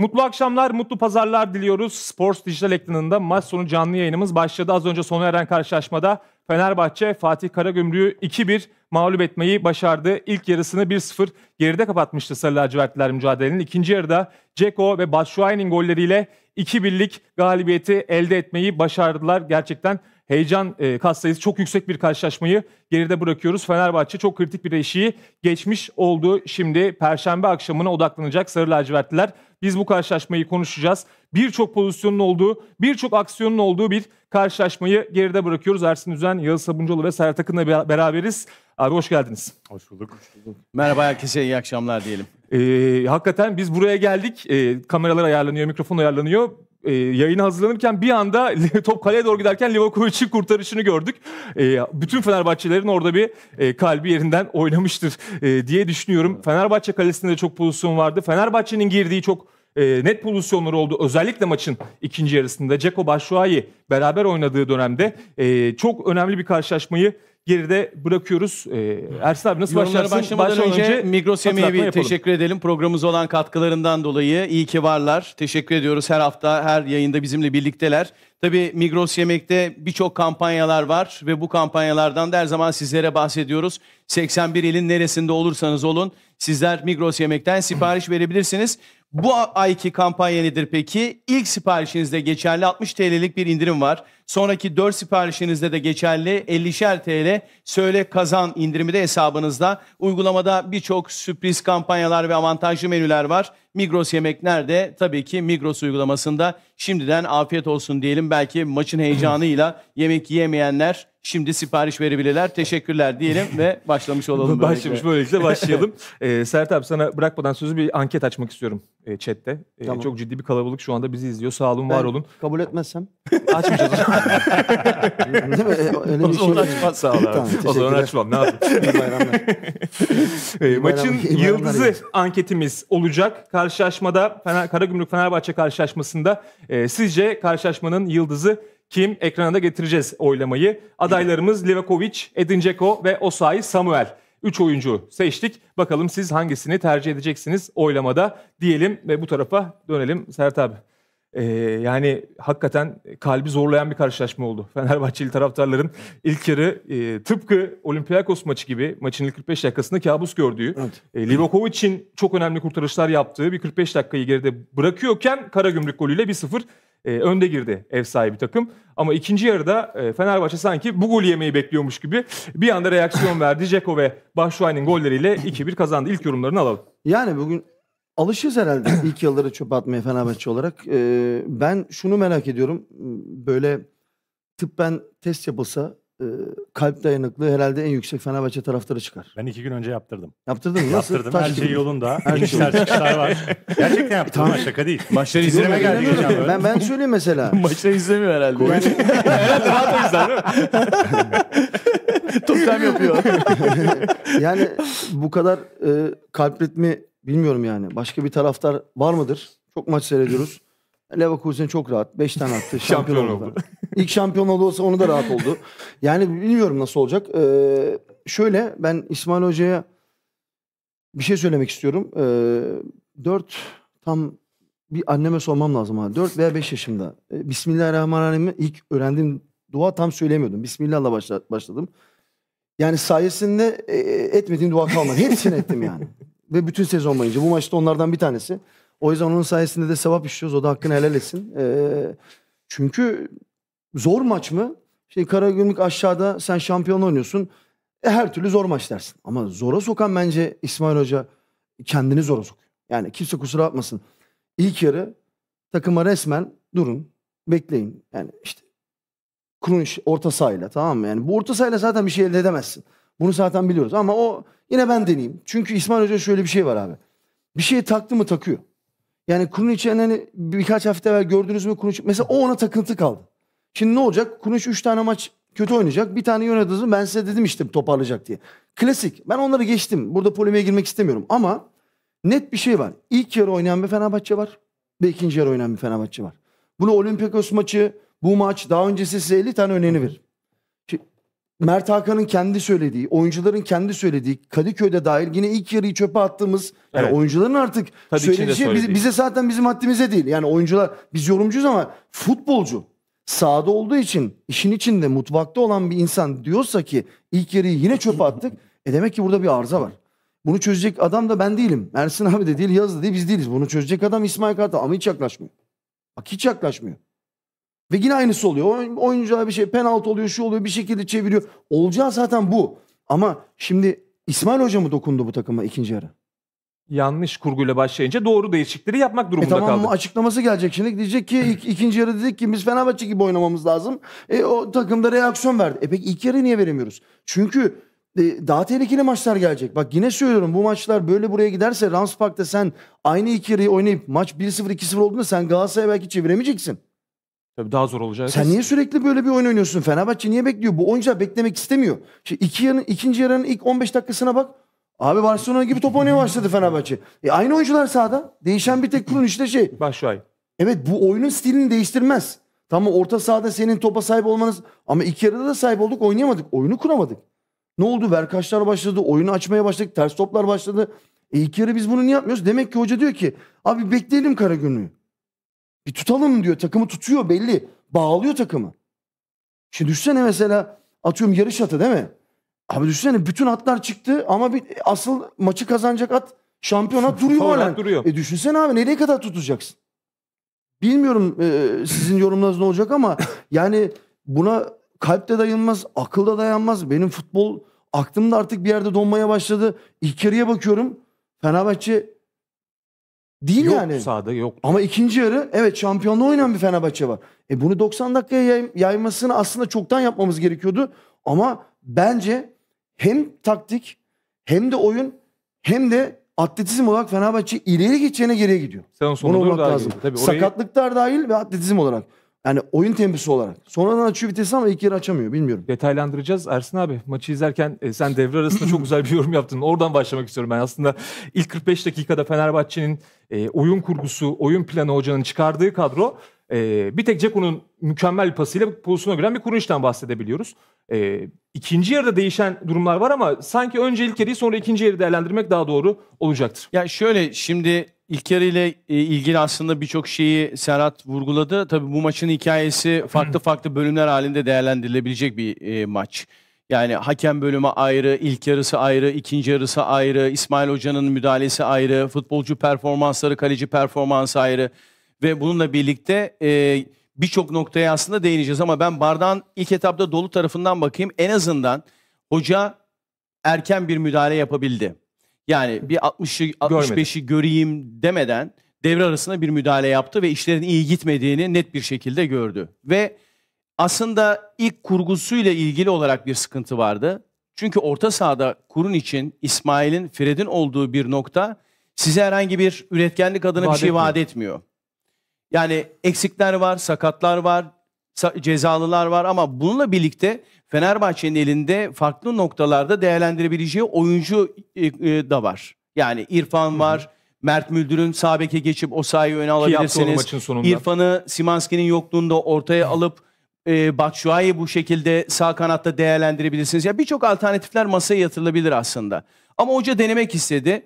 Mutlu akşamlar, mutlu pazarlar diliyoruz. Sports Dijital ekranında maç sonu canlı yayınımız başladı. Az önce sona eren karşılaşmada Fenerbahçe Fatih Karagümrük'ü 2-1 mağlup etmeyi başardı. İlk yarısını 1-0 geride kapatmıştı Sarı Lacivertliler mücadelenin. İkinci yarıda Ceko ve Batshuayi'nin golleriyle 2-1'lik galibiyeti elde etmeyi başardılar. Gerçekten heyecan e, katsayısı çok yüksek bir karşılaşmayı geride bırakıyoruz. Fenerbahçe çok kritik bir eşiği geçmiş oldu. Şimdi perşembe akşamına odaklanacak sarı lacivertliler. Biz bu karşılaşmayı konuşacağız. Birçok pozisyonun olduğu, birçok aksiyonun olduğu bir karşılaşmayı geride bırakıyoruz. Ersin Düzen, Yağız Sabuncuoğlu ve Serhat Akın'la beraberiz. Abi hoş geldiniz. Hoş bulduk. Hoş bulduk. Merhaba herkese iyi akşamlar diyelim. Ee, hakikaten biz buraya geldik. Ee, kameralar ayarlanıyor, mikrofon ayarlanıyor e, yayına hazırlanırken bir anda top kaleye doğru giderken Livakovic'in kurtarışını gördük. E, bütün Fenerbahçelerin orada bir e, kalbi yerinden oynamıştır e, diye düşünüyorum. Fenerbahçe kalesinde de çok pozisyon vardı. Fenerbahçe'nin girdiği çok e, net pozisyonları oldu. Özellikle maçın ikinci yarısında Ceko Başuayi beraber oynadığı dönemde e, çok önemli bir karşılaşmayı geride bırakıyoruz. Ee, Ersin abi nasıl Yorumlara başlarsın? başlamadan önce, önce Migros yemeği bir teşekkür edelim. Programımıza olan katkılarından dolayı iyi ki varlar. Teşekkür ediyoruz her hafta her yayında bizimle birlikteler. Tabii Migros Yemek'te birçok kampanyalar var ve bu kampanyalardan da her zaman sizlere bahsediyoruz. 81 ilin neresinde olursanız olun sizler Migros Yemek'ten sipariş verebilirsiniz. Bu ayki kampanya nedir peki? İlk siparişinizde geçerli 60 TL'lik bir indirim var. Sonraki 4 siparişinizde de geçerli 50'şer TL söyle kazan indirimi de hesabınızda. Uygulamada birçok sürpriz kampanyalar ve avantajlı menüler var. Migros yemek nerede? Tabii ki Migros uygulamasında. Şimdiden afiyet olsun diyelim. Belki maçın heyecanıyla yemek yemeyenler şimdi sipariş verebilirler. Teşekkürler diyelim ve başlamış olalım. Başlamış böylelikle başlayalım. ee, Sert abi sana bırakmadan sözü bir anket açmak istiyorum e, chatte. E, tamam. Çok ciddi bir kalabalık şu anda bizi izliyor. Sağ olun, ben var olun. kabul etmezsem? Açmayacağız. Değil mi? E, öyle o zaman şey açmaz. Sağ olun. Tamam, o zaman açmam. Ne yapayım? e, maçın yıldızı anketimiz olacak. Karşı karşılaşmada Fener, Karagümrük Fenerbahçe karşılaşmasında e, sizce karşılaşmanın yıldızı kim? Ekrana da getireceğiz oylamayı. Adaylarımız Livakovic, Edin Dzeko ve Osayi Samuel. 3 oyuncu seçtik. Bakalım siz hangisini tercih edeceksiniz oylamada diyelim ve bu tarafa dönelim Serhat abi. Ee, yani hakikaten kalbi zorlayan bir karşılaşma oldu. Fenerbahçeli taraftarların ilk yarı e, tıpkı Olympiakos maçı gibi maçın ilk 45 dakikasında kabus gördüğü, evet. e, Livakovic'in çok önemli kurtarışlar yaptığı bir 45 dakikayı geride bırakıyorken Karagümrük golüyle 1-0 e, önde girdi ev sahibi takım. Ama ikinci yarıda e, Fenerbahçe sanki bu golü yemeyi bekliyormuş gibi bir anda reaksiyon verdi. Ceko ve Başşuay'ın golleriyle 2-1 kazandı. İlk yorumlarını alalım. Yani bugün Alışız herhalde ilk yılları çöpe atmaya Fenerbahçe olarak. Ee, ben şunu merak ediyorum. Böyle tıbben test yapılsa e, kalp dayanıklığı herhalde en yüksek Fenerbahçe taraftarı çıkar. Ben iki gün önce yaptırdım. Yaptırdın mı? Nasıl? Yaptırdım. Her şey yolunda. Her şey İnişler var. Gerçekten yaptım ama şaka değil. Maçları izleme geldi Ben, ben söyleyeyim mesela. Maçları izlemiyor herhalde. Herhalde rahat o değil mi? Totem yapıyor. yani bu kadar e, kalp ritmi Bilmiyorum yani. Başka bir taraftar var mıdır? Çok maç seyrediyoruz. Leverkusen çok rahat. 5 tane attı. Şampiyon, şampiyon oldu. oldu. İlk şampiyon oldu olsa onu da rahat oldu. Yani bilmiyorum nasıl olacak. Ee, şöyle ben İsmail Hoca'ya bir şey söylemek istiyorum. Ee, 4 tam bir anneme sormam lazım ha. 4 veya 5 yaşımda. Ee, Bismillahirrahmanirrahim ilk öğrendiğim dua tam söyleyemiyordum. Bismillah'la başla, başladım. Yani sayesinde e, e, etmediğim dua kalmadı. Hepsini ettim yani. Ve bütün sezon boyunca. Bu maçta onlardan bir tanesi. O yüzden onun sayesinde de sevap işliyoruz. O da hakkını helal etsin. Ee, çünkü zor maç mı? Şimdi Karagümrük aşağıda sen şampiyon oynuyorsun. E, her türlü zor maç dersin. Ama zora sokan bence İsmail Hoca kendini zora sokuyor. Yani kimse kusura bakmasın. İlk yarı takıma resmen durun, bekleyin. Yani işte Krunic orta sahayla tamam mı? Yani bu orta sahayla zaten bir şey elde edemezsin. Bunu zaten biliyoruz ama o yine ben deneyeyim. Çünkü İsmail Hoca şöyle bir şey var abi. Bir şey taktı mı takıyor. Yani Krunić'in hani birkaç hafta evvel gördünüz mü Krunić? Mesela o ona takıntı kaldı. Şimdi ne olacak? Krunić 3 tane maç kötü oynayacak. Bir tane yönetiniz ben size dedim işte toparlayacak diye. Klasik. Ben onları geçtim. Burada polemiğe girmek istemiyorum ama net bir şey var. İlk yarı oynayan bir Fenerbahçe var ve ikinci yarı oynayan bir Fenerbahçe var. Bunu Olympiakos maçı, bu maç daha öncesi size 50 tane örneğini verir. Mert Hakan'ın kendi söylediği, oyuncuların kendi söylediği, Kadıköy'de dahil yine ilk yarıyı çöpe attığımız yani Evet. oyuncuların artık Tabii söylediği şey bize, söylediği. bize zaten bizim haddimize değil. Yani oyuncular biz yorumcuyuz ama futbolcu sahada olduğu için işin içinde mutfakta olan bir insan diyorsa ki ilk yarıyı yine çöpe attık. E demek ki burada bir arıza var. Bunu çözecek adam da ben değilim. Ersin abi de değil, Yaz da değil, biz değiliz. Bunu çözecek adam İsmail Kartal ama hiç yaklaşmıyor. Bak hiç yaklaşmıyor. Ve yine aynısı oluyor. Oyuncağa bir şey penaltı oluyor, şu oluyor, bir şekilde çeviriyor. Olacağı zaten bu. Ama şimdi İsmail Hoca mı dokundu bu takıma ikinci yarı? Yanlış kurguyla başlayınca doğru değişiklikleri yapmak e durumunda e tamam, kaldık. açıklaması gelecek şimdi. Diyecek ki ik, ikinci yarı dedik ki biz Fenerbahçe gibi oynamamız lazım. E, o takımda reaksiyon verdi. E peki ilk yarı niye veremiyoruz? Çünkü e, daha tehlikeli maçlar gelecek. Bak yine söylüyorum bu maçlar böyle buraya giderse Rams Park'ta sen aynı iki yarıyı oynayıp maç 1-0 2-0 olduğunda sen Galatasaray'a belki çeviremeyeceksin. Tabii daha zor olacak. Sen niye sürekli böyle bir oyun oynuyorsun? Fenerbahçe niye bekliyor? Bu oyuncu beklemek istemiyor. Şimdi şey, iki yarın, ikinci yarının ilk 15 dakikasına bak. Abi Barcelona gibi top oynaya başladı Fenerbahçe. E aynı oyuncular sahada. Değişen bir tek kurun işte şey. Başşuay. Evet bu oyunun stilini değiştirmez. Tamam orta sahada senin topa sahip olmanız ama ilk yarıda da sahip olduk oynayamadık. Oyunu kuramadık. Ne oldu? Verkaçlar başladı. Oyunu açmaya başladık. Ters toplar başladı. E ilk yarı biz bunu niye yapmıyoruz? Demek ki hoca diyor ki abi bekleyelim Karagümrük'ü. Bir tutalım diyor. Takımı tutuyor belli. Bağlıyor takımı. Şimdi düşünsene mesela atıyorum yarış atı değil mi? Abi düşünsene bütün atlar çıktı ama bir asıl maçı kazanacak at şampiyonat duruyor hala. duruyor. E düşünsene abi nereye kadar tutacaksın? Bilmiyorum e, sizin yorumlarınız ne olacak ama yani buna kalpte dayanmaz, akılda dayanmaz. Benim futbol aklım da artık bir yerde donmaya başladı. İlk yarıya bakıyorum. Fenerbahçe Değil yok yani. sahada yok. Ama ikinci yarı evet şampiyonla oynayan bir Fenerbahçe var. E bunu 90 dakikaya yay, yaymasını aslında çoktan yapmamız gerekiyordu. Ama bence hem taktik hem de oyun hem de atletizm olarak Fenerbahçe ileri gideceğine geriye gidiyor. Sezon sonu Bunu lazım. Tabii orayı... Sakatlıklar dahil ve atletizm olarak. Yani oyun temposu olarak. Sonradan açıyor vitesi ama ilk yeri açamıyor. Bilmiyorum. Detaylandıracağız Ersin abi. Maçı izlerken e, sen devre arasında çok güzel bir yorum yaptın. Oradan başlamak istiyorum ben. Aslında ilk 45 dakikada Fenerbahçe'nin e, oyun kurgusu, oyun planı hocanın çıkardığı kadro e, bir tek Ceko'nun mükemmel pasıyla pozisyona giren bir kuruluştan bahsedebiliyoruz. E, ikinci yarıda değişen durumlar var ama sanki önce ilk yeri, sonra ikinci yeri değerlendirmek daha doğru olacaktır. Ya şöyle şimdi İlk yarı ile e, ilgili aslında birçok şeyi Serhat vurguladı. Tabii bu maçın hikayesi farklı farklı bölümler halinde değerlendirilebilecek bir e, maç. Yani hakem bölümü ayrı, ilk yarısı ayrı, ikinci yarısı ayrı, İsmail Hoca'nın müdahalesi ayrı, futbolcu performansları, kaleci performansı ayrı. Ve bununla birlikte e, birçok noktaya aslında değineceğiz. Ama ben bardağın ilk etapta dolu tarafından bakayım. En azından hoca erken bir müdahale yapabildi. Yani bir 60'ı 65'i göreyim demeden devre arasında bir müdahale yaptı ve işlerin iyi gitmediğini net bir şekilde gördü. Ve aslında ilk kurgusuyla ilgili olarak bir sıkıntı vardı. Çünkü orta sahada kurun için İsmail'in, Fred'in olduğu bir nokta size herhangi bir üretkenlik adına vaat bir şey etmiyor. vaat etmiyor. Yani eksikler var, sakatlar var, cezalılar var ama bununla birlikte Fenerbahçe'nin elinde farklı noktalarda değerlendirebileceği oyuncu e, e, da var. Yani İrfan var. Hı hı. Mert Müldür'ün Sabek'e geçip o sahayı öne alabilirsiniz. İrfan'ı Simanski'nin yokluğunda ortaya hı. alıp e, Batshuayi bu şekilde sağ kanatta değerlendirebilirsiniz. Ya yani birçok alternatifler masaya yatırılabilir aslında. Ama hoca denemek istedi.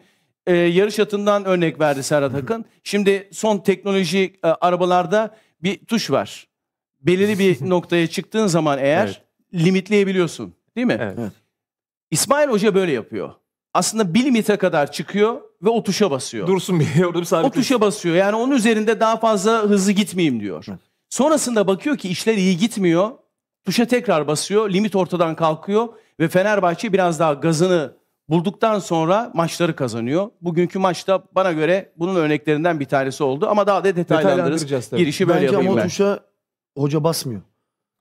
E, yarış atından örnek verdi Serhat Akın. Şimdi son teknolojik e, arabalarda bir tuş var. Belirli bir noktaya çıktığın zaman eğer evet limitleyebiliyorsun. Değil mi? Evet. İsmail Hoca böyle yapıyor. Aslında bir limite kadar çıkıyor ve o tuşa basıyor. Dursun bir orada bir sabit. O tuşa basıyor. Yani onun üzerinde daha fazla hızlı gitmeyeyim diyor. Sonrasında bakıyor ki işler iyi gitmiyor. Tuşa tekrar basıyor. Limit ortadan kalkıyor ve Fenerbahçe biraz daha gazını bulduktan sonra maçları kazanıyor. Bugünkü maçta bana göre bunun örneklerinden bir tanesi oldu ama daha da detaylandırırız. Girişi böyle Bence yapayım ben. Bence ama tuşa hoca basmıyor.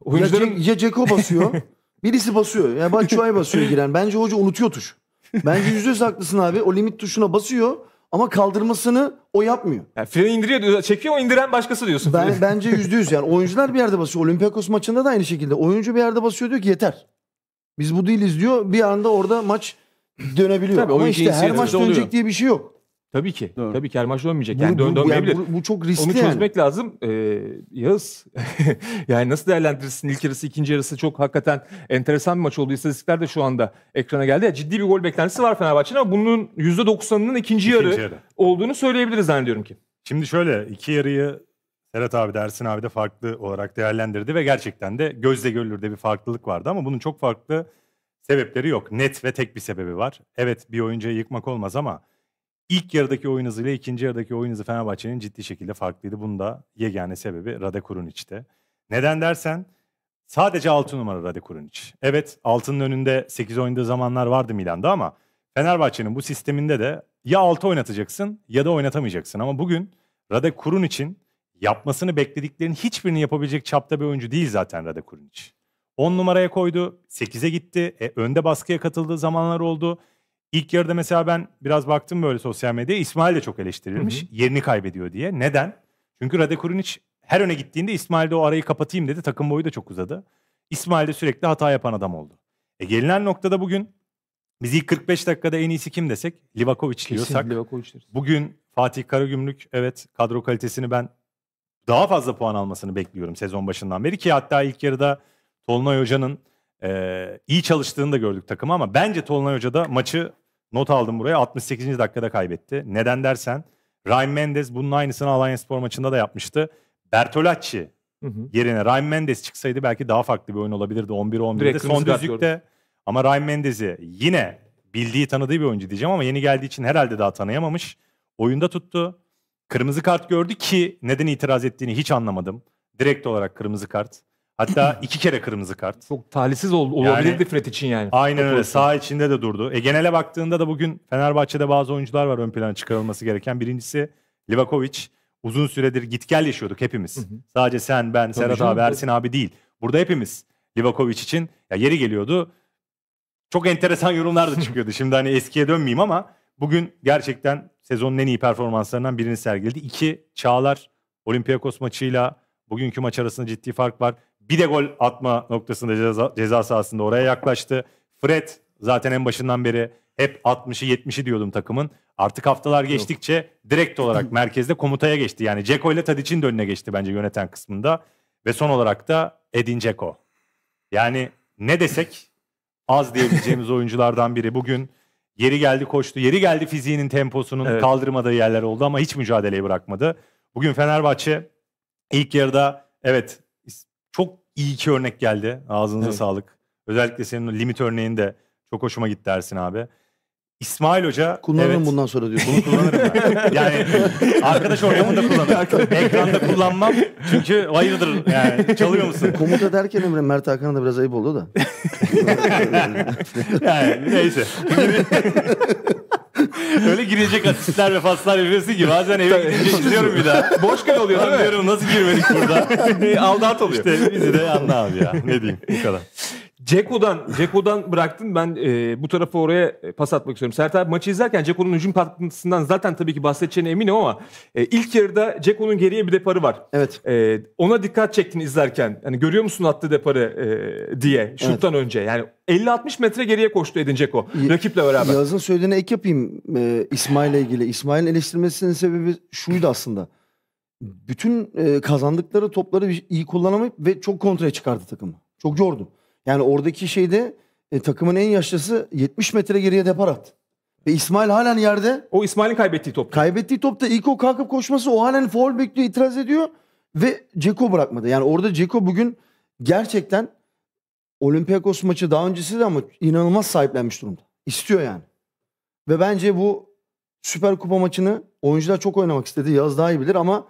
Oyuncuların... Ya, ya Ceko basıyor. birisi basıyor. Yani Batshuayi basıyor giren. Bence hoca unutuyor tuş. Bence yüzde haklısın abi. O limit tuşuna basıyor ama kaldırmasını o yapmıyor. Yani freni indiriyor diyor, çekiyor o indiren başkası diyorsun. Ben, bence yüzde yüz yani oyuncular bir yerde basıyor. Olympiakos maçında da aynı şekilde. Oyuncu bir yerde basıyor diyor ki yeter. Biz bu değiliz diyor. Bir anda orada maç dönebiliyor. Tabii, ama işte her maç dönecek oluyor. diye bir şey yok. Tabii ki. Doğru. Tabii ki her maç dönmeyecek. Bu, yani dön, bu, dönmeyebilir. Yani bu, bu çok riskli. Onu çözmek yani. lazım. Ee, Yağız yani nasıl değerlendirirsin ilk yarısı, ikinci yarısı çok hakikaten enteresan bir maç oldu. İstatistikler de şu anda ekrana geldi. Ya, ciddi bir gol beklentisi var Fenerbahçe'nin ama bunun %90'ının ikinci, ikinci yarı, yarı olduğunu söyleyebiliriz zannediyorum ki. Şimdi şöyle iki yarıyı Serhat abi de Ersin abi de farklı olarak değerlendirdi ve gerçekten de gözle görülürde bir farklılık vardı ama bunun çok farklı sebepleri yok. Net ve tek bir sebebi var. Evet bir oyuncuya yıkmak olmaz ama İlk yarıdaki oyun hızıyla ikinci yarıdaki oyun hızı Fenerbahçe'nin ciddi şekilde farklıydı. Bunun da yegane sebebi Rade Kurunic'te. Neden dersen sadece 6 numara Rade Kurunic. Evet altının önünde 8 oynadığı zamanlar vardı Milan'da ama Fenerbahçe'nin bu sisteminde de ya 6 oynatacaksın ya da oynatamayacaksın. Ama bugün Rade için yapmasını beklediklerinin hiçbirini yapabilecek çapta bir oyuncu değil zaten Rade Kurunic. 10 numaraya koydu, 8'e gitti, e, önde baskıya katıldığı zamanlar oldu. İlk yarıda mesela ben biraz baktım böyle sosyal medyaya. İsmail de çok eleştirilmiş. Hı hı. Yerini kaybediyor diye. Neden? Çünkü Rade Kurunic her öne gittiğinde İsmail de o arayı kapatayım dedi. Takım boyu da çok uzadı. İsmail de sürekli hata yapan adam oldu. E gelinen noktada bugün biz ilk 45 dakikada en iyisi kim desek Livakovic diyorsak. Livakovic bugün Fatih Karagümrük evet kadro kalitesini ben daha fazla puan almasını bekliyorum sezon başından beri ki hatta ilk yarıda Tolunay Hoca'nın e, iyi çalıştığını da gördük takımı ama bence Tolunay Hoca da maçı Not aldım buraya. 68. dakikada kaybetti. Neden dersen Ryan Mendes bunun aynısını Alanya Spor maçında da yapmıştı. Bertolacci hı hı. yerine Ryan Mendes çıksaydı belki daha farklı bir oyun olabilirdi. 11-11'de son düzlükte. Ama Ryan Mendes'i yine bildiği tanıdığı bir oyuncu diyeceğim ama yeni geldiği için herhalde daha tanıyamamış. Oyunda tuttu. Kırmızı kart gördü ki neden itiraz ettiğini hiç anlamadım. Direkt olarak kırmızı kart. Hatta iki kere kırmızı kart. Çok talihsiz ol, olabilirdi yani, Fred için yani. Aynen öyle. Sağ içinde de durdu. E, genele baktığında da bugün Fenerbahçe'de bazı oyuncular var ön plana çıkarılması gereken. Birincisi Livakovic. Uzun süredir git gel yaşıyorduk hepimiz. Hı hı. Sadece sen, ben, Tabii Serhat canım, abi, Ersin abi değil. Burada hepimiz Livakovic için ya yeri geliyordu. Çok enteresan yorumlar da çıkıyordu. Şimdi hani eskiye dönmeyeyim ama bugün gerçekten sezonun en iyi performanslarından birini sergiledi. İki Çağlar Olympiakos maçıyla bugünkü maç arasında ciddi fark var bir de gol atma noktasında ceza, ceza sahasında oraya yaklaştı. Fred zaten en başından beri hep 60'ı 70'i diyordum takımın. Artık haftalar geçtikçe Yok. direkt olarak merkezde komutaya geçti. Yani Ceko ile Tadic'in de önüne geçti bence yöneten kısmında. Ve son olarak da Edin Ceko. Yani ne desek az diyebileceğimiz oyunculardan biri. Bugün yeri geldi koştu. Yeri geldi fiziğinin temposunun evet. kaldırmadığı yerler oldu ama hiç mücadeleyi bırakmadı. Bugün Fenerbahçe ilk yarıda evet çok iyi ki örnek geldi. Ağzınıza evet. sağlık. Özellikle senin limit örneğinde çok hoşuma gitti Ersin abi. İsmail Hoca... Kullanırım evet. bundan sonra diyor. Bunu kullanırım ben. yani arkadaş ortamında kullanırım. Ekranda kullanmam. Çünkü hayırdır yani. Çalıyor musun? Komuta derken Emre Mert Hakan'a da biraz ayıp oldu da. yani neyse. Öyle girecek asistler ve paslar yapıyorsun ki bazen eve gidince izliyorum bir daha. Boş kal oluyor değil mi? Diyorum nasıl girmedik burada. Aldat oluyor. İşte bizi de anla abi ya. Ne diyeyim bu kadar. Ceko'dan Ceko'dan bıraktın. Ben e, bu tarafı oraya e, pas atmak istiyorum. Sert abi maçı izlerken Ceko'nun hücum patlamasından zaten tabii ki bahsedeceğine eminim ama e, ilk yarıda Ceko'nun geriye bir deparı var. Evet. E, ona dikkat çektin izlerken. Hani görüyor musun attığı deparı e, diye şuttan evet. önce. Yani 50-60 metre geriye koştu Edin Ceko rakiple beraber. Yaz'ın söylediğine ek yapayım e, İsmail'le ilgili. İsmail'in eleştirmesinin sebebi şuydu aslında. Bütün e, kazandıkları topları iyi kullanamayıp ve çok kontraya çıkardı takımı. Çok yordu. Yani oradaki şeyde e, takımın en yaşlısı 70 metre geriye depar attı. Ve İsmail halen yerde. O İsmail'in kaybettiği top. Kaybettiği topta ilk o kalkıp koşması o halen foul bekliyor itiraz ediyor. Ve Ceko bırakmadı. Yani orada Ceko bugün gerçekten Olympiakos maçı daha öncesi de ama inanılmaz sahiplenmiş durumda. İstiyor yani. Ve bence bu Süper Kupa maçını oyuncular çok oynamak istedi. Yaz daha iyi bilir ama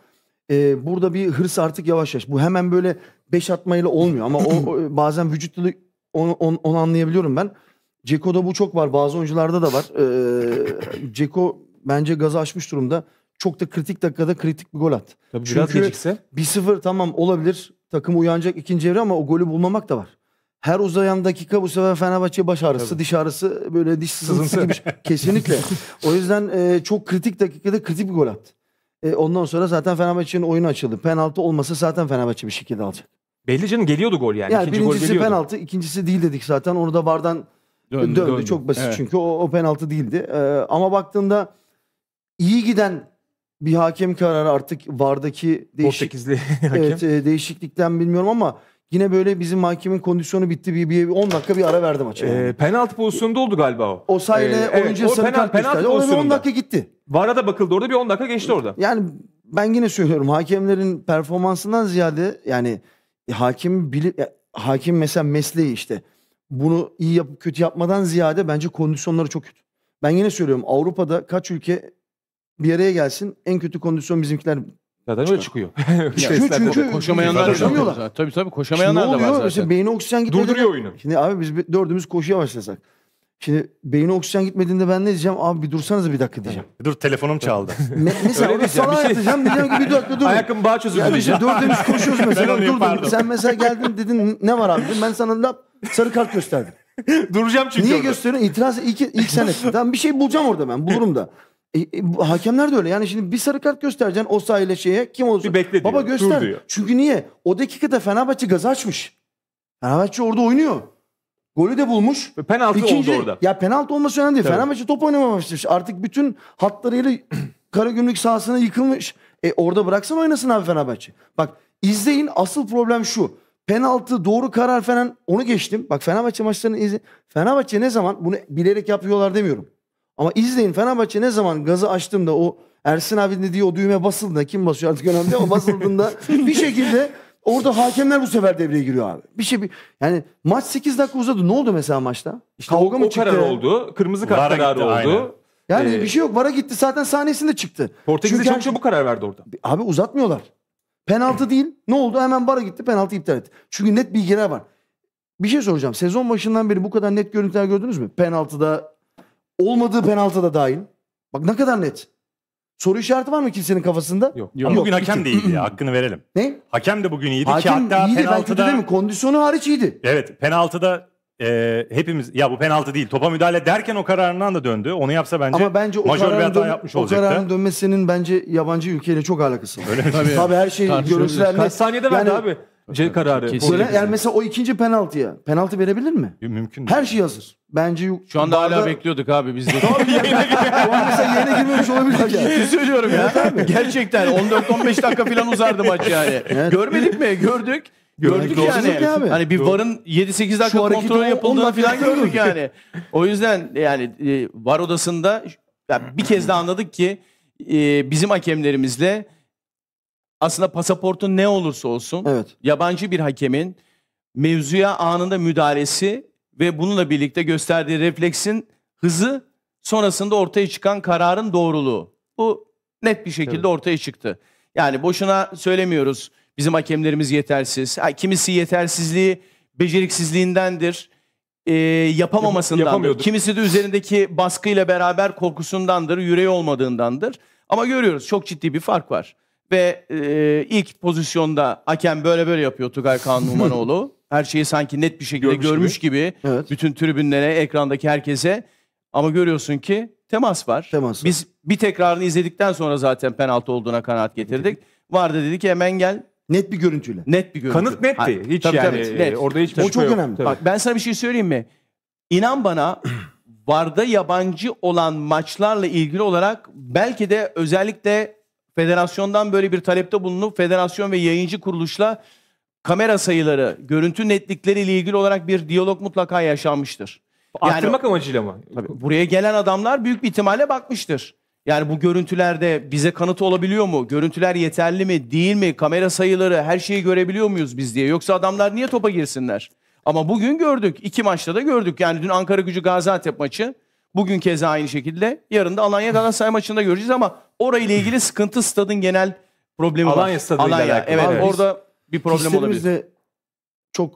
e, burada bir hırs artık yavaş yavaş. Bu hemen böyle 5 atmayla olmuyor ama o, o bazen vücutta da onu, onu, onu anlayabiliyorum ben. Ceko'da bu çok var. Bazı oyuncularda da var. Ee, Ceko bence gazı açmış durumda. Çok da kritik dakikada kritik bir gol at. Tabii Çünkü biraz gecikse. 1-0 tamam olabilir. Takım uyanacak ikinci evre ama o golü bulmamak da var. Her uzayan dakika bu sefer Fenerbahçe baş ağrısı, Tabii. diş ağrısı böyle diş sızıntısı gibi. Şey. Kesinlikle. O yüzden e, çok kritik dakikada kritik bir gol at. E, ondan sonra zaten Fenerbahçe'nin oyunu açıldı. Penaltı olmasa zaten Fenerbahçe bir şekilde alacak. Belli canım geliyordu gol yani. yani İkinci birincisi geliyordu. penaltı, ikincisi değil dedik zaten. Onu da vardan döndü. döndü. Çok basit Evet. çünkü o, o penaltı değildi. Ee, ama baktığında iyi giden bir hakem kararı artık vardaki değişik, evet, e, değişiklikten bilmiyorum ama yine böyle bizim hakemin kondisyonu bitti. Bir, bir 10 dakika bir ara verdim maça. Ee, yani. Ee, penaltı pozisyonunda oldu galiba o. o sayede e, evet, oyuncuya o sarı kart penaltı gösterdi. O bir 10 dakika gitti. Vara da bakıldı orada bir 10 dakika geçti orada. Yani ben yine söylüyorum hakemlerin performansından ziyade yani hakim bilip e, hakim mesela mesleği işte bunu iyi yapıp kötü yapmadan ziyade bence kondisyonları çok kötü. Ben yine söylüyorum Avrupa'da kaç ülke bir araya gelsin en kötü kondisyon bizimkiler Zaten öyle çıkıyor. Çünkü, çünkü koşamayanlar da koşamıyorlar. Tabii tabii koşamayanlar da var zaten. Mesela beyni oksijen gitmedi. Durduruyor oyunu. Şimdi abi biz dördümüz koşuya başlasak. Şimdi beyin oksijen gitmediğinde ben ne diyeceğim? Abi bir dursanız bir dakika diyeceğim. Dur telefonum çaldı. Me- mesela onu diyeceğim, sana şey- atacağım diyeceğim ki bir dakika dur. Ayakım bağ çözüldü Yani işte diyeceğim. dördümüz koşuyoruz mesela. Dur Sen mesela geldin dedin ne var abi? Ben sana lap sarı kart gösterdim. Duracağım çünkü Niye orada. gösteriyorsun? İtiraz ilk, ilk sen ettin. Tamam bir şey bulacağım orada ben. Bulurum da. E, e, bu hakemler de öyle. Yani şimdi bir sarı kart göstereceksin o sahile şeye kim olsun. Bir bekle diyor, Baba dur göster. diyor. Çünkü niye? O dakikada Fenerbahçe gaz açmış. Fenerbahçe orada oynuyor. Golü de bulmuş. Ve penaltı İkinci, oldu orada. Ya penaltı olması önemli değil. Fenerbahçe top oynamamıştır. Artık bütün hatlarıyla Karagümrük sahasına yıkılmış. E orada bıraksın oynasın abi Fenerbahçe. Bak izleyin asıl problem şu. Penaltı doğru karar falan onu geçtim. Bak Fenerbahçe maçlarını izle. Fenerbahçe ne zaman bunu bilerek yapıyorlar demiyorum. Ama izleyin Fenerbahçe ne zaman gazı açtığımda o Ersin abi ne diyor o düğme basıldığında kim basıyor artık önemli ama basıldığında bir şekilde Orada hakemler bu sefer devreye giriyor abi. Bir şey bir, yani maç 8 dakika uzadı. Ne oldu mesela maçta? İşte Kavga o, mı o çıktı? karar oldu. Kırmızı kart Vara kararı gitti, oldu. aynen. Yani Ee, bir şey yok. Vara gitti zaten sahnesinde çıktı. Portekiz'de Çünkü çok her- çabuk karar verdi orada. Abi uzatmıyorlar. Penaltı değil. Ne oldu? Hemen bara gitti. Penaltı iptal etti. Çünkü net bilgiler var. Bir şey soracağım. Sezon başından beri bu kadar net görüntüler gördünüz mü? Penaltıda olmadığı penaltıda dahil. Bak ne kadar net. Soru işareti var mı kimsenin kafasında? Yok. Yok. Bugün hakem de iyiydi ya. Hakkını verelim. Ne? Hakem de bugün iyiydi hakem ki hatta iyiydi, penaltıda... Ben Kondisyonu hariç iyiydi. Evet. Penaltıda e, hepimiz ya bu penaltı değil topa müdahale derken o kararından da döndü. Onu yapsa bence, Ama bence o majör bir hata dön- yapmış olacaktı. O kararın dönmesinin bence yabancı ülkeyle çok alakası var. Öyle mi? Tabii, Tabii her şey görüntüler. Kaç saniyede yani, verdi abi? C kararı. Kesin. yani mesela o ikinci penaltıya penaltı verebilir mi? Mümkün değil. Her şey hazır. Bence yok. Şu anda hala bekliyorduk abi biz de. Tabii yine. girmemiş. Şu an mesela yayına girmemiş olabilir yani. Ciddi söylüyorum ya. Gerçekten 14-15 dakika falan uzardı maç yani. Evet. Görmedik mi? Gördük. Gördük Doğru. yani. Abi. Hani bir varın 7-8 dakika Şu kontrol yapıldığını falan gördük yani. O yüzden yani e, var odasında yani bir kez daha anladık ki e, bizim hakemlerimizle aslında pasaportun ne olursa olsun evet. yabancı bir hakemin mevzuya anında müdahalesi ve bununla birlikte gösterdiği refleksin hızı sonrasında ortaya çıkan kararın doğruluğu. Bu net bir şekilde evet. ortaya çıktı. Yani boşuna söylemiyoruz bizim hakemlerimiz yetersiz. Ha, kimisi yetersizliği beceriksizliğindendir, e, yapamamasındandır. Kimisi de üzerindeki baskıyla beraber korkusundandır, yüreği olmadığındandır. Ama görüyoruz çok ciddi bir fark var. Ve e, ilk pozisyonda hakem böyle böyle yapıyor Tugay Kaan Numanoğlu. Her şeyi sanki net bir şekilde görmüş, Görmüş gibi. Evet. Bütün tribünlere, ekrandaki herkese. Ama görüyorsun ki temas var. Temas var. Biz bir tekrarını izledikten sonra zaten penaltı olduğuna kanaat getirdik. Vardı dedi ki hemen gel. Net bir görüntüyle. Net bir görüntü. Kanıt netti. Ha, Hiç tabii, yani tabii, e, net. orada hiçbir O şey çok önemli. Tabii. Bak ben sana bir şey söyleyeyim mi? İnan bana VAR'da yabancı olan maçlarla ilgili olarak belki de özellikle federasyondan böyle bir talepte bulunup federasyon ve yayıncı kuruluşla kamera sayıları, görüntü netlikleri ile ilgili olarak bir diyalog mutlaka yaşanmıştır. Yani, Arttırmak amacıyla mı? Tabii, buraya gelen adamlar büyük bir ihtimalle bakmıştır. Yani bu görüntülerde bize kanıt olabiliyor mu? Görüntüler yeterli mi? Değil mi? Kamera sayıları her şeyi görebiliyor muyuz biz diye. Yoksa adamlar niye topa girsinler? Ama bugün gördük. iki maçta da gördük. Yani dün Ankara gücü Gaziantep maçı. Bugün keza aynı şekilde. Yarın da Alanya Galatasaray maçında göreceğiz ama orayla ilgili sıkıntı stadın genel problemi var. Alanya stadıyla Alanya, Evet, orada bir problem olabilir. de çok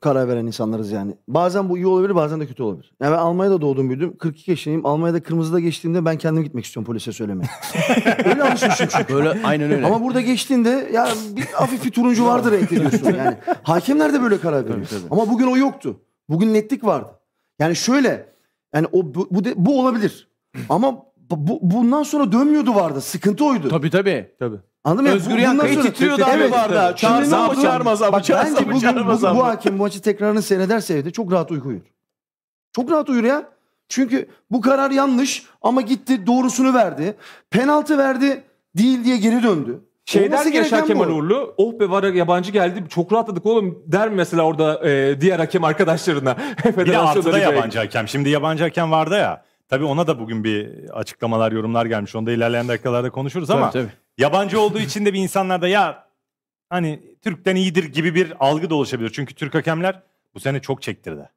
karar veren insanlarız yani. Bazen bu iyi olabilir bazen de kötü olabilir. Yani ben Almanya'da doğdum büyüdüm. 42 yaşındayım. Almanya'da kırmızıda geçtiğimde ben kendim gitmek istiyorum polise söylemeye. öyle alışmışım çünkü. Böyle, aynen öyle. Ama burada geçtiğinde ya bir hafif bir turuncu vardır renk ediyorsun yani. Hakemler de böyle karar veriyor. Ama bugün o yoktu. Bugün netlik vardı. Yani şöyle yani o bu, bu, de, bu olabilir. Ama bu, bundan sonra dönmüyordu vardı. Sıkıntı oydu. Tabii tabii. Tabii. Anladın mı? Özgür Kayıt titriyordu abi evet, vardı. Çağırsa ama çağırmaz ama çağırsa ama çağırmaz bu, bu, bu hakim bu maçı tekrarını seyrederse evde çok rahat uyku uyur. Çok rahat uyur ya. Çünkü bu karar yanlış ama gitti doğrusunu verdi. Penaltı verdi değil diye geri döndü. Şey Şeyden Yaşar Kemal bu. Uğurlu, oh be var yabancı geldi çok rahatladık oğlum der mi mesela orada e, diğer hakem arkadaşlarına? bir de artıda yabancı hakem. Şimdi yabancı hakem vardı ya. Tabii ona da bugün bir açıklamalar, yorumlar gelmiş. Onu da ilerleyen dakikalarda konuşuruz ama tabii, tabii. yabancı olduğu için de bir insanlarda ya hani Türk'ten iyidir gibi bir algı da oluşabilir. Çünkü Türk hakemler bu sene çok çektirdi.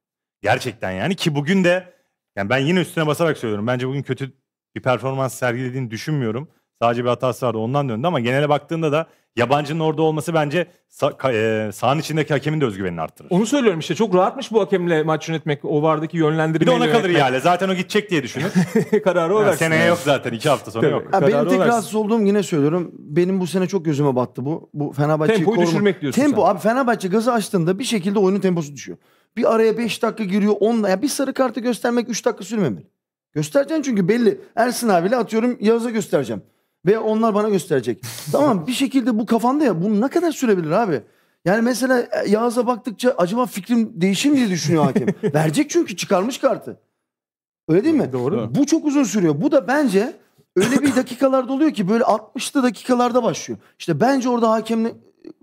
Gerçekten yani ki bugün de yani ben yine üstüne basarak söylüyorum. Bence bugün kötü bir performans sergilediğini düşünmüyorum. Sadece bir hatası vardı ondan döndü ama genele baktığında da yabancının orada olması bence sah- e, sahanın içindeki hakemin de özgüvenini arttırır. Onu söylüyorum işte çok rahatmış bu hakemle maç yönetmek. O vardaki yönlendirmeyle Bir de ona kalır yani. Zaten o gidecek diye düşünür. Kararı o versin. Seneye yok zaten. iki hafta sonra yok. Ha, benim Kararı tek rahatsız olduğum yine söylüyorum. Benim bu sene çok gözüme battı bu. Bu Fenerbahçe Tempoyu düşürmek diyorsun Tempo sen. abi Fenerbahçe gazı açtığında bir şekilde oyunun temposu düşüyor. Bir araya 5 dakika giriyor 10 ya bir sarı kartı göstermek 3 dakika sürmemeli. Göstereceksin çünkü belli. Ersin abiyle atıyorum Yağız'a göstereceğim. Ve onlar bana gösterecek. tamam bir şekilde bu kafanda ya bu ne kadar sürebilir abi? Yani mesela e, Yağız'a baktıkça acaba fikrim değişir mi diye düşünüyor hakem. Verecek çünkü çıkarmış kartı. Öyle değil mi? E, doğru. Bu çok uzun sürüyor. Bu da bence öyle bir dakikalarda oluyor ki böyle 60'lı dakikalarda başlıyor. İşte bence orada hakemle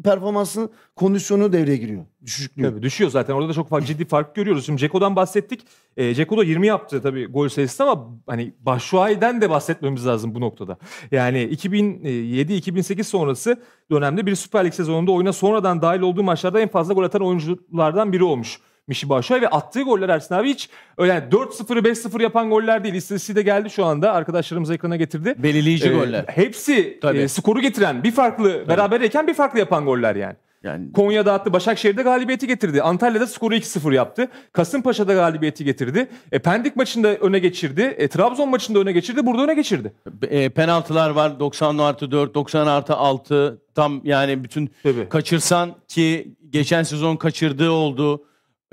performansın kondisyonu devreye giriyor. Düşüklüğü. Tabii düşüyor zaten. Orada da çok fark, ciddi fark görüyoruz. Şimdi Ceko'dan bahsettik. E, Ceko da 20 yaptı tabii gol sayısı ama hani Başuay'den de bahsetmemiz lazım bu noktada. Yani 2007-2008 sonrası dönemde bir Süper Lig sezonunda oyuna sonradan dahil olduğu maçlarda en fazla gol atan oyunculardan biri olmuş. Mişi Başoy ve attığı goller Ersin abi hiç öyle yani 4-0'ı 5-0 yapan goller değil. İstatistiği de geldi şu anda. Arkadaşlarımız ekrana getirdi. Belirleyici ee, goller. Hepsi Tabii. E, skoru getiren bir farklı Tabii. berabereyken bir farklı yapan goller yani. Yani... Konya'da attı, Başakşehir'de galibiyeti getirdi. Antalya'da skoru 2-0 yaptı. Kasımpaşa'da galibiyeti getirdi. E, Pendik maçında öne geçirdi. E, Trabzon maçında öne geçirdi. Burada öne geçirdi. E, penaltılar var. 90 artı 4, 90 artı 6. Tam yani bütün Tabii. kaçırsan ki geçen sezon kaçırdığı oldu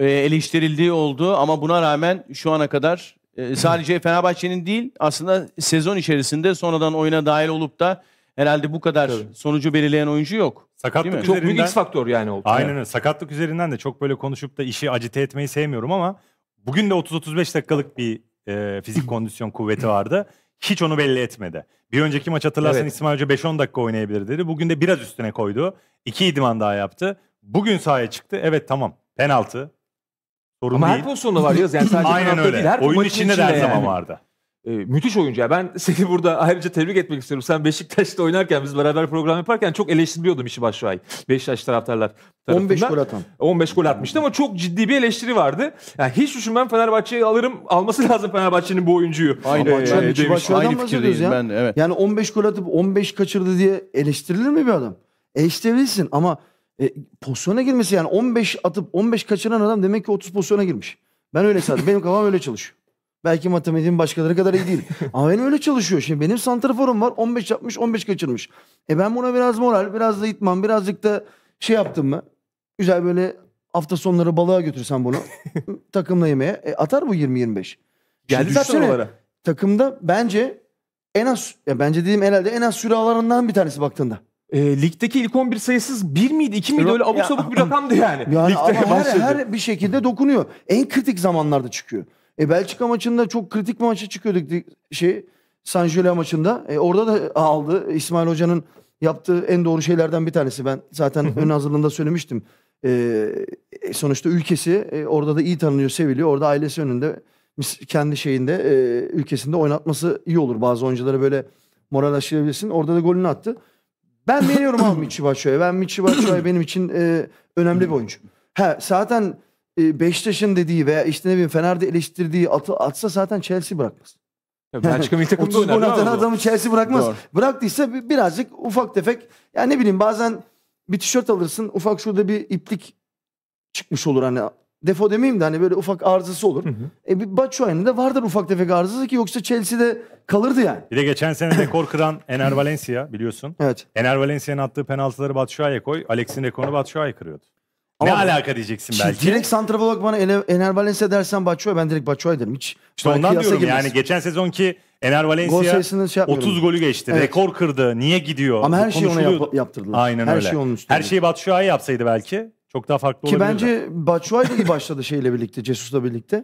e, eleştirildiği oldu ama buna rağmen şu ana kadar e, sadece Fenerbahçe'nin değil aslında sezon içerisinde sonradan oyuna dahil olup da herhalde bu kadar Tabii. sonucu belirleyen oyuncu yok. Sakatlık üzerinden, çok büyük X faktör yani oldu. Aynen öyle. Sakatlık üzerinden de çok böyle konuşup da işi acite etmeyi sevmiyorum ama bugün de 30-35 dakikalık bir e, fizik kondisyon kuvveti vardı. Hiç onu belli etmedi. Bir önceki maç hatırlarsan evet. İsmail Hoca 5-10 dakika oynayabilir dedi. Bugün de biraz üstüne koydu. İki idman daha yaptı. Bugün sahaya çıktı. Evet tamam penaltı Sorun Ama değil. her pozisyonda var Yaz. Yani sadece Aynen öyle. Değil, her Oyun içinde de her zaman yani. vardı. Ee, müthiş oyuncu. Ya. Ben seni burada ayrıca tebrik etmek istiyorum. Sen Beşiktaş'ta oynarken biz beraber program yaparken çok eleştiriliyordum işi Başuay. Beşiktaş taraftarlar tarafından. 15 gol atan. 15 gol atmıştı ama çok ciddi bir eleştiri vardı. Yani hiç düşünmem Fenerbahçe'yi alırım. Alması lazım Fenerbahçe'nin bu oyuncuyu. Aynı, ee, ben, e, aynı fikirdeyim ya. ben. Evet. Yani 15 gol atıp 15 kaçırdı diye eleştirilir mi bir adam? Eleştirebilirsin ama e, pozisyona girmesi yani 15 atıp 15 kaçıran adam demek ki 30 pozisyona girmiş. Ben öyle sadece Benim kafam öyle çalışıyor. Belki matematiğim başkaları kadar iyi değil. Ama benim öyle çalışıyor. Şimdi benim santraforum var. 15 yapmış, 15 kaçırmış. E ben buna biraz moral, biraz da itman, birazcık da şey yaptım mı? Güzel böyle hafta sonları balığa götürsem bunu takımla yemeğe. E atar bu 20-25. Geldi şey zaten Takımda bence en az, ya bence dediğim herhalde en az süre alanından bir tanesi baktığında e, ligdeki ilk 11 sayısız 1 miydi 2 miydi öyle abuk ya, sabuk bir rakamdı yani. yani ama her, her bir şekilde dokunuyor. En kritik zamanlarda çıkıyor. E Belçika maçında çok kritik bir maça çıkıyorduk şey Sanjula maçında. E, orada da aldı İsmail Hoca'nın yaptığı en doğru şeylerden bir tanesi. Ben zaten ön hazırlığında söylemiştim. E, e, sonuçta ülkesi e, orada da iyi tanınıyor, seviliyor. Orada ailesi önünde kendi şeyinde e, ülkesinde oynatması iyi olur. Bazı oyunculara böyle moral aşılayabilirsin. Orada da golünü attı. Ben veriyorum abi Michi Batshuayi. Ben Michi Batshuayi benim için e, önemli bir oyuncu. Ha zaten e, Beşiktaş'ın dediği veya işte ne bileyim Fener'de eleştirdiği atı atsa zaten Chelsea bırakmaz. Ya Belçika milli takımda oynar. adamı Chelsea bırakmaz. Doğru. Bıraktıysa birazcık ufak tefek yani ne bileyim bazen bir tişört alırsın ufak şurada bir iplik çıkmış olur hani defo demeyeyim de hani böyle ufak arızası olur. Hı hı. E bir Batshuayi'nin de vardır ufak tefek arızası ki yoksa Chelsea'de kalırdı yani. Bir de geçen sene rekor kıran Ener Valencia biliyorsun. Evet. Ener Valencia'nın attığı penaltıları Batshuayi'ye koy. Alex'in rekorunu Batshuayi kırıyordu. Ama ne alaka diyeceksin belki. Direkt santrafor olarak bana Ener Valencia dersen Batshuayi ben direkt Batshuayi derim. Hiç işte ondan diyorum girmez. yani geçen sezonki Ener Valencia şey 30 golü geçti. Evet. Rekor kırdı. Niye gidiyor? Ama her şeyi ona yap- yaptırdılar. Aynen her öyle. Şey onun üstüne. her şeyi Batshuayi yapsaydı belki çok daha farklı Ki olabilir. Ki bence Batshuayi de iyi başladı şeyle birlikte, Cesus'la birlikte.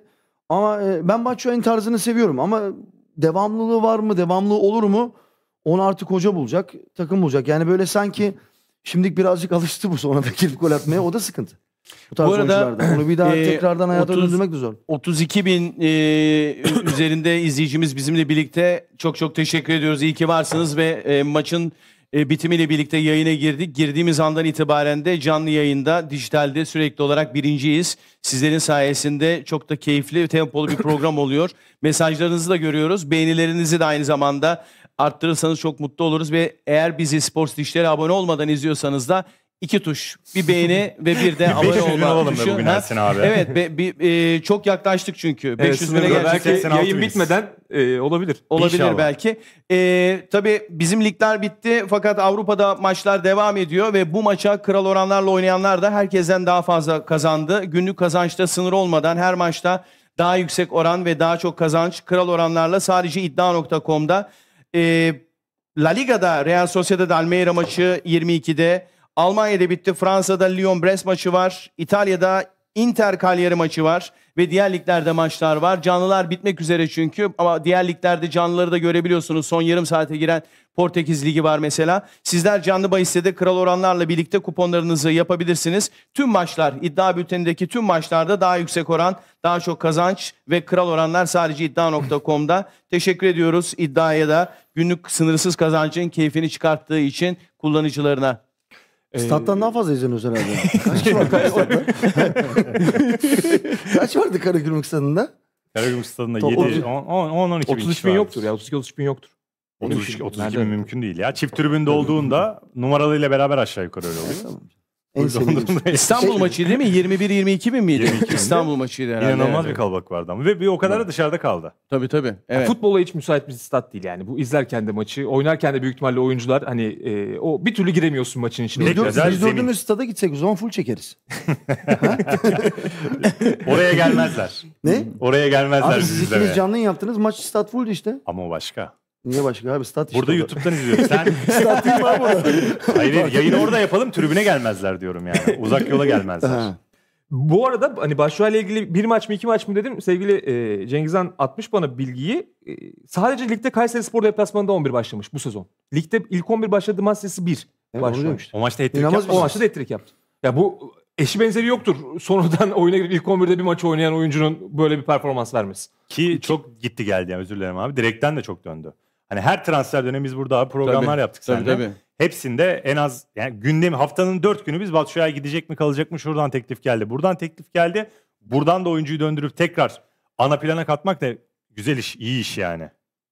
Ama e, ben Batshuayi'nin tarzını seviyorum ama devamlılığı var mı, devamlı olur mu? Onu artık hoca bulacak, takım bulacak. Yani böyle sanki şimdilik birazcık alıştı bu sonrada kilip gol atmaya. O da sıkıntı. Bu tarz bu arada, Onu bir daha e, tekrardan hayata 30, döndürmek de zor. 32 bin e, üzerinde izleyicimiz bizimle birlikte. Çok çok teşekkür ediyoruz. İyi ki varsınız ve e, maçın e, bitimiyle birlikte yayına girdik. Girdiğimiz andan itibaren de canlı yayında, dijitalde sürekli olarak birinciyiz. Sizlerin sayesinde çok da keyifli, ve tempolu bir program oluyor. Mesajlarınızı da görüyoruz. Beğenilerinizi de aynı zamanda arttırırsanız çok mutlu oluruz. Ve eğer bizi Sports Dişleri abone olmadan izliyorsanız da İki tuş. Bir beğeni ve bir de abone olma olalım be tuşu. bugün Ha, Ersin abi. Evet be- bir- e, çok yaklaştık çünkü. 500 bine sınırda yayın bitmeden e, olabilir. Olabilir İnşallah. belki. Ee, tabii bizim ligler bitti fakat Avrupa'da maçlar devam ediyor ve bu maça kral oranlarla oynayanlar da herkesten daha fazla kazandı. Günlük kazançta sınır olmadan her maçta daha yüksek oran ve daha çok kazanç kral oranlarla sadece iddia.com'da. Ee, La Liga'da Real Sociedad Almeida maçı 22'de Almanya'da bitti. Fransa'da Lyon-Brest maçı var. İtalya'da Inter Cagliari maçı var ve diğer liglerde maçlar var. Canlılar bitmek üzere çünkü ama diğer liglerde canlıları da görebiliyorsunuz. Son yarım saate giren Portekiz Ligi var mesela. Sizler canlı bahiste de kral oranlarla birlikte kuponlarınızı yapabilirsiniz. Tüm maçlar, iddia bültenindeki tüm maçlarda daha yüksek oran, daha çok kazanç ve kral oranlar sadece iddia.com'da. Teşekkür ediyoruz iddiaya da günlük sınırsız kazancın keyfini çıkarttığı için kullanıcılarına. Ee, Stat'tan daha fazla izleniyorsun herhalde. Kaç kişi var Karagümrük Kaç vardı Karagümrük stadında? Karagümrük stadında 7, 10, 10, 12 bin 33 bin yoktur ya. 32, 33 bin yoktur. 32, 32 bin mümkün değil ya. Çift tribünde olduğunda numaralarıyla beraber aşağı yukarı öyle oluyor. En şey. İstanbul şey- maçı değil mi? 21-22 bin miydi? 22 İstanbul maçıydı herhalde. İnanılmaz bir kalabalık vardı ama. Ve bir o kadar da dışarıda kaldı. Tabii tabii. Evet. Futbola hiç müsait bir stat değil yani. Bu izlerken de maçı, oynarken de büyük ihtimalle oyuncular hani e, o bir türlü giremiyorsun maçın içine. Biz, dört, biz dördümüz stada gitsek o zaman full çekeriz. Oraya gelmezler. Ne? Oraya gelmezler. Abi siz ikiniz canlı yaptınız maç stat full işte. Ama o başka. Niye başka abi stat işte. Burada orada. YouTube'dan izliyoruz. Sen... stat değil mi abi Hayır yayını orada yapalım tribüne gelmezler diyorum yani. Uzak yola gelmezler. Bu arada hani ile ilgili bir maç mı iki maç mı dedim. Sevgili e, Cengizhan atmış bana bilgiyi. E, sadece ligde Kayseri Spor deplasmanında 11 başlamış bu sezon. Ligde ilk 11 başladığı maç sayısı 1 evet, O maçta ettirik yaptı. O maçta da ettirik yaptı. Ya bu eşi benzeri yoktur. Sonradan oyuna girip ilk 11'de bir maç oynayan oyuncunun böyle bir performans vermesi. Ki çok gitti geldi yani özür dilerim abi. Direkten de çok döndü. Hani her transfer dönemi biz burada abi programlar tabii, yaptık tabii, seninle. Tabii. Hepsinde en az yani gündem haftanın dört günü biz Batshuayi gidecek mi kalacak mı şuradan teklif geldi. Buradan teklif geldi. Buradan da oyuncuyu döndürüp tekrar ana plana katmak da güzel iş, iyi iş yani.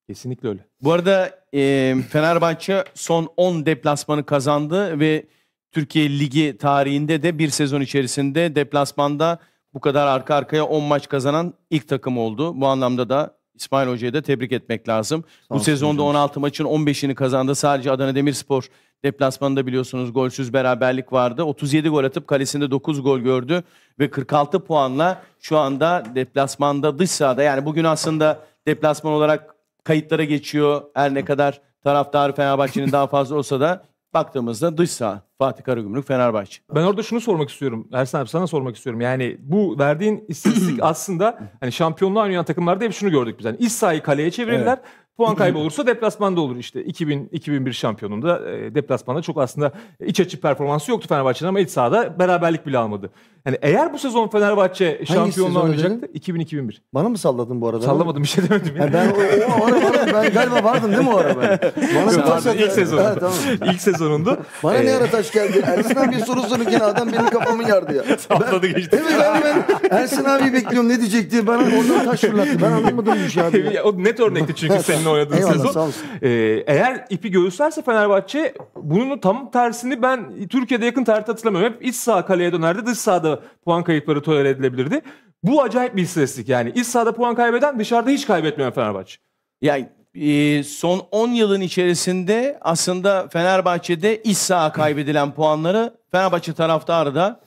Kesinlikle öyle. Bu arada e, Fenerbahçe son 10 deplasmanı kazandı ve Türkiye Ligi tarihinde de bir sezon içerisinde deplasmanda bu kadar arka arkaya 10 maç kazanan ilk takım oldu. Bu anlamda da İsmail Hoca'yı da tebrik etmek lazım. Sağ Bu sezonda hocam. 16 maçın 15'ini kazandı. Sadece Adana Demirspor deplasmanında biliyorsunuz golsüz beraberlik vardı. 37 gol atıp kalesinde 9 gol gördü ve 46 puanla şu anda deplasmanda dış sahada yani bugün aslında deplasman olarak kayıtlara geçiyor. Her ne kadar taraftar Fenerbahçe'nin daha fazla olsa da baktığımızda dış saha Fatih Karagümrük Fenerbahçe. Ben orada şunu sormak istiyorum. Ersan abi sana sormak istiyorum. Yani bu verdiğin istatistik aslında hani şampiyonluğa oynayan takımlarda hep şunu gördük biz. Yani iç sahayı kaleye çevirirler. Evet. Puan kaybı olursa deplasmanda olur işte. 2000 2001 şampiyonunda e, deplasmanda çok aslında iç açı performansı yoktu Fenerbahçe'nin ama iç sahada beraberlik bile almadı. Hani eğer bu sezon Fenerbahçe şampiyonla oynayacaktı dedin? 2000-2001. Bana mı salladın bu arada? Sallamadım bir şey demedim. Yani. ben o, o, o ara, ara, ben galiba vardım değil mi o arada? ben? Bana Yok, vardı, ilk sezonunda. Ha, tamam. İlk sezonundu. Bana ee... ne ara taş geldi? Ersin abi soru sorurken adam benim kafamı yardı ya. Salladı geçti. Evet abi ben Ersin abi bekliyorum ne diyecek diye bana ondan taş fırlattı. Ben anlamadım bu şey abi. o net örnekti çünkü senin oynadığın Eyvallah, sezon. Sağ olsun. Ee, eğer ipi göğüslerse Fenerbahçe bunun tam tersini ben Türkiye'de yakın tarihte hatırlamıyorum. Hep iç sağ kaleye dönerdi dış sağda puan kayıpları tolere edilebilirdi. Bu acayip bir istatistik yani. İç sahada puan kaybeden dışarıda hiç kaybetmeyen Fenerbahçe. Yani e, son 10 yılın içerisinde aslında Fenerbahçe'de iç saha kaybedilen puanları Fenerbahçe taraftarı da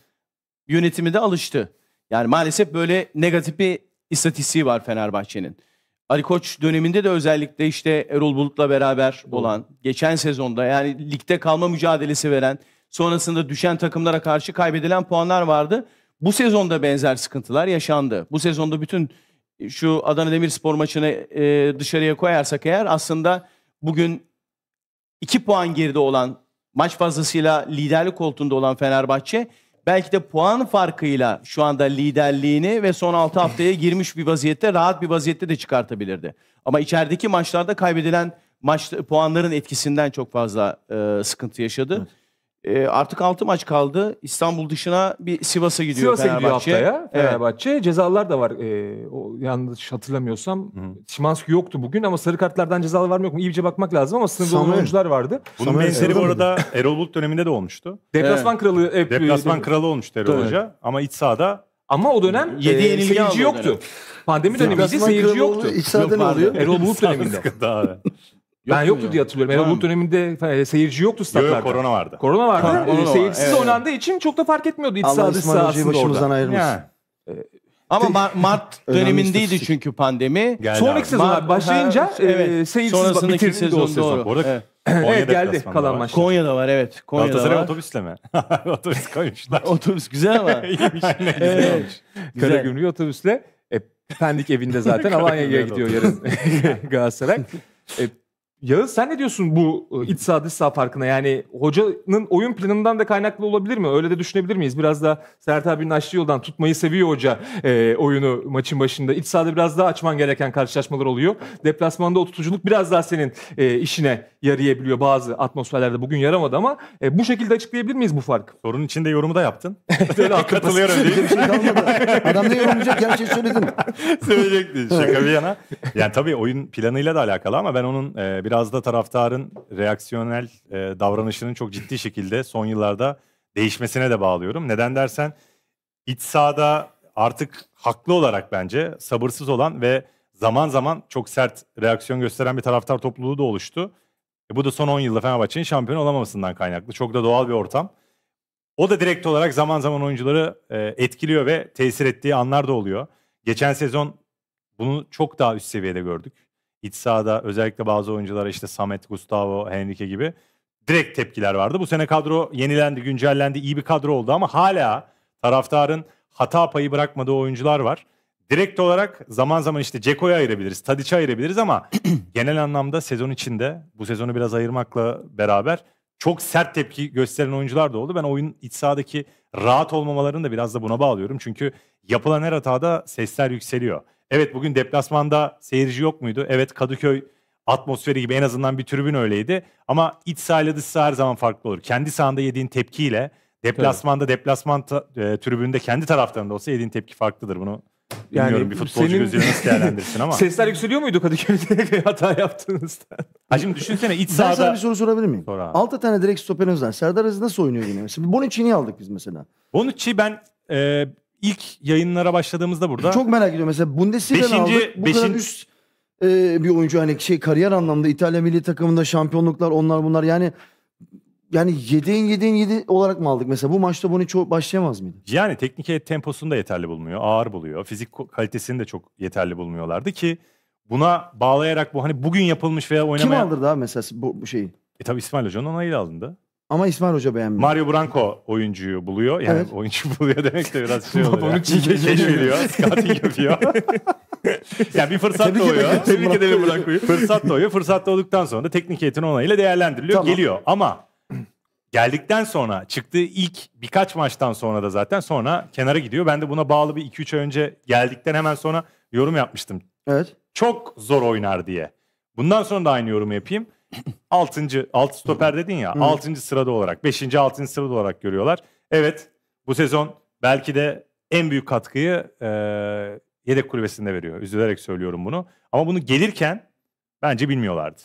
yönetimi de alıştı. Yani maalesef böyle negatif bir istatistiği var Fenerbahçe'nin. Ali Koç döneminde de özellikle işte Erol Bulut'la beraber olan, geçen sezonda yani ligde kalma mücadelesi veren Sonrasında düşen takımlara karşı kaybedilen puanlar vardı. Bu sezonda benzer sıkıntılar yaşandı. Bu sezonda bütün e, şu Adana Demirspor maçını e, dışarıya koyarsak eğer aslında bugün 2 puan geride olan maç fazlasıyla liderlik koltuğunda olan Fenerbahçe belki de puan farkıyla şu anda liderliğini ve son 6 haftaya girmiş bir vaziyette rahat bir vaziyette de çıkartabilirdi. Ama içerideki maçlarda kaybedilen maç puanların etkisinden çok fazla e, sıkıntı yaşadı. Evet. E, artık 6 maç kaldı. İstanbul dışına bir Sivas'a gidiyor Sivas'a gidiyor Fenerbahçe. haftaya Fenerbahçe. Cezalar da var. E, o, yanlış hatırlamıyorsam. Şimanski yoktu bugün ama sarı kartlardan cezalı var mı yok mu? İyice bakmak lazım ama sınırda olan oyuncular vardı. Bunun Samuel benzeri bu arada Erol Bulut döneminde de olmuştu. Deplasman kralı. e, Deplasman e, kralı olmuştu Erol Evet. Hoca ama iç sahada Ama o dönem Yedi e, seyirci yoktu. dönem. Pandemi dönemiydi Deplasman seyirci yoktu. iç sahada ne oluyor? Erol Bulut döneminde ben yoktu diye hatırlıyorum. Erol Bulut döneminde e, seyirci yoktu statlarda. Yok korona vardı. Korona vardı. Ha, korona ee, seyirsiz var. evet. oynandığı için çok da fark etmiyordu. İç Allah dış İsmail Hoca'yı başımızdan ayırmasın. Ee, ama Mar- Mart dönemindeydi çünkü pandemi. Geldi Sonraki abi. sezon başlayınca ha, evet. e, Sonrasındaki bitirdi sezon, sezon. Doğru. Bu arada evet. Konya'da evet, geldi kalan maçlar. Konya'da var evet. Konya'da Galatasaray var. otobüsle mi? otobüs koymuşlar. otobüs güzel ama. İyiymiş. Aynen, güzel olmuş. Karagümrük otobüsle. E, Pendik evinde zaten Alanya'ya gidiyor yarın Galatasaray. E, Yağız sen ne diyorsun bu e, iç saha dış saha farkına? Yani hocanın oyun planından da kaynaklı olabilir mi? Öyle de düşünebilir miyiz? Biraz da Serhat abinin açtığı yoldan tutmayı seviyor hoca e, oyunu maçın başında. İç sahada biraz daha açman gereken karşılaşmalar oluyor. Deplasmanda o tutuculuk biraz daha senin e, işine yarayabiliyor bazı atmosferlerde. Bugün yaramadı ama e, bu şekilde açıklayabilir miyiz bu farkı? Sorunun içinde yorumu da yaptın. Öyle Katılıyorum değil mi? şey Adam ne yorumlayacak her söyledin. Söyleyecekti şaka bir yana. Yani tabii oyun planıyla da alakalı ama ben onun... E, biraz da taraftarın reaksiyonel e, davranışının çok ciddi şekilde son yıllarda değişmesine de bağlıyorum. Neden dersen iç sahada artık haklı olarak bence sabırsız olan ve zaman zaman çok sert reaksiyon gösteren bir taraftar topluluğu da oluştu. E bu da son 10 yılda Fenerbahçe'nin şampiyon olamamasından kaynaklı. Çok da doğal bir ortam. O da direkt olarak zaman zaman oyuncuları e, etkiliyor ve tesir ettiği anlar da oluyor. Geçen sezon bunu çok daha üst seviyede gördük iç sahada özellikle bazı oyunculara işte Samet, Gustavo, Henrique gibi direkt tepkiler vardı. Bu sene kadro yenilendi, güncellendi, iyi bir kadro oldu ama hala taraftarın hata payı bırakmadığı oyuncular var. Direkt olarak zaman zaman işte Ceko'ya ayırabiliriz, Tadiç'e ayırabiliriz ama genel anlamda sezon içinde bu sezonu biraz ayırmakla beraber çok sert tepki gösteren oyuncular da oldu. Ben oyun iç sahadaki rahat olmamalarını da biraz da buna bağlıyorum. Çünkü yapılan her hatada sesler yükseliyor. Evet bugün deplasmanda seyirci yok muydu? Evet Kadıköy atmosferi gibi en azından bir tribün öyleydi. Ama iç sahayla dış saha her zaman farklı olur. Kendi sahanda yediğin tepkiyle deplasmanda deplasman ta, e, tribünde kendi taraftarında olsa yediğin tepki farklıdır. Bunu Yani bilmiyorum bir futbolcu senin- gözüyle nasıl değerlendirsin ama. Sesler yükseliyor muydu Kadıköy'de hata yaptığınızda? Ha şimdi düşünsene iç Ben sana bir soru sorabilir miyim? Sor abi. tane direkt stoperiniz var. Serdar Aziz nasıl oynuyor yine? Şimdi Bonucci'yi niye aldık biz mesela? Bonucci ben e, ilk yayınlara başladığımızda burada. Çok merak ediyorum mesela Bundesliga'nın beşinci, aldık. Bu beşinci... kadar üst e, bir oyuncu hani şey kariyer anlamda İtalya milli takımında şampiyonluklar onlar bunlar yani yani yedeğin yedeğin yedi olarak mı aldık mesela? Bu maçta bunu çok başlayamaz mıydı? Yani teknik heyet temposunu da yeterli bulmuyor. Ağır buluyor. Fizik kalitesini de çok yeterli bulmuyorlardı ki buna bağlayarak bu hani bugün yapılmış veya oynamayan... Kim aldırdı abi mesela bu, bu şeyi? E tabi İsmail Hoca'nın onayıyla alındı. Ama İsmail Hoca beğenmiyor. Mario Branco oyuncuyu buluyor. Yani Evet. oyuncu buluyor demek de biraz şey oluyor. Bunu keşfediyor, scouting yapıyor. ya bir fırsat Tebrik doğuyor. ederim. Tebrik edelim Branco'yu. Fırsat doğuyor. Fırsat doğduktan sonra da teknik heyetin onayıyla değerlendiriliyor. Tamam. Geliyor ama geldikten sonra çıktığı ilk birkaç maçtan sonra da zaten sonra kenara gidiyor. Ben de buna bağlı bir 2-3 ay önce geldikten hemen sonra yorum yapmıştım. Evet. Çok zor oynar diye. Bundan sonra da aynı yorumu yapayım altıncı, altı stoper dedin ya. Hı. sırada olarak, beşinci, altıncı sırada olarak görüyorlar. Evet bu sezon belki de en büyük katkıyı e, yedek kulübesinde veriyor. Üzülerek söylüyorum bunu. Ama bunu gelirken bence bilmiyorlardı.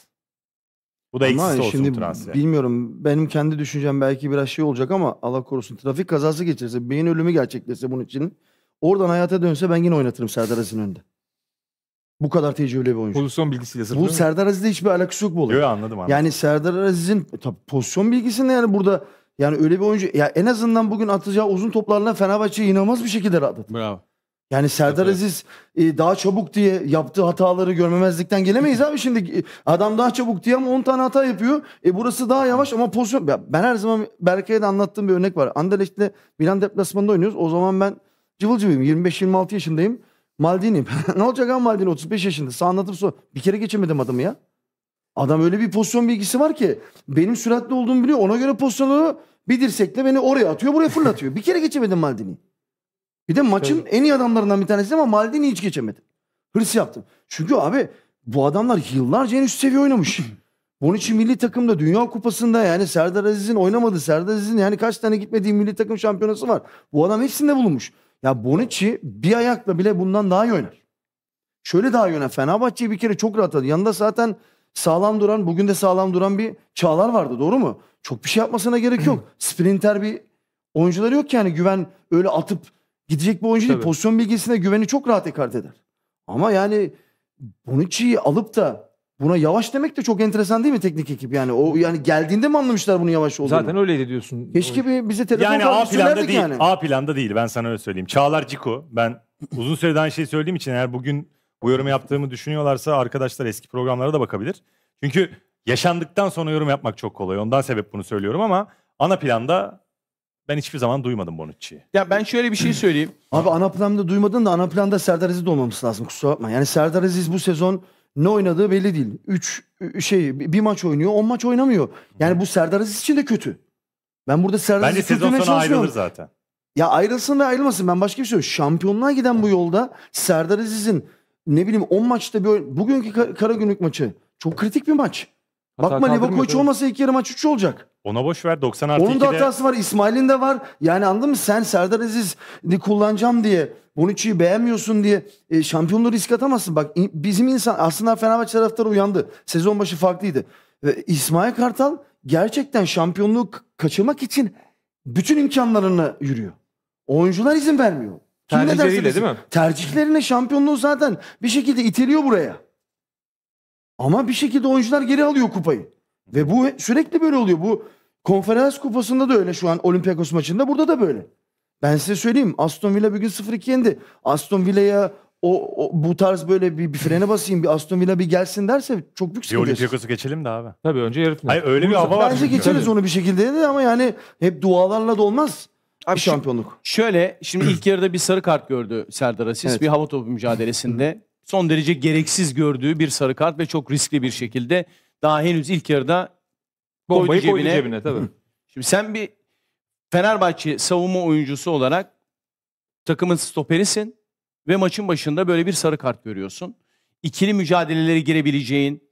Bu da ama eksisi şimdi transfer. Bilmiyorum benim kendi düşüncem belki biraz şey olacak ama Allah korusun trafik kazası geçirse, beyin ölümü gerçekleşse bunun için oradan hayata dönse ben yine oynatırım Serdar Aziz'in önünde. Bu kadar tecrübeli bir oyuncu. Pozisyon bilgisiyle sırf. Bu Serdar Aziz'le hiçbir alakası yok bu olay. Yok anladım anladım. Yani Serdar Aziz'in e, tabii pozisyon bilgisinde yani burada yani öyle bir oyuncu ya en azından bugün atacağı uzun toplarla Fenerbahçe inanılmaz bir şekilde rahatladı. Bravo. Yani Serdar evet. Aziz e, daha çabuk diye yaptığı hataları görmemezlikten gelemeyiz abi şimdi. E, adam daha çabuk diye ama 10 tane hata yapıyor. E burası daha yavaş ama pozisyon. Ya ben her zaman Berkay'a da anlattığım bir örnek var. Anderlecht'le Milan deplasmanında oynuyoruz. O zaman ben cıvıl cıvıyım. 25-26 yaşındayım. Maldini. ne olacak ha Maldini 35 yaşında. Sağ anlatıp sonra. Bir kere geçemedim adamı ya. Adam öyle bir pozisyon bilgisi var ki benim süratli olduğumu biliyor. Ona göre pozisyonu bir dirsekle beni oraya atıyor buraya fırlatıyor. bir kere geçemedim Maldini. Bir de maçın evet. en iyi adamlarından bir tanesi ama Maldini hiç geçemedim. Hırs yaptım. Çünkü abi bu adamlar yıllarca en üst seviye oynamış. Bunun için milli takımda Dünya Kupası'nda yani Serdar Aziz'in oynamadığı Serdar Aziz'in yani kaç tane gitmediği milli takım şampiyonası var. Bu adam hepsinde bulunmuş. Ya Bonucci bir ayakla bile bundan daha iyi oynar. Şöyle daha iyi oynar. Fenerbahçe'yi bir kere çok rahatladı. Yanında zaten sağlam duran, bugün de sağlam duran bir Çağlar vardı doğru mu? Çok bir şey yapmasına gerek yok. Sprinter bir oyuncuları yok ki yani güven öyle atıp gidecek bir oyuncu Tabii. değil. Pozisyon bilgisine güveni çok rahat ekart eder. Ama yani Bonucci'yi alıp da Buna yavaş demek de çok enteresan değil mi teknik ekip? Yani o yani geldiğinde mi anlamışlar bunu yavaş olduğunu? Zaten öyleydi diyorsun. Keşke bir bize telefon Yani A planda değil. Yani. A planda değil ben sana öyle söyleyeyim. Çağlar Ciko ben uzun süreden aynı şeyi söylediğim için eğer bugün bu yorumu yaptığımı düşünüyorlarsa arkadaşlar eski programlara da bakabilir. Çünkü yaşandıktan sonra yorum yapmak çok kolay. Ondan sebep bunu söylüyorum ama ana planda ben hiçbir zaman duymadım Bonucci'yi. Ya ben şöyle bir şey söyleyeyim. Abi ana planda duymadın da ana planda Serdar Aziz de olmaması lazım kusura bakma. Yani Serdar Aziz bu sezon ne oynadığı belli değil. 3 şey bir maç oynuyor 10 maç oynamıyor. Yani bu Serdar Aziz için de kötü. Ben burada Serdar Bence Aziz sezon sonu ayrılır zaten. Ya ayrılsın ve ayrılmasın ben başka bir şey söylüyorum. Şampiyonluğa giden bu yolda Serdar Aziz'in ne bileyim 10 maçta bir oyun... Bugünkü Karagümrük maçı çok kritik bir maç. Hata Bakma Livakovic olmasa ilk yarı maç 3 olacak. Ona boş ver 90 artı Onun da 2'de. hatası var. İsmail'in de var. Yani anladın mı? Sen Serdar Aziz'i kullanacağım diye. Bonucci'yi beğenmiyorsun diye e, şampiyonluğu risk atamazsın. Bak bizim insan aslında Fenerbahçe taraftarı uyandı. Sezon başı farklıydı. Ve İsmail Kartal gerçekten şampiyonluğu kaçırmak için bütün imkanlarını yürüyor. Oyuncular izin vermiyor. Tercihleriyle değil mi? Tercihlerine şampiyonluğu zaten bir şekilde iteliyor buraya. Ama bir şekilde oyuncular geri alıyor kupayı. Ve bu sürekli böyle oluyor. Bu konferans kupasında da öyle şu an Olympiakos maçında burada da böyle. Ben size söyleyeyim Aston Villa bugün gün 0-2 yendi. Aston Villa'ya o, o, bu tarz böyle bir, bir frene basayım bir Aston Villa bir gelsin derse çok büyük Bir sıkıntı. yaşarız. Olympiakos'u geçelim de abi. Tabii önce yarı final. öyle bir hava var. Bence geçeriz onu bir şekilde de ama yani hep dualarla da olmaz Abi şampiyonluk. şöyle şimdi ilk yarıda bir sarı kart gördü Serdar Asis Evet. bir hava topu mücadelesinde son derece gereksiz gördüğü bir sarı kart ve çok riskli bir şekilde daha henüz ilk yarıda bombayı koydu cebine. Koydu cebine tabii. Şimdi sen bir Fenerbahçe savunma oyuncusu olarak takımın stoperisin ve maçın başında böyle bir sarı kart görüyorsun. İkili mücadelelere girebileceğin,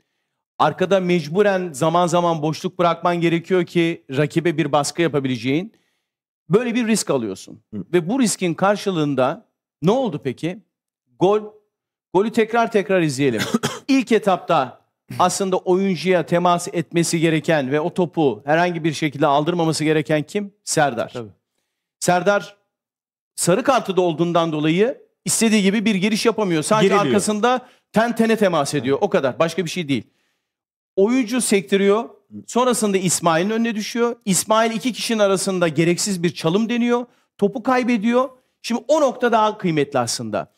arkada mecburen zaman zaman boşluk bırakman gerekiyor ki rakibe bir baskı yapabileceğin. Böyle bir risk alıyorsun. Hı. Ve bu riskin karşılığında ne oldu peki? Gol Golü tekrar tekrar izleyelim. İlk etapta aslında oyuncuya temas etmesi gereken ve o topu herhangi bir şekilde aldırmaması gereken kim? Serdar. Tabii. Serdar sarı kartı olduğundan dolayı istediği gibi bir giriş yapamıyor. Sadece Geriliyor. arkasında ten tene temas ediyor. O kadar. Başka bir şey değil. Oyuncu sektiriyor. Sonrasında İsmail'in önüne düşüyor. İsmail iki kişinin arasında gereksiz bir çalım deniyor. Topu kaybediyor. Şimdi o nokta daha kıymetli aslında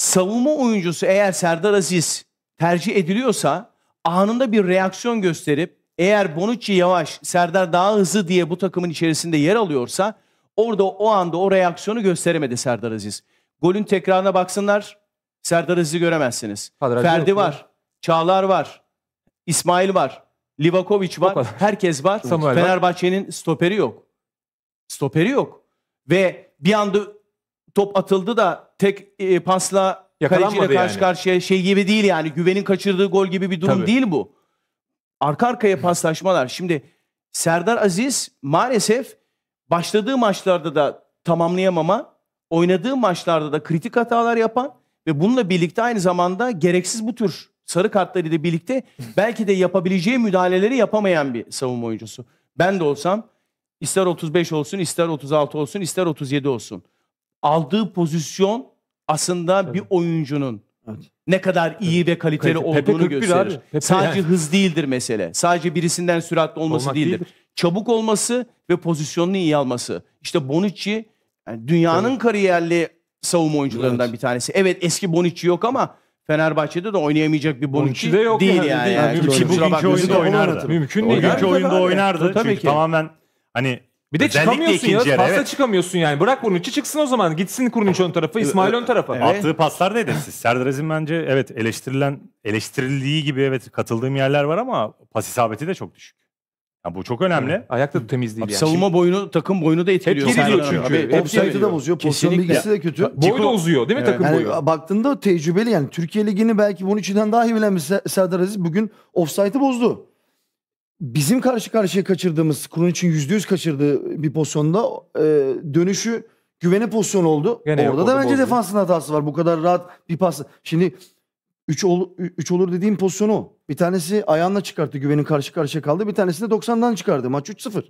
savunma oyuncusu eğer Serdar Aziz tercih ediliyorsa anında bir reaksiyon gösterip eğer Bonucci yavaş, Serdar daha hızlı diye bu takımın içerisinde yer alıyorsa orada o anda o reaksiyonu gösteremedi Serdar Aziz. Golün tekrarına baksınlar. Serdar Aziz'i göremezsiniz. Kadrajı Ferdi var. Ya. Çağlar var. İsmail var. Livakovic var. Herkes var. Fenerbahçe'nin stoperi yok. Stoperi yok. Ve bir anda top atıldı da tek e, pasla Yakalanmadı kaleciyle karşı yani. karşıya şey gibi değil yani. Güvenin kaçırdığı gol gibi bir durum Tabii. değil bu. Arka arkaya paslaşmalar. Şimdi Serdar Aziz maalesef başladığı maçlarda da tamamlayamama, oynadığı maçlarda da kritik hatalar yapan ve bununla birlikte aynı zamanda gereksiz bu tür sarı kartları ile birlikte belki de yapabileceği müdahaleleri yapamayan bir savunma oyuncusu. Ben de olsam ister 35 olsun, ister 36 olsun, ister 37 olsun aldığı pozisyon aslında evet. bir oyuncunun evet. ne kadar iyi ve kaliteli Kalite. olduğunu Pepe gösterir. Abi. Pepe Sadece yani. hız değildir mesele. Sadece birisinden süratli olması Olmak değildir. değildir. Çabuk olması ve pozisyonunu iyi alması. İşte Bonucci yani dünyanın evet. kariyerli savunma oyuncularından evet. bir tanesi. Evet eski Bonucci yok ama Fenerbahçe'de de oynayamayacak bir Bonucci, Bonucci yok değil yani. yani. yani. yani. Bugünkü oyunda oynardı. Mümkün değil. Bugünkü oyunda oynardı. Tabii Çünkü ki. tamamen hani bir de Özellikle çıkamıyorsun ya. Yarı, pasta evet. çıkamıyorsun yani. Bırak Kurniç'i çıksın o zaman. Gitsin Kurniç ön tarafa, İsmail ön tarafa. Evet. Attığı paslar da siz? Serdar Azim bence evet eleştirilen, eleştirildiği gibi evet katıldığım yerler var ama pas isabeti de çok düşük. Yani bu çok önemli. Hı. Ayakta da temiz değil Abi yani. Savunma şey- boyunu, takım boyunu da etkiliyor. Hep geliyor çünkü. Offside'ı da bozuyor. Pozisyon bilgisi de kötü. Boy da uzuyor değil mi evet. takım boyu? Yani baktığında tecrübeli yani. Türkiye Ligi'ni belki bunun içinden daha iyi bilen bir Serdar Aziz bugün offside'ı bozdu bizim karşı karşıya kaçırdığımız, Kronic'in %100 kaçırdığı bir pozisyonda e, dönüşü güvene pozisyon oldu. Gene Orada da bence bozdu. defansın hatası var. Bu kadar rahat bir pas. Şimdi 3 ol, üç olur dediğim pozisyonu Bir tanesi ayağınla çıkarttı güvenin karşı karşıya kaldı. Bir tanesini de 90'dan çıkardı. Maç 3-0.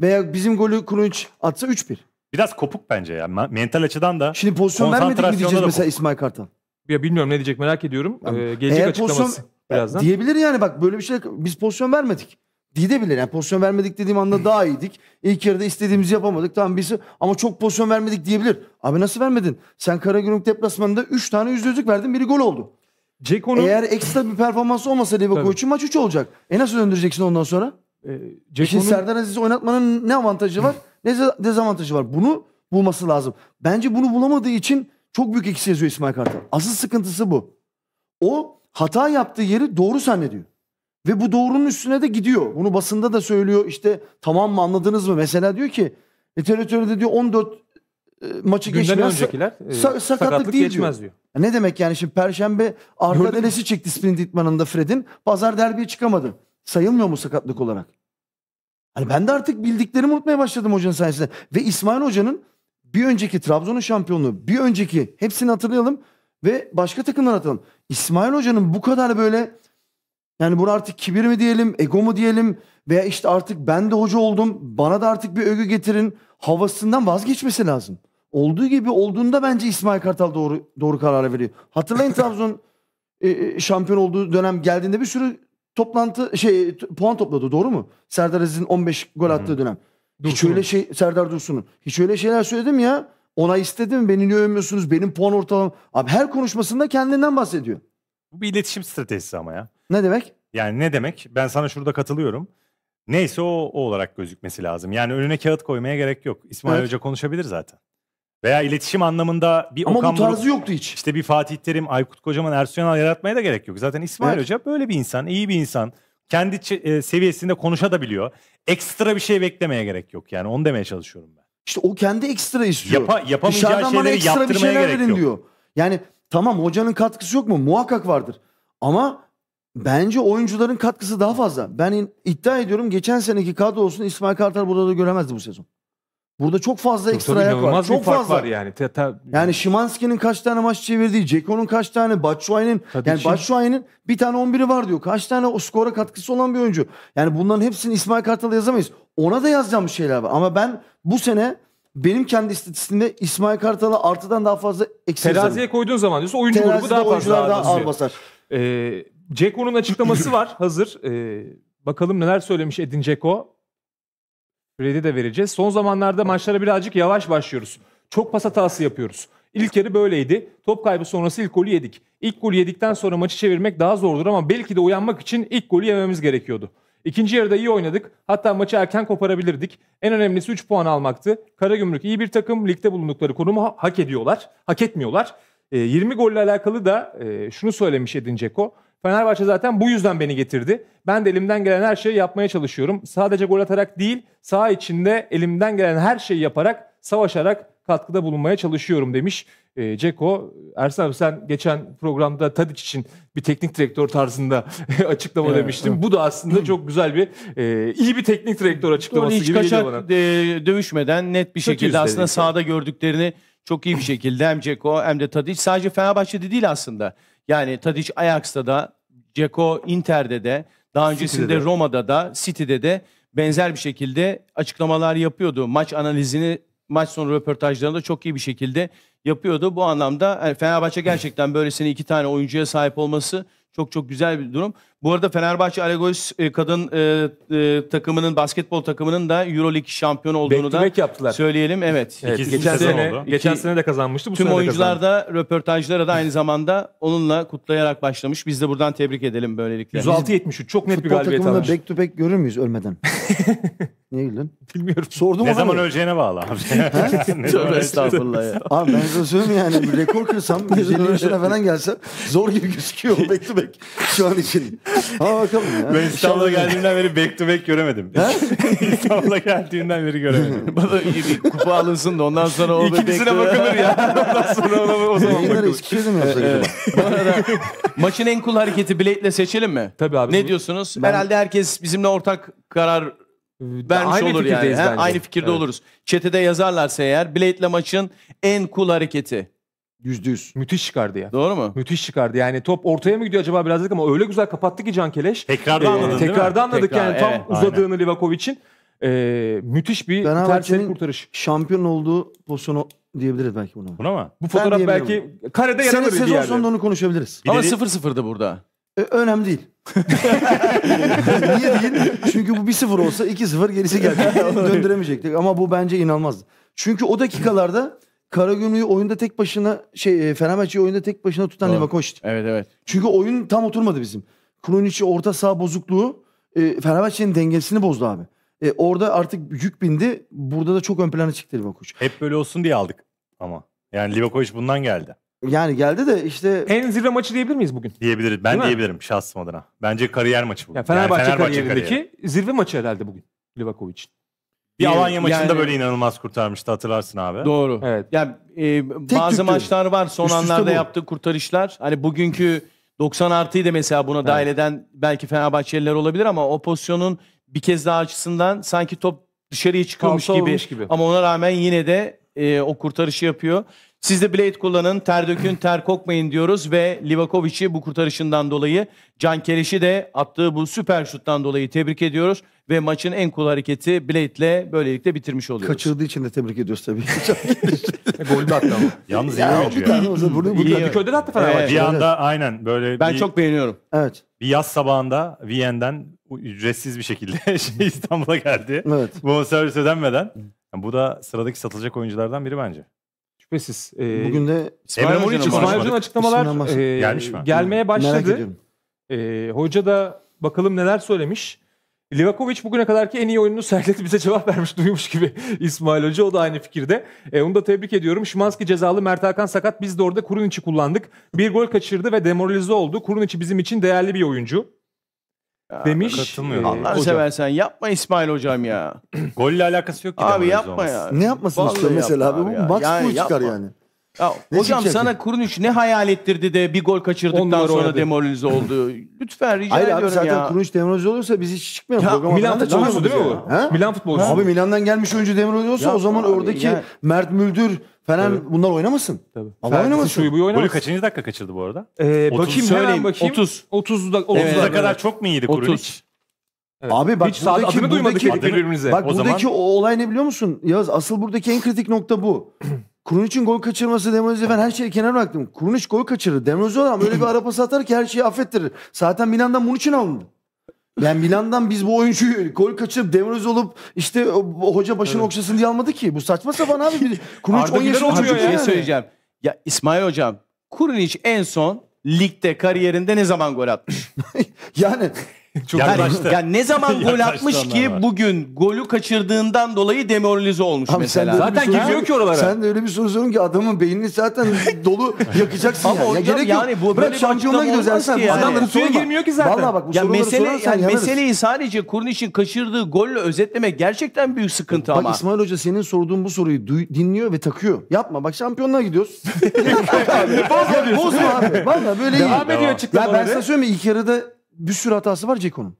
Veya bizim golü Krunic atsa 3-1. Biraz kopuk bence ya. Mental açıdan da. Şimdi pozisyon vermedik mi diyeceğiz mesela kopuk. İsmail Kartal? Ya bilmiyorum ne diyecek merak ediyorum. Ee, gelecek Eğer pozisyon açıklaması birazdan. diyebilir yani bak böyle bir şey biz pozisyon vermedik. Diyebilir yani pozisyon vermedik dediğim anda daha iyiydik. İlk yarıda istediğimizi yapamadık tamam biz ama çok pozisyon vermedik diyebilir. Abi nasıl vermedin? Sen Karagümrük deplasmanında 3 tane yüz yüzde verdin biri gol oldu. Ceko'nun... Eğer ekstra bir performansı olmasa Liverpool için maç 3 olacak. E nasıl döndüreceksin ondan sonra? E, Ceko'nun... Serdar Aziz'i oynatmanın ne avantajı var ne dezavantajı var. Bunu bulması lazım. Bence bunu bulamadığı için çok büyük eksi yazıyor İsmail Kartal. Asıl sıkıntısı bu. O hata yaptığı yeri doğru zannediyor. Ve bu doğrunun üstüne de gidiyor. Bunu basında da söylüyor işte tamam mı anladınız mı? Mesela diyor ki literatürde e, diyor 14 e, maçı Günden geçmez. öncekiler e, sakatlık, sakatlık değil geçmez diyor. diyor. ne demek yani şimdi perşembe arka delesi çekti sprint itmanında Fred'in. Pazar derbiye çıkamadı. Sayılmıyor mu sakatlık olarak? Hani ben de artık bildiklerimi unutmaya başladım hocanın sayesinde. Ve İsmail Hoca'nın bir önceki Trabzon'un şampiyonluğu, bir önceki hepsini hatırlayalım ve başka takımlar atalım. İsmail Hoca'nın bu kadar böyle yani bunu artık kibir mi diyelim, ego mu diyelim veya işte artık ben de hoca oldum, bana da artık bir övgü getirin havasından vazgeçmesi lazım. Olduğu gibi olduğunda bence İsmail Kartal doğru doğru karar veriyor. Hatırlayın Trabzon e, e, şampiyon olduğu dönem geldiğinde bir sürü toplantı şey puan topladı doğru mu? Serdar Aziz'in 15 gol attığı dönem. Dursun. Hiç öyle şey Serdar Dursun'un. Hiç öyle şeyler söyledim ya. Ona istedim beni niye övmüyorsunuz? Benim puan ortalamam. Abi her konuşmasında kendinden bahsediyor. Bu bir iletişim stratejisi ama ya. Ne demek? Yani ne demek? Ben sana şurada katılıyorum. Neyse o, o olarak gözükmesi lazım. Yani önüne kağıt koymaya gerek yok. İsmail Evet. Hoca konuşabilir zaten. Veya iletişim anlamında bir Ama Okan bu Buruk- yoktu hiç. İşte bir Fatih Terim, Aykut Kocaman, Ersun Yanal yaratmaya da gerek yok. Zaten İsmail Evet. Hoca böyle bir insan, iyi bir insan. Kendi e, seviyesinde konuşa biliyor. Ekstra bir şey beklemeye gerek yok yani onu demeye çalışıyorum ben. İşte o kendi ekstra istiyor. Yapa, yapamayacağı Dışarıdan bana ekstra bir şeyler verin yok. diyor. Yani tamam hocanın katkısı yok mu? Muhakkak vardır. Ama bence oyuncuların katkısı daha fazla. Ben iddia ediyorum geçen seneki kadro olsun İsmail Kartal burada da göremezdi bu sezon. Burada çok fazla çok ekstra ayak var. Çok fazla. Var yani. Te, te, yani Şimanski'nin kaç tane maç çevirdiği, Ceko'nun kaç tane, Batshuayi'nin yani Batshuayi'nin bir tane 11'i var diyor. Kaç tane o skora katkısı olan bir oyuncu. Yani bunların hepsini İsmail Kartal'a yazamayız. Ona da yazacağımız şeyler var. Ama ben bu sene benim kendi istatistiğimde İsmail Kartal'a artıdan daha fazla eksi Teraziye koyduğun zaman diyorsun oyuncu Terazide grubu daha fazla daha ağır basar. Ee, Ceko'nun açıklaması var hazır. Ee, bakalım neler söylemiş Edin Ceko. Fred'i de vereceğiz. Son zamanlarda maçlara birazcık yavaş başlıyoruz. Çok pas hatası yapıyoruz. İlk yarı böyleydi. Top kaybı sonrası ilk golü yedik. İlk golü yedikten sonra maçı çevirmek daha zordur ama belki de uyanmak için ilk golü yememiz gerekiyordu. İkinci yarıda iyi oynadık. Hatta maçı erken koparabilirdik. En önemlisi 3 puan almaktı. Karagümrük iyi bir takım. Ligde bulundukları konumu ha- hak ediyorlar. Hak etmiyorlar. E, ee, 20 golle alakalı da e, şunu söylemiş Edin Dzeko. Fenerbahçe zaten bu yüzden beni getirdi. Ben de elimden gelen her şeyi yapmaya çalışıyorum. Sadece gol atarak değil, saha içinde elimden gelen her şeyi yaparak, savaşarak katkıda bulunmaya çalışıyorum demiş e, Ceko. Ersan abi sen geçen programda Tadic için bir teknik direktör tarzında açıklama evet, demiştin. Evet. Bu da aslında çok güzel bir e, iyi bir teknik direktör açıklaması Doğru, gibi geliyor bana. E, dövüşmeden net bir çok şekilde aslında yani. sahada gördüklerini çok iyi bir şekilde hem Ceko hem de Tadic sadece Fenerbahçe'de değil aslında. Yani Tadic Ajax'ta da, Ceko Inter'de de, daha öncesinde de. Roma'da da, City'de de benzer bir şekilde açıklamalar yapıyordu. Maç analizini maç sonu röportajlarında çok iyi bir şekilde yapıyordu. Bu anlamda yani Fenerbahçe gerçekten böylesine iki tane oyuncuya sahip olması çok çok güzel bir durum. Bu arada Fenerbahçe Alagoas e, kadın e, e, takımının basketbol takımının da EuroLeague şampiyonu olduğunu da Back to back yaptılar. söyleyelim. Evet. Evet, İkisi geçen sezon sene, oldu. geçen İki- sene de kazanmıştı. Bu Tüm sene oyuncular da röportajlara da aynı zamanda onunla kutlayarak başlamış. Biz de buradan tebrik edelim böylelikle. 106-73 çok net bir Futbol galibiyet takımında almış. back to back görür müyüz ölmeden? Ne güldün? Bilmiyorum. Sordum Ne ama zaman hani. öleceğine bağlı abi. Ne zaman estağfurullah ya. Abi ben size söyleyeyim yani rekor kırsam 150 yaşına falan gelsem zor gibi gözüküyor back to back şu an için. Ama bakalım ya. Ben İstanbul'a geldiğimden beri back to back göremedim. İstanbul'a geldiğimden beri göremedim. Bana iyi kupa alınsın da ondan sonra o İkincisine bakılır ya. Ondan sonra ona o zaman Yayınları bakılır. içkiyle mi yapsak acaba? maçın en cool hareketi Blade'le seçelim mi? Tabii abi. Ne diyorsunuz? Herhalde herkes bizimle ortak karar ee, vermiş Aynı olur yani. fikirdeyiz bence. Aynı fikirde Evet. oluruz. Çetede yazarlarsa eğer Blade'le maçın en cool hareketi. Yüzde yüz. Müthiş çıkardı ya. Doğru mu? Müthiş çıkardı. Yani top ortaya mı gidiyor acaba birazcık ama öyle güzel kapattı ki Can Keleş. Tekrarda ee, anladın değil mi? anladık Tekrar, yani tam evet, uzadığını Livakovic'in. Ee, müthiş bir Fenerbahçe'nin ters kurtarış. şampiyon olduğu pozisyonu diyebiliriz belki buna. Buna mı? Bu fotoğraf diyemiyorum. belki karede yer alır bir sezon sonunda onu konuşabiliriz. Ama sıfır 0 burada. E, önemli değil. Niye değil? Çünkü bu bir sıfır olsa iki sıfır gerisi geldi. Döndüremeyecektik ama bu bence inanmazdı. Çünkü o dakikalarda Karagümrük'ü oyunda tek başına şey e, Fenerbahçe'yi oyunda tek başına tutan Doğru. Livakovic. Evet evet. Çünkü oyun tam oturmadı bizim. Kronic'i orta sağ bozukluğu e, Fenerbahçe'nin dengesini bozdu abi. E, orada artık yük bindi. Burada da çok ön plana çıktı Livakovic. Hep böyle olsun diye aldık ama. Yani Livakovic bundan geldi. Yani geldi de işte... En zirve maçı diyebilir miyiz bugün? Diyebilirim Ben Değil mi? diyebilirim şahsım adına. Bence kariyer maçı bugün. Yani Fenerbahçe, yani Fenerbahçe kariyerindeki kariyeri. zirve maçı herhalde bugün Livakovic'in. Bir Alanya maçında yani- böyle inanılmaz kurtarmıştı hatırlarsın abi. Doğru. Evet. Yani e, bazı tük maçlar var son Üst anlarda bu. yaptığı kurtarışlar. Hani bugünkü 90 artıyı da mesela buna dahil eden belki Fenerbahçeliler olabilir ama o pozisyonun bir kez daha açısından sanki top dışarıya çıkmış gibi. olmuş gibi. Ama ona rağmen yine de e, o kurtarışı yapıyor. Siz de Blade kullanın, ter dökün, ter kokmayın diyoruz ve Livakovic'i bu kurtarışından dolayı, Can Kerişi de attığı bu süper şuttan dolayı tebrik ediyoruz. Ve maçın en cool hareketi Blade'le böylelikle bitirmiş oluyoruz. Kaçırdığı için de tebrik ediyoruz tabii. E, gol de attı ama. Yalnız iyi ya, oyuncu ya. Bunu, Köyde de attı falan. Evet. Bir anda aynen böyle. Ben bir, çok beğeniyorum. Evet. Bir yaz sabahında Viyen'den ücretsiz bir şekilde şey İstanbul'a geldi. Evet. Bonservis ödenmeden. Yani bu da sıradaki satılacak oyunculardan biri bence ve siz. Ee, Bugün de İsmail Hoca'nın İsmail açıklamalar e, Gelmiş mi? gelmeye başladı. E, hoca da bakalım neler söylemiş. Livakovic bugüne kadarki en iyi oyununu sergiledi bize cevap vermiş duymuş gibi İsmail Hoca. O da aynı fikirde. E, onu da tebrik ediyorum. Şimanski cezalı Mert Hakan sakat. Biz de orada Kurun içi kullandık. Bir gol kaçırdı ve demoralize oldu. Kurun içi bizim için değerli bir oyuncu. Ya, demiş. Katılmıyorum. E, Allah seversen yapma İsmail hocam ya. Golle alakası yok ki. Abi yapma ya. Ne yapmasın Vallahi işte mesela abi. abi Bu maç yani çıkar yani. Ya, hocam sana Kurunic ne hayal ettirdi de bir gol kaçırdıktan sonra demoralize oldu. Lütfen rica Hayır, ediyorum abi, zaten ya. Zaten Kurunic demoralize olursa biz hiç çıkmayalım. Ya, Milan'da çalışıyor değil mi bu? Milan futbolcusu. Abi Milan'dan gelmiş oyuncu demoralize olsa o zaman oradaki Mert Müldür, Fener Tabii. bunlar oynamasın. Tabii. Allah Fener oynamasın. Şuyu oynamasın. Golü kaçıncı dakika kaçırdı bu arada? Ee, 30 bakayım söyleyeyim. bakayım. 30. 30'da 30'a evet, evet. kadar çok mu iyiydi Kurilic? Evet. Abi bak Hiç buradaki, adını duymadık birbirimize. Bak o buradaki zaman... o olay ne biliyor musun? Yaz asıl buradaki en kritik nokta bu. Kuruniç'in gol kaçırması Demolize ben her şeyi kenara bıraktım. Kuruniç gol kaçırır. Demolize adam öyle bir ara pas atar ki her şeyi affettirir. Zaten Milan'dan bunun için alındı. Yani Milan'dan biz bu oyuncuyu gol kaçırıp devroz olup işte o, hoca başını evet. okşasın diye almadı ki. Bu saçma sapan abi. Bir, Kurunic 10 yaşında oluyor yani. Şey söyleyeceğim. Ya İsmail hocam Kurunic en son ligde kariyerinde ne zaman gol atmış? yani Çok yani, yaklaştı. yani ne zaman gol atmış ki var. bugün golü kaçırdığından dolayı demoralize olmuş Abi mesela. Zaten giriyor ki oralara. Sen de öyle bir soru sorun ki adamın beynini zaten dolu yakacaksın Ama yani. Ya gerek yani, yok. Bu Bırak şampiyonluğa gidiyoruz Ersen. Yani. Adamların girmiyor ki zaten. Vallahi bak bu ya soruları mesele, sorarsan yani Meseleyi sadece Kurniç'in kaçırdığı golle özetlemek gerçekten büyük sıkıntı bak, ama. Bak İsmail Hoca senin sorduğun bu soruyu dinliyor ve takıyor. Yapma bak şampiyonluğa gidiyoruz. Bozma diyorsun. Bozma abi. Valla böyle iyi. Devam ediyor açıklamaları. ben sana söyleyeyim ilk yarıda bir sürü hatası var Ceko'nun.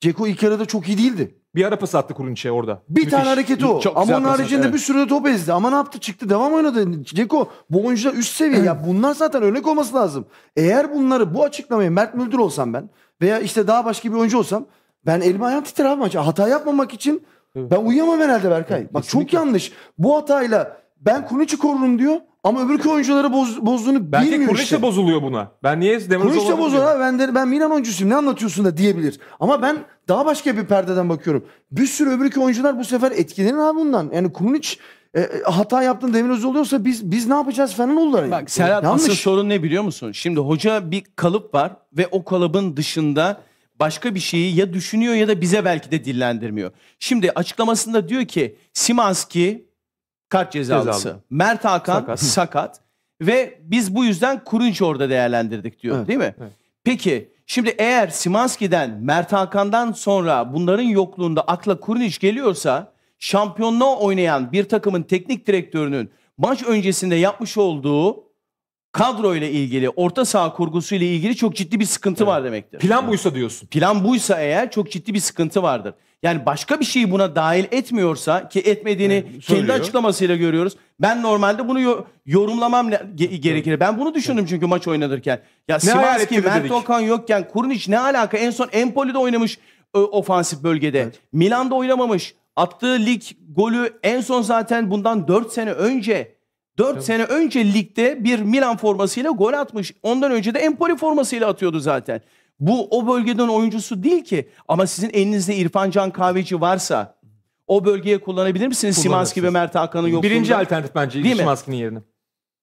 Ceko ilk yarıda çok iyi değildi. Bir ara pas attı Kurunç'e orada. Bir Müthiş. tane hareketi o. Çok Ama onun haricinde evet. bir sürü de top ezdi. Ama ne yaptı? Çıktı devam oynadı. Ceko bu oyuncular üst seviye. ya bunlar zaten örnek olması lazım. Eğer bunları bu açıklamayı Mert Müldür olsam ben veya işte daha başka bir oyuncu olsam ben elimi ayağım titrer abi maç. Hata yapmamak için ben uyuyamam herhalde Berkay. Evet, Bak kesinlikle. çok yanlış. Bu hatayla ben Kurunç'u korurum diyor ama öbürki oyuncuları boz, bozduğunu Belki bilmiyor Belki işte. bozuluyor buna. Ben niye Demir Kuliş de bozuluyor. Ben, ben Milan oyuncusuyum ne anlatıyorsun da diyebilir. Ama ben daha başka bir perdeden bakıyorum. Bir sürü öbürki oyuncular bu sefer etkilenir abi bundan. Yani Kulinic e, e, hata yaptın Demiroz oluyorsa biz biz ne yapacağız falan oldular. Bak Serhat Yanlış. asıl sorun ne biliyor musun? Şimdi hoca bir kalıp var ve o kalıbın dışında başka bir şeyi ya düşünüyor ya da bize belki de dillendirmiyor. Şimdi açıklamasında diyor ki Simanski Kart cezalısı. Cezalı. Mert Hakan sakat. sakat. Ve biz bu yüzden Kurunç orada değerlendirdik diyor evet, değil mi? Evet. Peki şimdi eğer Simanski'den Mert Hakan'dan sonra bunların yokluğunda akla Kurunç geliyorsa şampiyonluğa oynayan bir takımın teknik direktörünün maç öncesinde yapmış olduğu kadro ile ilgili, orta saha kurgusu ile ilgili çok ciddi bir sıkıntı evet. var demektir. Plan buysa diyorsun. Plan buysa eğer çok ciddi bir sıkıntı vardır. Yani başka bir şeyi buna dahil etmiyorsa ki etmediğini yani, kendi açıklamasıyla görüyoruz. Ben normalde bunu yo- yorumlamam ge- gerekir. Ben bunu düşündüm çünkü maç oynanırken. Ya Simanski, Mert Okan yokken Kurniç ne alaka? En son Empoli'de oynamış ofansif bölgede. Evet. Milan'da oynamamış. Attığı lig golü en son zaten bundan 4 sene önce 4 evet. sene önce ligde bir Milan formasıyla gol atmış. Ondan önce de Empoli formasıyla atıyordu zaten. Bu o bölgeden oyuncusu değil ki. Ama sizin elinizde İrfan Can Kahveci varsa o bölgeye kullanabilir misiniz Simanski ve Mert Hakan'ın yokluğunda? Birinci alternatif bence değil Simanski'nin yerine.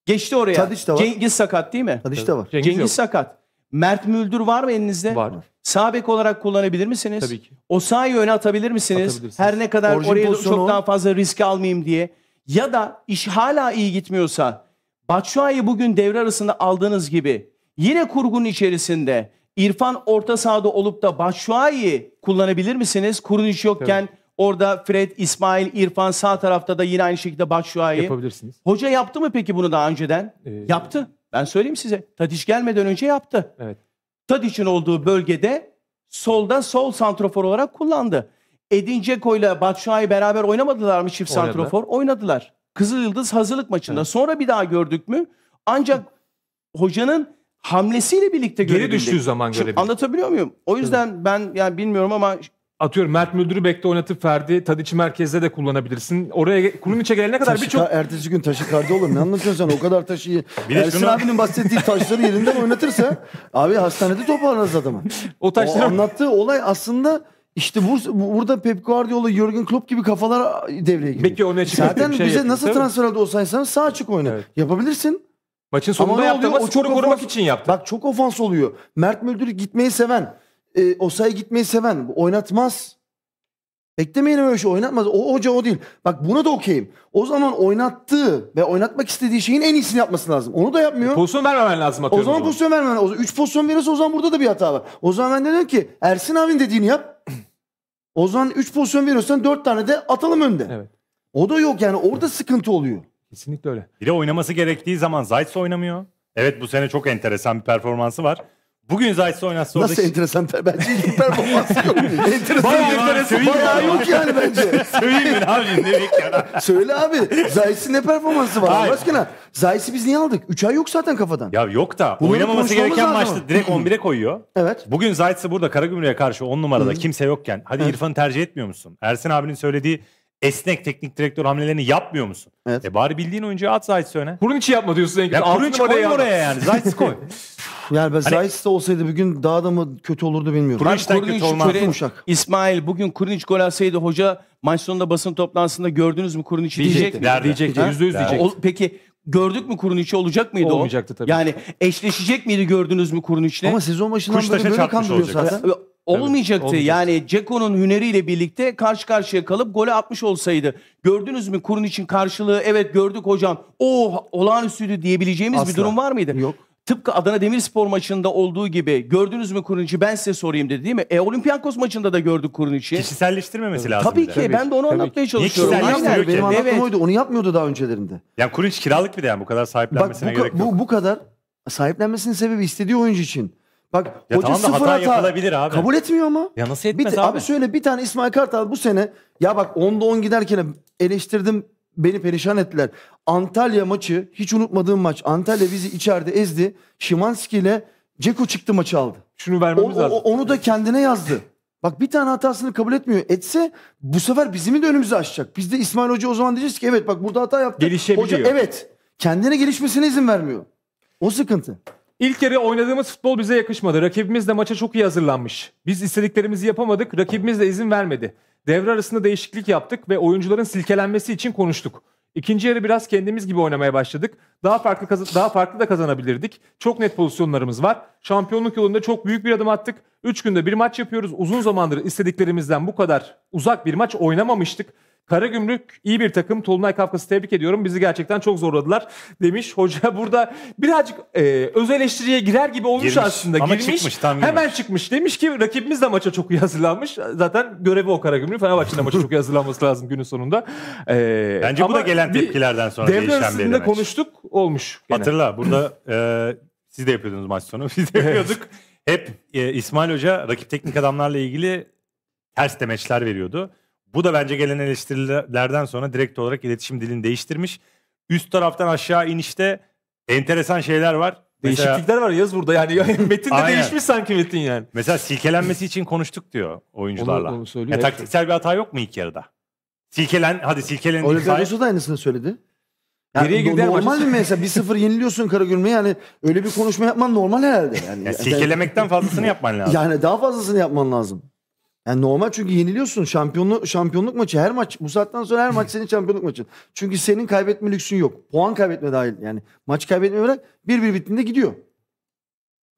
Geçti oraya. Tadiç de var. Cengiz Sakat değil mi? Tadiç de var. Cengiz, Cengiz Sakat. Mert Müldür var mı elinizde? Var. Sağ bek olarak kullanabilir misiniz? Tabii ki. O sahayı öne atabilir misiniz? Her ne kadar Orjin oraya pozisyonu... çok daha fazla risk almayayım diye. Ya da iş hala iyi gitmiyorsa Batshuayi bugün devre arasında aldığınız gibi yine kurgunun içerisinde İrfan orta sahada olup da Batshuayi kullanabilir misiniz? Kurunic yokken evet. orada Fred, İsmail, İrfan sağ tarafta da yine aynı şekilde Batshuayi. Yapabilirsiniz. Hoca yaptı mı peki bunu daha önceden? Ee, yaptı. Ben söyleyeyim size. Tadiç gelmeden önce yaptı. Evet. Tadiç'in olduğu bölgede solda sol santrofor olarak kullandı. Edin Dzeko ile Batshuayi beraber oynamadılar mı çift Oynadı. santrofor? Oynadılar. Kızıl Yıldız hazırlık maçında. Evet. Sonra bir daha gördük mü? Ancak hocanın hamlesiyle birlikte Geri görebildik. düştüğü zaman görebilir. Anlatabiliyor muyum? O yüzden ben yani bilmiyorum ama Atıyorum Mert Müldür'ü bekle oynatıp Ferdi Tadiç'i merkezde de kullanabilirsin. Oraya kurun içe gelene kadar Taşı birçok... ertesi gün taşı kardı olur. Ne anlatıyorsun sen? O kadar taşı iyi. Bir de Ersin şunu- abinin bahsettiği taşları yerinden oynatırsa abi hastanede toparlarız adamı. o O anlattığı olay aslında işte Bursa- bu- burada Pep Guardiola, Jurgen Klopp gibi kafalar devreye giriyor. Peki o ne çıkıyor? Zaten şey bize yapıyor, nasıl transfer oldu olsaysanız sağ açık oyna. Evet. Yapabilirsin. Maçın sonunda Ama yaptı ama o korumak ofans, için yaptı. Bak çok ofans oluyor. Mert Müldür gitmeyi seven. E, Osay gitmeyi seven. Oynatmaz. Beklemeyin öyle şey oynatmaz. O hoca o değil. Bak buna da okeyim. O zaman oynattığı ve oynatmak istediği şeyin en iyisini yapması lazım. Onu da yapmıyor. E, pozisyon vermemen lazım atıyorum. O zaman onu. pozisyon vermemen lazım. Üç pozisyon verirse o zaman burada da bir hata var. O zaman ben dedim ki Ersin abin dediğini yap. o zaman üç pozisyon veriyorsan dört tane de atalım önde. Evet. O da yok yani orada sıkıntı oluyor. Kesinlikle öyle. Bir de oynaması gerektiği zaman Zayt's oynamıyor. Evet bu sene çok enteresan bir performansı var. Bugün Zayt's oynasa Nasıl enteresan? Bence hiçbir performansı yok. enteresan bir enteresan. Bayağı yok yani bence. Söyleyeyim mi abi? Ne bekliyorsun? Söyle abi. Zayt's'in ne performansı var? Hayır. Başkana. Zayt's'i biz niye aldık? 3 ay yok zaten kafadan. Ya yok da. Bunları oynamaması gereken maçta mı? direkt 11'e koyuyor. evet. Bugün Zayt's'i burada Karagümrük'e karşı 10 numarada kimse yokken. Hadi Hı. İrfan'ı tercih etmiyor musun? Ersin abinin söylediği esnek teknik direktör hamlelerini yapmıyor musun? Evet. E bari bildiğin oyuncuya at Zayt'si öne. Kurun içi yapma diyorsun en kötü. Ya kurun içi koy oraya yani. Zayt'si koy. yani ben hani... Zayt's de olsaydı bugün daha da mı kötü olurdu bilmiyorum. Kurun kötü olmaz. Yumuşak. İsmail bugün Kurun gol alsaydı hoca maç sonunda basın toplantısında gördünüz mü Kurun içi diyecek mi? Diyecekti. Yüzde yüz diyecek. Peki Gördük mü kurun içi olacak mıydı Olmayacaktı o? Olmayacaktı tabii. Yani eşleşecek miydi gördünüz mü kurun içle? Ama sezon başından Kuştaşa beri böyle kandırıyor zaten. Olmayacaktı. olmayacaktı. Yani Ceko'nun hüneriyle birlikte karşı karşıya kalıp golü atmış olsaydı. Gördünüz mü kurun için karşılığı? Evet gördük hocam. O olağanüstüydü diyebileceğimiz Asla. bir durum var mıydı? Yok. Tıpkı Adana Demirspor maçında olduğu gibi gördünüz mü Kuruniç'i ben size sorayım dedi değil mi? E Olympiakos maçında da gördük Kuruniç'i. Kişiselleştirmemesi lazım. Tabii ki Tabii. ben de onu Tabii anlatmaya ki. çalışıyorum. Niye kişiselleştiriyor ki? Benim anlattığım Evet. oydu. Onu yapmıyordu daha öncelerinde. Yani Kuruniç kiralık bir de yani bu kadar Bak bu, sahiplenmesine gerek yok. bu, bu kadar sahiplenmesinin sebebi istediği oyuncu için. Bak ya hoca tamam da sıfır hata, hata yapılabilir abi. Kabul etmiyor ama. Ya nasıl etmez bir, abi? Abi söyle bir tane İsmail Kartal bu sene ya bak 10'da 10 giderken eleştirdim beni perişan ettiler. Antalya maçı hiç unutmadığım maç. Antalya bizi içeride ezdi. Şimanski ile Ceko çıktı maçı aldı. Şunu vermemiz o, lazım. O, onu da kendine yazdı. Bak bir tane hatasını kabul etmiyor. Etse bu sefer bizim de önümüzü açacak. Biz de İsmail Hoca o zaman diyeceğiz ki evet bak burada hata yaptık. Gelişebiliyor. Hoca evet kendine gelişmesine izin vermiyor. O sıkıntı. İlk yarı oynadığımız futbol bize yakışmadı. Rakibimiz de maça çok iyi hazırlanmış. Biz istediklerimizi yapamadık, rakibimiz de izin vermedi. Devre arasında değişiklik yaptık ve oyuncuların silkelenmesi için konuştuk. İkinci yarı biraz kendimiz gibi oynamaya başladık. Daha farklı daha farklı da kazanabilirdik. Çok net pozisyonlarımız var. Şampiyonluk yolunda çok büyük bir adım attık. Üç günde bir maç yapıyoruz. Uzun zamandır istediklerimizden bu kadar uzak bir maç oynamamıştık. Karagümrük iyi bir takım. Tolunay Kafkas'ı tebrik ediyorum. Bizi gerçekten çok zorladılar demiş. Hoca burada birazcık e, öz eleştiriye girer gibi olmuş Girmiş. aslında. Ama Girmiş, çıkmış, tam girmiş. Hemen çıkmış. Demiş ki rakibimiz de maça çok iyi hazırlanmış. Zaten görevi o Karagümrük. Fenerbahçe'nin de maça çok iyi hazırlanması lazım günün sonunda. E, Bence bu da gelen tepkilerden sonra değişen bir arasında demek. konuştuk. Olmuş. Gene. Hatırla burada e, siz de yapıyordunuz maç sonu. Biz de yapıyorduk. Hep e, İsmail Hoca rakip teknik adamlarla ilgili ters demeçler veriyordu. Bu da bence gelen eleştirilerden sonra direkt olarak iletişim dilini değiştirmiş. Üst taraftan aşağı inişte enteresan şeyler var. Mesela, Değişiklikler var yaz burada yani metin de Aynen. değişmiş sanki metin yani. Mesela silkelenmesi için konuştuk diyor oyuncularla. Onu, onu söylüyor. Ya, taktiksel bir hata yok mu ilk yarıda? Silkelen hadi silkelen. Oliver Rosso da aynısını söyledi. Yani Geriye normal mi mesela bir sıfır yeniliyorsun Karagümrük'e yani öyle bir konuşma yapman normal herhalde yani. yani silkelemekten fazlasını yapman lazım. Yani daha fazlasını yapman lazım. Yani normal çünkü yeniliyorsun. Şampiyonluk şampiyonluk maçı her maç bu saatten sonra her maç senin şampiyonluk maçın. Çünkü senin kaybetme lüksün yok. Puan kaybetme dahil yani. Maç kaybetme olarak bir bir bittiğinde gidiyor.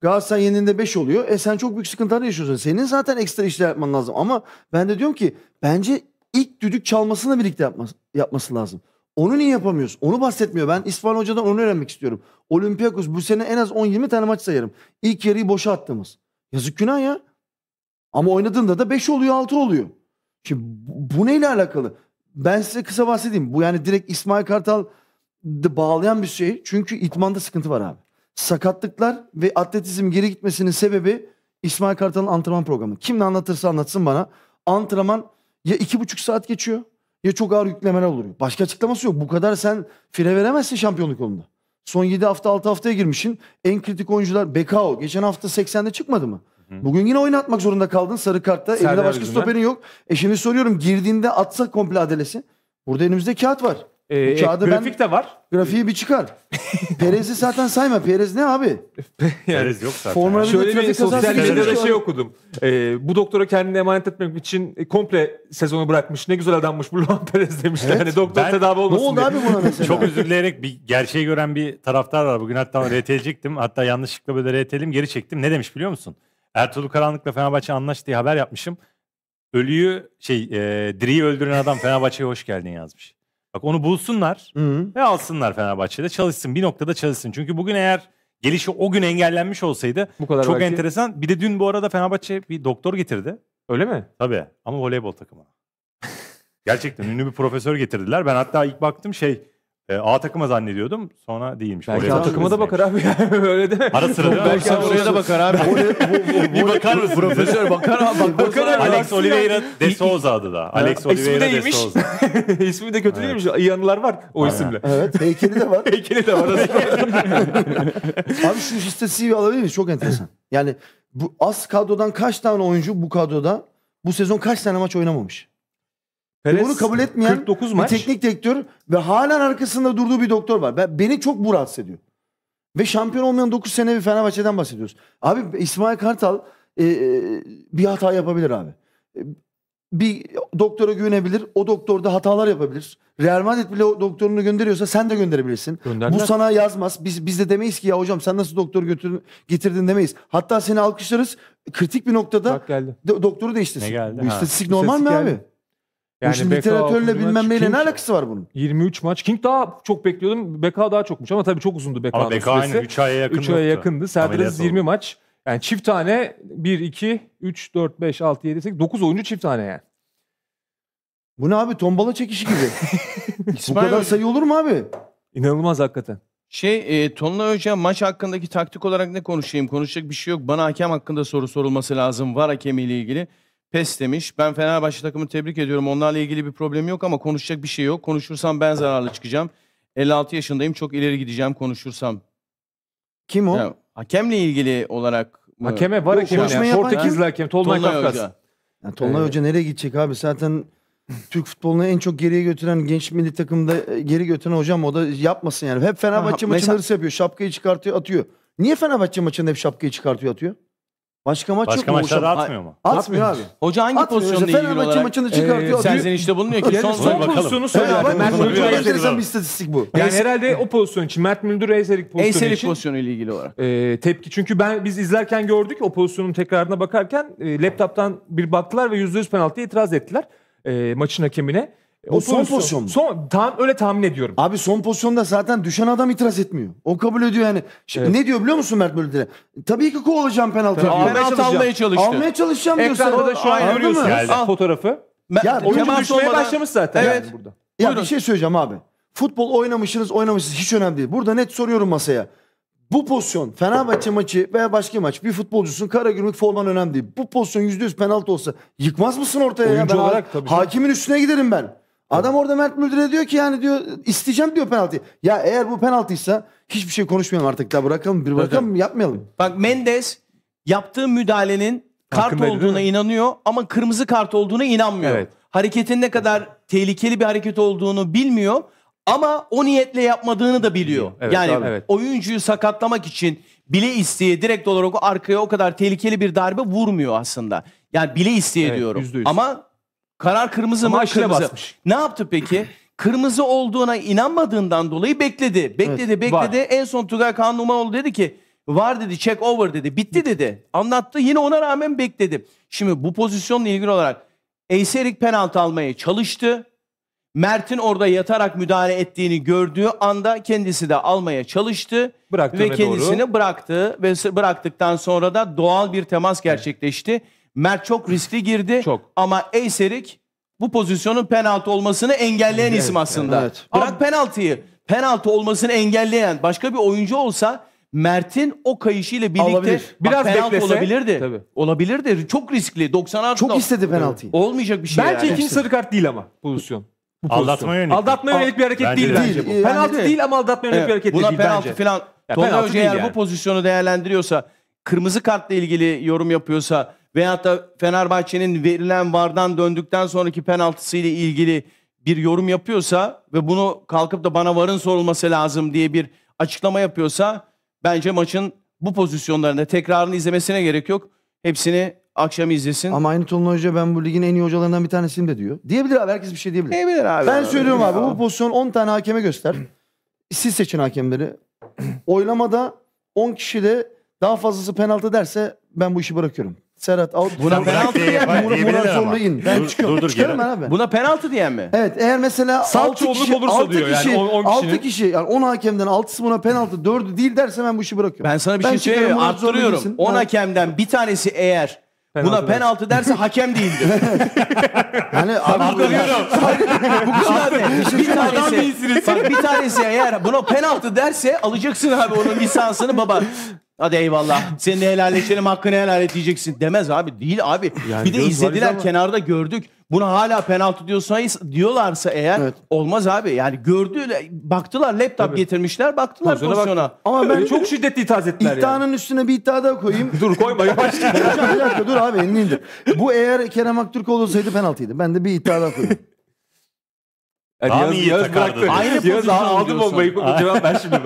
Galatasaray yeninde 5 oluyor. E sen çok büyük sıkıntılar yaşıyorsun. Senin zaten ekstra işler yapman lazım. Ama ben de diyorum ki bence ilk düdük çalmasını birlikte yapması, yapması lazım. Onu niye yapamıyoruz? Onu bahsetmiyor. Ben İsmail Hoca'dan onu öğrenmek istiyorum. Olympiakos bu sene en az 10-20 tane maç sayarım. İlk yarıyı boşa attığımız. Yazık günah ya. Ama oynadığında da 5 oluyor 6 oluyor. Şimdi bu neyle alakalı? Ben size kısa bahsedeyim. Bu yani direkt İsmail Kartal bağlayan bir şey. Çünkü itmanda sıkıntı var abi. Sakatlıklar ve atletizm geri gitmesinin sebebi İsmail Kartal'ın antrenman programı. Kim ne anlatırsa anlatsın bana. Antrenman ya iki buçuk saat geçiyor ya çok ağır yüklemeler oluyor. Başka açıklaması yok. Bu kadar sen fire veremezsin şampiyonluk yolunda. Son 7 hafta 6 haftaya girmişsin. En kritik oyuncular Bekao. Geçen hafta 80'de çıkmadı mı? Bugün yine oynatmak zorunda kaldın sarı kartta. Serdar Elinde başka stoperin yok. E şimdi soruyorum girdiğinde atsa komple adalesi. Burada elimizde kağıt var. Ee, Bu e, grafik ben, de var. Grafiği bir çıkar. Perez'i zaten sayma. Perez ne abi? Perez yok zaten. Formula Şöyle bir sosyal medyada şey okudum. Ee, bu doktora kendini emanet etmek için komple sezonu bırakmış. Ne güzel adammış bu Luan Perez demişler. Evet, hani doktor ben, tedavi olmasın Ne oldu diye. abi buna mesela? Çok özür dileyerek bir gerçeği gören bir taraftar var. Bugün hatta RT'lecektim. Hatta yanlışlıkla böyle RT'lim geri çektim. Ne demiş biliyor musun? Ertuğrul Karanlık'la Fenerbahçe anlaş diye haber yapmışım. Ölüyü şey e, diriyi öldüren adam Fenerbahçe'ye hoş geldin yazmış. Bak onu bulsunlar Hı-hı. ve alsınlar Fenerbahçe'de çalışsın bir noktada çalışsın. Çünkü bugün eğer gelişi o gün engellenmiş olsaydı bu kadar çok belki... enteresan. Bir de dün bu arada Fenerbahçe bir doktor getirdi. Öyle mi? Tabii ama voleybol takımı. Gerçekten ünlü bir profesör getirdiler. Ben hatta ilk baktım şey e, A takıma zannediyordum. Sonra değilmiş. Belki oraya A takıma da bakar abi. Öyle de mi? Ara sıra. belki oraya da bakar abi. Bir bakar mısın? Profesör bakar abi. Bak, bakar abi. Alex Oliveira de Souza adı da. Alex Oliveira de Souza. İsmi de kötü değilmiş. İyi anılar var o isimle. Evet. Heykeli de var. heykeli de var. abi şu istatistiği alabilir miyiz? Çok enteresan. Yani bu az kadrodan kaç tane oyuncu bu kadroda bu sezon kaç tane maç oynamamış? Perez, bunu kabul etmeyen 49 maç. bir teknik direktör ve halen arkasında durduğu bir doktor var. Ben, beni çok bu rahatsız ediyor. Ve şampiyon olmayan 9 sene bir Fenerbahçe'den bahsediyoruz. Abi İsmail Kartal e, e bir hata yapabilir abi. E, bir doktora güvenebilir. O doktor da hatalar yapabilir. Real Madrid bile o doktorunu gönderiyorsa sen de gönderebilirsin. Gönderler. Bu sana yazmaz. Biz biz de demeyiz ki ya hocam sen nasıl doktor götürdün, getirdin demeyiz. Hatta seni alkışlarız. Kritik bir noktada Bak geldi. doktoru değiştirsin. Ne geldi? Bu istatistik ha. normal istatistik mi geldi. abi? Yani şimdi literatörle bilmem neyle ne alakası var bunun? 23 maç. King daha çok bekliyordum. Beka daha çokmuş ama tabii çok uzundu Beka'nın Ama Beka aynı 3 aya yakındı. 3 aya yakındı. Serdar 20 maç. Yani çift tane 1, 2, 3, 4, 5, 6, 7, 8, 9 oyuncu çift tane yani. Bu ne abi tombala çekişi gibi. Bu kadar sayı olur mu abi? İnanılmaz hakikaten. Şey e, Tonla Hoca maç hakkındaki taktik olarak ne konuşayım? Konuşacak bir şey yok. Bana hakem hakkında soru sorulması lazım. Var hakemiyle ilgili pes demiş. Ben Fenerbahçe takımı tebrik ediyorum. Onlarla ilgili bir problem yok ama konuşacak bir şey yok. Konuşursam ben zararlı çıkacağım. 56 yaşındayım. Çok ileri gideceğim konuşursam. Kim o? Ya, hakemle ilgili olarak mı? Hakeme var hakeme. yani. Portekizli hakem. Tolunay Kafkas. Yani Tolunay ee... Hoca nereye gidecek abi? Zaten Türk futbolunu en çok geriye götüren genç milli takımda e, geri götüren hocam o da yapmasın yani. Hep Fenerbahçe maçında mesela... hırsı yapıyor. Şapkayı çıkartıyor atıyor. Niye Fenerbahçe maçında hep şapkayı çıkartıyor atıyor? Başka maç Başka yok mu? maçlar atmıyor mu? Atmıyor abi. Hoca hangi Atmıyor. pozisyonda Mesela ilgili Fenerbahçe maçını çıkartıyor. Sen senin işte bulunmuyor ki. Son, son pozisyonu söylüyor. Fenerbahçe Mert Müldür Hoca'ya enteresan bir istatistik bu. Yani herhalde o pozisyon için Mert Müldür Eyselik pozisyonu Enselik için pozisyonu ile ilgili olarak. e, tepki. Çünkü ben biz izlerken gördük o pozisyonun tekrarına bakarken e, laptop'tan bir baktılar ve %100 penaltıya itiraz ettiler e, maçın hakemine. Bu e, o son pozisyon. pozisyon mu? Son, tam, öyle tahmin ediyorum. Abi son pozisyonda zaten düşen adam itiraz etmiyor. O kabul ediyor yani. Şimdi evet. Ne diyor biliyor musun Mert Bölüdere? Tabii ki kovalayacağım penaltı. Tabii, almaya, penaltı almaya çalışacağım. Almaya çalışacağım diyorsun. Ekranda da şu an görüyorsun. Al fotoğrafı. Ya, oyuncu Kemal düşmeye olmadan... başlamış zaten. Evet. Yani burada. Ya Buyurun. bir şey söyleyeceğim abi. Futbol oynamışsınız oynamışsınız hiç önemli değil. Burada net soruyorum masaya. Bu pozisyon Fenerbahçe maçı veya başka maç bir futbolcusun kara gümrük forman önemli değil. Bu pozisyon %100 penaltı olsa yıkmaz mısın ortaya? Oyuncu ya? olarak tabii. Hakimin üstüne giderim ben. Adam orada Mert Müldür'e diyor ki yani diyor isteyeceğim diyor penaltı. Ya eğer bu penaltıysa hiçbir şey konuşmayalım artık daha bırakalım bir bırakalım evet. yapmayalım. Bak Mendes yaptığı müdahalenin kart Hakkın olduğuna inanıyor ama kırmızı kart olduğuna inanmıyor. Evet. Hareketin ne kadar tehlikeli bir hareket olduğunu bilmiyor ama o niyetle yapmadığını da biliyor. Evet, yani abi, oyuncuyu sakatlamak için bile isteye direkt olarak o arkaya o kadar tehlikeli bir darbe vurmuyor aslında. Yani bile isteye evet, diyorum. %100. Ama Karar kırmızı Ama mı? Kırmızı. basmış. Ne yaptı peki? kırmızı olduğuna inanmadığından dolayı bekledi. Bekledi, evet, bekledi. Var. En son Tugay Kaan Numanoğlu dedi ki var dedi, check over dedi. Bitti dedi. Anlattı. Yine ona rağmen bekledi. Şimdi bu pozisyonla ilgili olarak Eyserik penaltı almaya çalıştı. Mert'in orada yatarak müdahale ettiğini gördüğü anda kendisi de almaya çalıştı Bıraktığına ve kendisini doğru. bıraktı ve bıraktıktan sonra da doğal bir temas gerçekleşti. Evet. Mert çok riskli girdi. Çok. Ama Eyserik bu pozisyonun penaltı olmasını engelleyen evet, isim aslında. Evet. Bırak Ama... penaltıyı. Penaltı olmasını engelleyen başka bir oyuncu olsa Mert'in o kayışıyla birlikte Olabilir. biraz bak, penaltı beklese, olabilirdi. Tabii. Olabilirdi. Çok riskli. 90 artı Çok istedi penaltıyı. Olmayacak bir şey Bence yani. ikinci sarı kart değil ama pozisyon. Bu Aldatma yönelik. Aldatma yönelik bir hareket bence değil. değil. Bence bu. Penaltı yani, değil ama aldatma yönelik evet, bir hareket buna değil. Buna penaltı falan. Tolga Hoca eğer yani. bu pozisyonu değerlendiriyorsa, kırmızı kartla ilgili yorum yapıyorsa veyahut da Fenerbahçe'nin verilen vardan döndükten sonraki penaltısıyla ilgili bir yorum yapıyorsa ve bunu kalkıp da bana varın sorulması lazım diye bir açıklama yapıyorsa bence maçın bu pozisyonlarında tekrarını izlemesine gerek yok. Hepsini akşam izlesin. Ama aynı Tolunay Hoca ben bu ligin en iyi hocalarından bir tanesiyim de diyor. Diyebilir abi herkes bir şey diyebilir. Diyebilir abi. Ben abi, söylüyorum abi, abi bu pozisyon 10 tane hakeme göster. Siz seçin hakemleri. Oylamada 10 kişi de daha fazlası penaltı derse ben bu işi bırakıyorum. Serhat al. Buna penaltı diyen mi? Murat, Murat Zorlu'yun. Ben çıkıyorum. Dur, dur, Çıkarım ben abi. Buna penaltı diyen mi? Evet eğer mesela Salçı 6 kişi, olursa 6 diyor kişi, yani 10, kişinin. 6 kişi yani 10 hakemden 6'sı buna penaltı 4'ü değil derse ben bu işi bırakıyorum. Ben sana bir ben şey söyleyeyim arttırıyorum. 10 hakemden bir tanesi eğer Penaltı Buna penaltı derse hakem değildir. yani abi, şey bu kadar Bir tanesi, şey bir tanesi eğer buna penaltı derse alacaksın abi onun lisansını baba. Hadi eyvallah. Seninle helalleşelim hakkını helal et diyeceksin. Demez abi. Değil abi. Yani bir de göz izlediler ama- kenarda gördük. Buna hala penaltı diyorsanız diyorlarsa eğer Evet. olmaz abi. Yani gördüler, baktılar laptop Tabii. getirmişler, baktılar Pozisyona bak- Ama ben çok şiddetli itiraz ettiler yani. İddianın üstüne bir iddia daha koyayım. Dur koyma yavaş. Hocam dur abi elini indir. Bu eğer Kerem Aktürkoğlu olsaydı penaltıydı. Ben de bir iddia daha koyayım. Yani Daha Yağız, mı iyi Yağız takardı? Aynı Yağız pozisyonda aldı oluyorsun. bombayı. Cevap ben şimdi.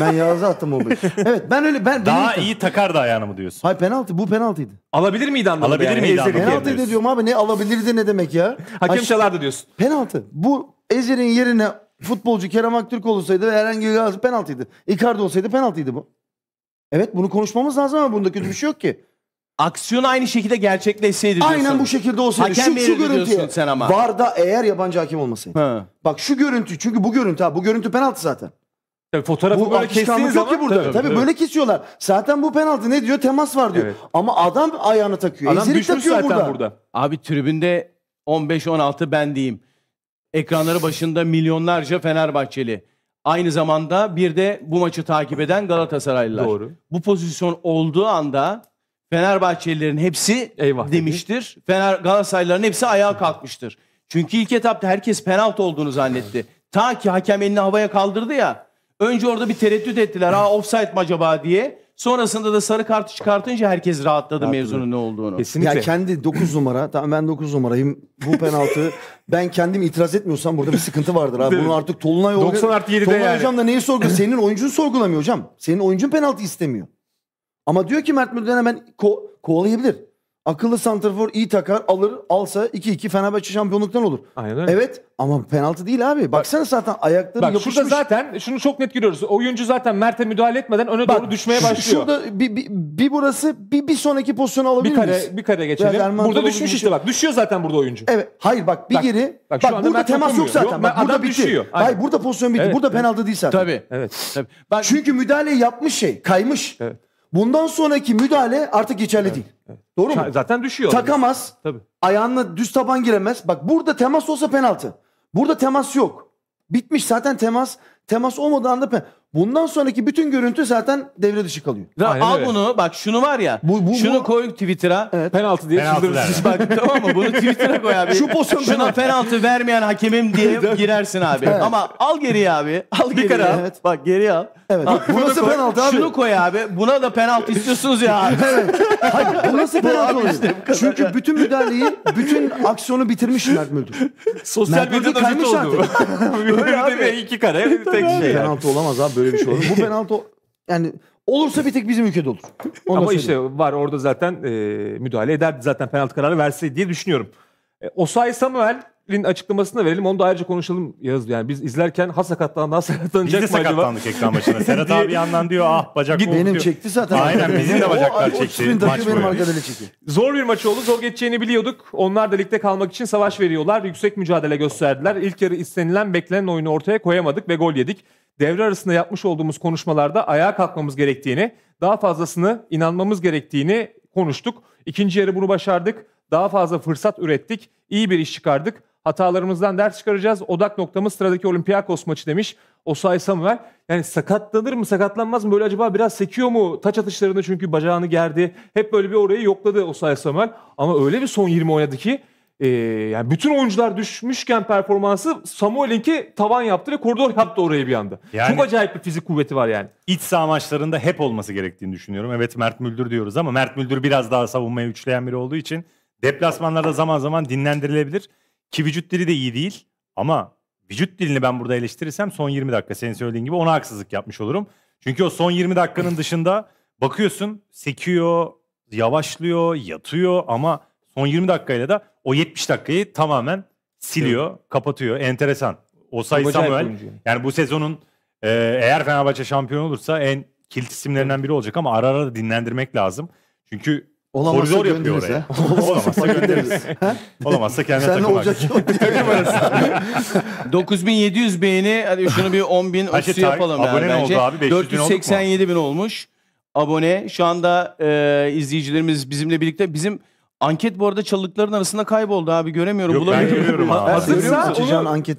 Ben Yağız'a attım bombayı. Evet ben öyle ben Daha benim- iyi takardı ayağını mı diyorsun? Hayır penaltı bu penaltıydı. Alabilir miydi anlamında? Alabilir yani? miydi Ezeli anlamında? Penaltıydı diyorsun. diyorum abi ne alabilirdi ne demek ya? Hakem Ay, çalardı diyorsun. Penaltı. Bu Ezer'in yerine futbolcu Kerem Aktürk olsaydı herhangi bir Galatasaray penaltıydı. Icardi olsaydı penaltıydı bu. Evet bunu konuşmamız lazım ama bunda kötü bir şey yok ki aksiyon aynı şekilde gerçekleşseydi diyorsun. Aynen bu şekilde olsaydı. Hakem şu, verirdi şu görüntüye. sen ama. Var da eğer yabancı hakim olmasaydı. Ha. Bak şu görüntü çünkü bu görüntü ha bu görüntü penaltı zaten. Tabii fotoğrafı Bu böyle kestiğin zaman. ki burada. Tabii, böyle kesiyorlar. Zaten bu penaltı ne diyor? Temas var diyor. Evet. Ama adam ayağını takıyor. Adam Ezilik takıyor zaten burada. burada. Abi tribünde 15-16 ben diyeyim. Ekranları başında milyonlarca Fenerbahçeli. Aynı zamanda bir de bu maçı takip eden Galatasaraylılar. Doğru. Bu pozisyon olduğu anda Fenerbahçelilerin hepsi Eyvah dedi. demiştir. Fener Galatasaraylıların hepsi ayağa kalkmıştır. Çünkü ilk etapta herkes penaltı olduğunu zannetti. Ta ki hakem elini havaya kaldırdı ya. Önce orada bir tereddüt ettiler. Ha offside mi acaba diye. Sonrasında da sarı kartı çıkartınca herkes rahatladı mevzunun ne olduğunu. Kesinlikle. Ya kendi 9 numara, tamam ben 9 numarayım. Bu penaltı ben kendim itiraz etmiyorsam burada bir sıkıntı vardır abi. Bunu artık Tolunay 90 artı yedide Tolunay yani. hocam da neyi sorguluyor? Senin oyuncun sorgulamıyor hocam. Senin oyuncun penaltı istemiyor. Ama diyor ki Mert Müldür'den hemen ko kovalayabilir. Akıllı santrafor iyi takar alır alsa 2-2 Fenerbahçe şampiyonluktan olur. Aynen öyle. Evet ama penaltı değil abi. Baksana zaten ayakları Bak yapışmış. şurada zaten şunu çok net görüyoruz. Oyuncu zaten Mert'e müdahale etmeden öne Bak, doğru düşmeye başlıyor. Şurada bir, bir, bir burası bir, bir sonraki pozisyonu alabilir bir miyiz? kare bir kare geçelim. Erman Burada düşmüş işte bak. Düşüyor zaten burada oyuncu. Evet. Hayır bak bir Bak, geri. bak Bak, şu burada Mert temas yok zaten. Yok, bak, adam burada bitti. düşüyor. Hayır burada pozisyon bitti. Evet, burada penaltı değil zaten. Tabii. Evet. Tabii. Ben Çünkü müdahale yapmış şey kaymış. Evet. Bundan sonraki müdahale artık geçerli değil. Evet. Doğru mu? Zaten düşüyor. Takamaz. Tabii. Ayağına düz taban giremez. Bak burada temas olsa penaltı. Burada temas yok. Bitmiş zaten temas. Temas olmadan da pe- bundan sonraki bütün görüntü zaten devre dışı kalıyor. Ya al öyle. bunu bak şunu var ya. Bu- bu- şunu bu- koy Twitter'a. Evet. Penaltı diye Penaltı çıldırırsın. Bak tamam mı? Bunu Twitter'a koy abi. Şu pozisyon Şuna penaltı. penaltı vermeyen hakemim diye girersin abi. Ama al geri abi. Al geriye. kere Evet. Bak geri al. Evet. Al, Bu bunu nasıl koy. penaltı abi? Şunu koy abi. Buna da penaltı istiyorsunuz ya abi. Hayır bu nasıl penaltı oluyor? Çünkü bütün müdahaleyi, bütün aksiyonu bitirmiş Mert Müldür. Sosyal Mert Müldür medyada kaymış oldu. zaten. Öyle abi. iki kare pek şey. Penaltı olamaz abi böyle bir şey olur. Bu penaltı yani olursa bir tek bizim ülkede olur. Onu Ama işte var orada zaten e, müdahale ederdi zaten penaltı kararı verseydi diye düşünüyorum. E, Osay Samuel Lin açıklamasını verelim. Onu da ayrıca konuşalım Yağız. Yani biz izlerken ha sakatlandı ha sakatlanacak biz de sakatlandık ekran başına Serhat abi yandan diyor ah bacak Git, Benim diyor. çekti zaten. Aynen bizim de bacaklar o, çekti. O maç benim boyu. çekti. Zor bir maç oldu. Zor geçeceğini biliyorduk. Onlar da ligde kalmak için savaş veriyorlar. Yüksek mücadele gösterdiler. İlk yarı istenilen beklenen oyunu ortaya koyamadık ve gol yedik. Devre arasında yapmış olduğumuz konuşmalarda ayağa kalkmamız gerektiğini, daha fazlasını inanmamız gerektiğini konuştuk. İkinci yarı bunu başardık. Daha fazla fırsat ürettik. İyi bir iş çıkardık. Hatalarımızdan ders çıkaracağız. Odak noktamız sıradaki Olympiakos maçı demiş. Osay Samuel. Yani sakatlanır mı sakatlanmaz mı böyle acaba biraz sekiyor mu? Taç atışlarında çünkü bacağını gerdi. Hep böyle bir orayı yokladı Osay Samuel. Ama öyle bir son 20 oynadı ki e, yani bütün oyuncular düşmüşken performansı Samuel'inki tavan yaptı ve koridor yaptı orayı bir anda. Yani, Çok acayip bir fizik kuvveti var yani. İç saha maçlarında hep olması gerektiğini düşünüyorum. Evet Mert Müldür diyoruz ama Mert Müldür biraz daha savunmaya üçleyen biri olduğu için deplasmanlarda zaman zaman dinlendirilebilir. Ki vücut dili de iyi değil ama vücut dilini ben burada eleştirirsem son 20 dakika senin söylediğin gibi ona haksızlık yapmış olurum. Çünkü o son 20 dakikanın dışında bakıyorsun sekiyor, yavaşlıyor, yatıyor ama son 20 dakikayla da o 70 dakikayı tamamen siliyor, evet. kapatıyor. Enteresan. Osay Samuel yani bu sezonun e, eğer Fenerbahçe şampiyon olursa en kilit isimlerinden biri olacak ama ara ara dinlendirmek lazım. Çünkü Olamazsa Koridor yapıyor oraya. Olamazsa göndeririz. Olamazsa kendine Sen takılmak. Sen ne olacak? 9700 beğeni. Hadi şunu bir 10 bin şey üstü şey, yapalım. Abone yani oldu abi? 487 bin olmuş. Abone. Şu anda e, izleyicilerimiz bizimle birlikte. Bizim anket bu arada çalıkların arasında kayboldu abi. Göremiyorum. Yok ben göremiyorum abi. Hazırsa onu... anket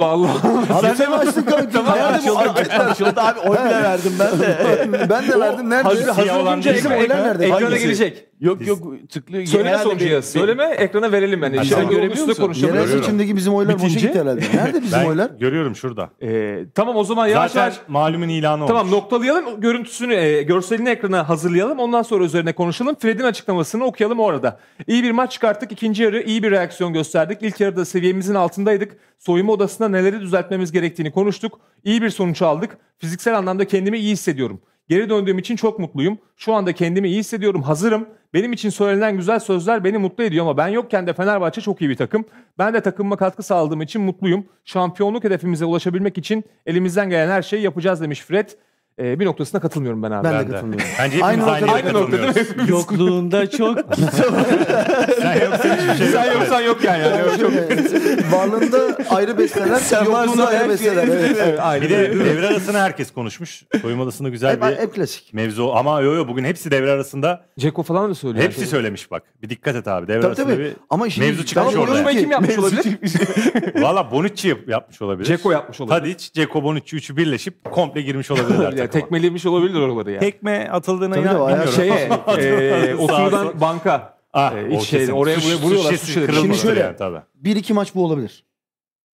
Allah Allah. Sen de mi açtın kapıyı? Tamam, Nerede bu? Açıldı, açıldı abi. Oy bile verdim ben de. ben de verdim. Nerede? Hazır, hazır olunca bizim oylar nerede? Ekrana girecek. Yok Biz... yok tıklıyor. Söyleme sonucu Söyleme ekrana verelim ben. Yani sen görebiliyor musun? Yerel seçimdeki bizim oylar boşa gitti herhalde. Nerede bizim oylar? görüyorum şurada. Ee, tamam o zaman yavaş yavaş. Zaten malumun ilanı tamam, olmuş. Tamam noktalayalım. Görüntüsünü, e, görselini ekrana hazırlayalım. Ondan sonra üzerine konuşalım. Fred'in açıklamasını okuyalım orada. İyi bir maç çıkarttık. ikinci yarı iyi bir reaksiyon gösterdik. İlk yarıda seviyemizin altındaydık. Soyunma odası sonrasında neleri düzeltmemiz gerektiğini konuştuk. İyi bir sonuç aldık. Fiziksel anlamda kendimi iyi hissediyorum. Geri döndüğüm için çok mutluyum. Şu anda kendimi iyi hissediyorum, hazırım. Benim için söylenen güzel sözler beni mutlu ediyor ama ben yokken de Fenerbahçe çok iyi bir takım. Ben de takımıma katkı sağladığım için mutluyum. Şampiyonluk hedefimize ulaşabilmek için elimizden gelen her şeyi yapacağız demiş Fred e, bir noktasına katılmıyorum ben abi. Ben, de katılmıyorum. Bence aynı, aynı, noktada, aynı noktada Yokluğunda çok... sen yoksan şey Sen şey yoksan yok yani. yani çok... Varlığında ayrı beslenen sen yokluğunda ayrı beslenir. Evet. evet, aynen. Bir de devre arasını herkes konuşmuş. Soyunma odasında güzel bir hep, klasik. mevzu. Ama yo yo bugün hepsi devre arasında... Ceko falan da söylüyor. Hepsi söylemiş bak. Bir dikkat et abi. Devre arasında bir Ama şimdi, mevzu çıkmış orada. Konuşmayı kim yapmış olabilir? Valla Bonucci yapmış olabilir. Ceko yapmış olabilir. Tadic, Ceko, Bonucci üçü birleşip komple girmiş olabilirler. Ya tekmelemiş olabilir oraları ya. Tekme atıldığına Tabii de inan- bilmiyorum. şeye şey- e, oturdan banka. Ah, e, şey, oraya buraya vuruyorlar. şişesi su şişeleri. Şimdi şöyle- yani, tabii. Bir iki maç bu olabilir.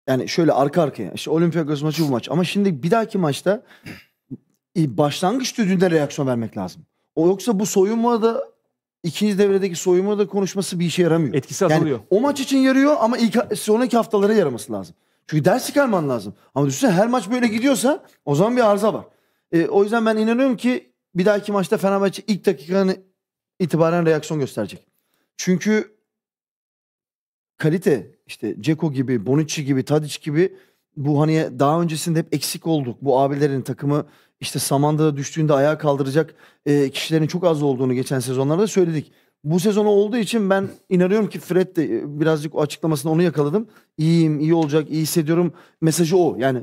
Yani şöyle arka arkaya. İşte Olympiakos maçı bu maç. Ama şimdi bir dahaki maçta e, başlangıç düdüğünde reaksiyon vermek lazım. O yoksa bu soyunma da ikinci devredeki soyunma da konuşması bir işe yaramıyor. Etkisi azalıyor. Yani o maç için yarıyor ama ilk, sonraki haftalara yaraması lazım. Çünkü ders çıkarman lazım. Ama düşünsene her maç böyle gidiyorsa o zaman bir arıza var. E, o yüzden ben inanıyorum ki bir dahaki maçta Fenerbahçe ilk dakikanın itibaren reaksiyon gösterecek. Çünkü kalite işte Ceko gibi, Bonucci gibi, Tadic gibi bu hani daha öncesinde hep eksik olduk. Bu abilerin takımı işte Samanda'da düştüğünde ayağa kaldıracak e, kişilerin çok az olduğunu geçen sezonlarda söyledik. Bu sezon olduğu için ben inanıyorum ki Fred de e, birazcık o açıklamasında onu yakaladım. İyiyim, iyi olacak, iyi hissediyorum mesajı o. Yani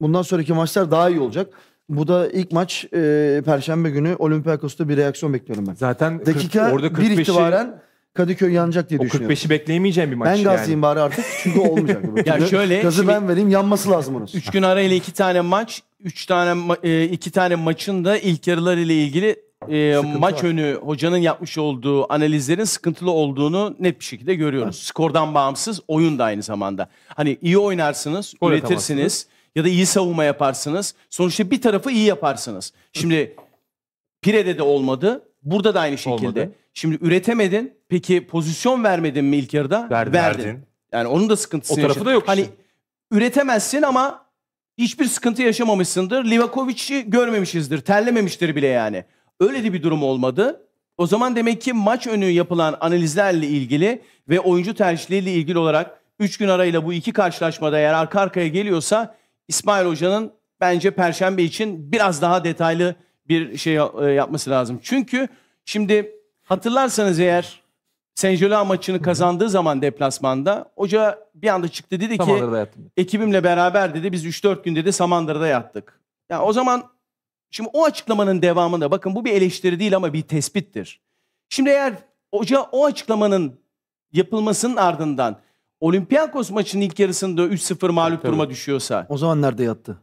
bundan sonraki maçlar daha iyi olacak. Bu da ilk maç e, Perşembe günü Olympiakos'ta bir reaksiyon bekliyorum ben. Zaten dakika 40, orada 45'i, itibaren Kadıköy yanacak diye o düşünüyorum. 45'i bekleyemeyeceğim bir maç Ben gazlayayım yani. bari artık çünkü olmayacak. ya yani şöyle, Gazı ben vereyim yanması lazım onun. 3 gün arayla 2 tane maç, 3 tane 2 e, tane maçın da ilk yarılar ile ilgili e, maç var. önü hocanın yapmış olduğu analizlerin sıkıntılı olduğunu net bir şekilde görüyoruz. Evet. Skordan bağımsız oyun da aynı zamanda. Hani iyi oynarsınız, Gol üretirsiniz ya da iyi savunma yaparsınız. Sonuçta bir tarafı iyi yaparsınız. Şimdi Pire'de de olmadı. Burada da aynı şekilde. Olmadı. Şimdi üretemedin. Peki pozisyon vermedin mi ilk yarıda? Verdin. verdin. Yani onun da sıkıntısı. O tarafı yaşadın. da yok. Hani işte. üretemezsin ama hiçbir sıkıntı yaşamamışsındır. Livakovic'i görmemişizdir. Terlememiştir bile yani. Öyle de bir durum olmadı. O zaman demek ki maç önü yapılan analizlerle ilgili ve oyuncu tercihleriyle ilgili olarak 3 gün arayla bu iki karşılaşmada eğer arka arkaya geliyorsa İsmail Hoca'nın bence Perşembe için biraz daha detaylı bir şey e, yapması lazım. Çünkü şimdi hatırlarsanız eğer Senjola maçını kazandığı zaman deplasmanda hoca bir anda çıktı dedi ki ekibimle beraber dedi biz 3-4 gün dedi Samandıra'da yattık. Ya yani o zaman şimdi o açıklamanın devamında bakın bu bir eleştiri değil ama bir tespittir. Şimdi eğer hoca o açıklamanın yapılmasının ardından Olympiakos maçının ilk yarısında 3-0 mağlup duruma düşüyorsa. O zaman nerede yattı?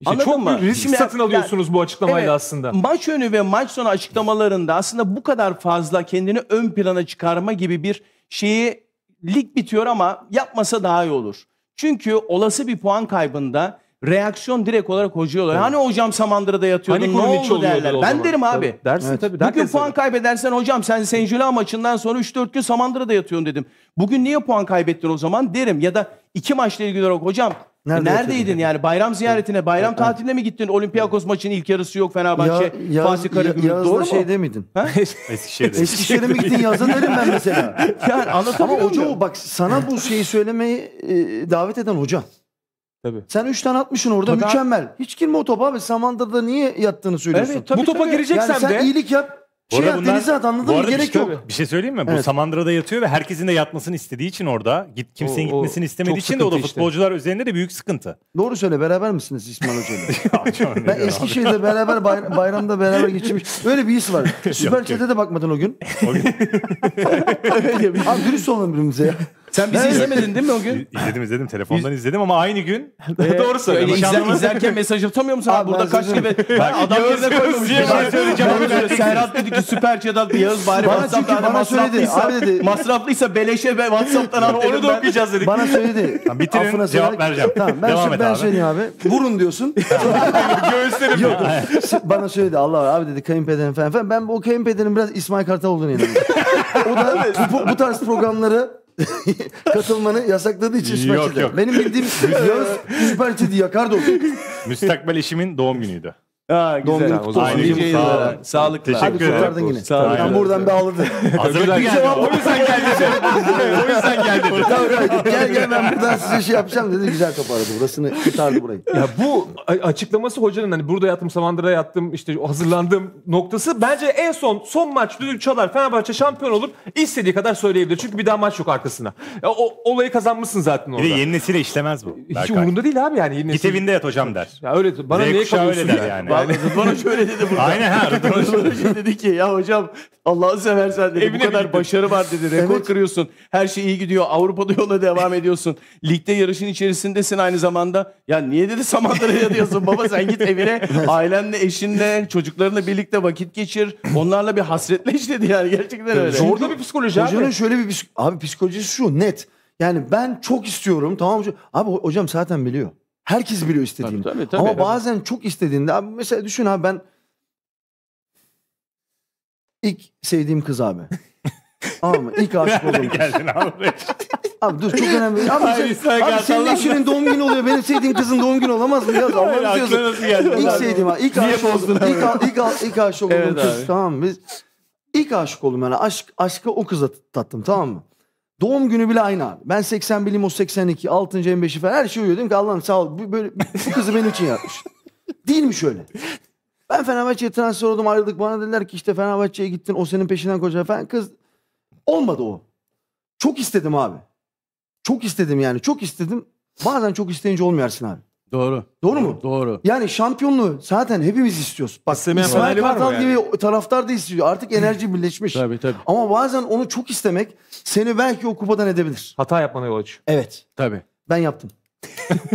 İşte Anladın çok mı? risk Şimdi, satın alıyorsunuz yani, bu açıklamayla evet, aslında. Maç önü ve maç sonu açıklamalarında aslında bu kadar fazla kendini ön plana çıkarma gibi bir şeyi lig bitiyor ama yapmasa daha iyi olur. Çünkü olası bir puan kaybında reaksiyon direkt olarak hocaya oluyor. Hani hocam Samandıra'da yatıyordu Hani ne Kulübüç oldu oluyordu derler. Ben derim abi. Tabii, dersin tabii, Bugün dersin puan kaybedersen hocam sen Senjula maçından sonra 3-4 gün Samandıra'da yatıyorsun dedim. Bugün niye puan kaybettin o zaman derim. Ya da iki maçla ilgili olarak hocam Nerede neredeydin yani bayram ziyaretine, bayram tatiline mi gittin? Olympiakos maçının ilk yarısı yok Fenerbahçe, Ya- Fatih Karagümrük. Yağız'la Doğru mu? şey demiydin. Eskişehir'de. Eskişehir'e mi gittin Yazın derim ben mesela. Yani anlatamıyorum. Ama anlatabiliyor hoca bak sana bu şeyi söylemeyi e, davet eden hoca. Tabii. Sen 3 tane atmışsın orada Hatta... mükemmel. Hiç girme o topa abi. Samanda'da niye yattığını söylüyorsun. Evet, tabii, bu topa tabii. gireceksen yani sen de. Sen iyilik yap. Şey bunlar, denize at anladın mı? Gerek şey, yok. Bir şey söyleyeyim mi? Evet. Bu Samandıra'da yatıyor ve herkesin de yatmasını istediği için orada. git Kimsenin o, o, gitmesini istemediği için de o da futbolcular işte. üzerinde de büyük sıkıntı. Doğru söyle beraber misiniz İsmail Hoca'yla? ben Eskişehir'de beraber bayram, bayramda beraber geçirmiş. Öyle bir his var. Süper Çet'e de bakmadın o gün. O gün. Abi dürüst olun birbirimize ya. Sen bizi izlemedin değil mi o gün? İzledim izledim. Telefondan izledim ama aynı gün. Ee, Doğru söylüyorsun. İzler, izlerken mesaj atamıyor musun? burada kaç gibi adam yerine koymamış. Bir şey söyleyeceğim. Serhat dedi ki süper çadak Yağız bari bana çünkü bana söyledi. Abi dedi. Masraflıysa beleşe ve WhatsApp'tan at Onu da okuyacağız dedik. Bana söyledi. Tamam, bitirin cevap vereceğim. Tamam ben, ben abi. söyleyeyim abi. Vurun diyorsun. Göğüslerim. Yok. bana söyledi Allah abi dedi kayınpederin falan Ben o kayınpederin biraz İsmail Kartal olduğunu inanıyorum. o da bu, bu tarz programları katılmanı yasakladığı için Süper Yok, Çet'e. yok. Benim bildiğim Yağız Süper Çet'i yakardı o Müstakbel eşimin doğum günüydü. Aa, güzel. Doğum günün kutlu olsun. Aynı gün Sağ ol. olarak. Hadi Teşekkür ederim. kurtardın yine. Sağ Ben buradan bir alırdı. Hazırlıklı geldi. O yüzden geldi. O yüzden geldi. gel gel ben buradan size şey yapacağım dedi. Güzel toparladı. Burasını kurtardı burayı. Ya bu açıklaması hocanın hani burada yattım Samandıra'ya yattım işte hazırlandığım noktası bence en son son maç düdük çalar Fenerbahçe şampiyon olur istediği kadar söyleyebilir. Çünkü bir daha maç yok arkasına. Ya o olayı kazanmışsın zaten Bir orada. de yeni nesile işlemez bu. Hiç Berkay. umurunda değil abi yani. Yeni Git nesil- evinde yat hocam der. Ya öyle bana neye niye öyle der yani. Yani. Rıdvan Hoca öyle dedi burada. Aynen ha Rıdvan Hoca. dedi ki ya hocam Allah'ı seversen dedi Evine bu kadar bildi. başarı var dedi. Rekor evet. kırıyorsun. Her şey iyi gidiyor. Avrupa'da yola devam ediyorsun. Ligde yarışın içerisindesin aynı zamanda. Ya niye dedi Samandıra'ya diyorsun baba sen git evine ailenle eşinle çocuklarınla birlikte vakit geçir. Onlarla bir hasretleş dedi yani gerçekten öyle. Çünkü Orada bir psikoloji abi. Hocanın şöyle bir abi psikolojisi şu net. Yani ben çok istiyorum tamam mı? Abi hocam zaten biliyor. Herkes biliyor istediğini. Tabii, tabii, tabii. Ama bazen çok istediğinde abi mesela düşün abi ben ilk sevdiğim kız abi. Tamam mı? İlk aşık oldum. Geldin abi. Abi dur çok önemli. Abi, Abi, sen, abi senin eşinin doğum günü oluyor. Benim sevdiğim kızın doğum günü olamaz mı? Ya Allah'ını Aklına seviyorsun. İlk Allah'ım? sevdiğim abi. İlk Niye aşık oldum. İlk, ilk, ilk aşık oldum Evet kız. abi. Tamam mı? Biz ilk aşık oldum yani. Aşk, aşkı o kıza tattım tamam mı? Doğum günü bile aynı abi. Ben 80 o 82, 6. m falan her şey uyuyor. Dedim ki Allah'ım sağ ol. Bu, böyle, bu kızı benim için yapmış. Değil mi şöyle? Ben Fenerbahçe'ye transfer oldum ayrıldık. Bana dediler ki işte Fenerbahçe'ye gittin o senin peşinden koca falan. Kız olmadı o. Çok istedim abi. Çok istedim yani çok istedim. Bazen çok isteyince olmuyorsun abi. Doğru. Doğru mu? Doğru. Yani şampiyonluğu zaten hepimiz istiyoruz. Bak İstemeyen İsmail Kartal yani? gibi taraftar da istiyor. Artık enerji birleşmiş. tabii tabii. Ama bazen onu çok istemek seni belki o kupadan edebilir. Hata yapmana yol açıyor. Evet. Tabii. Ben yaptım.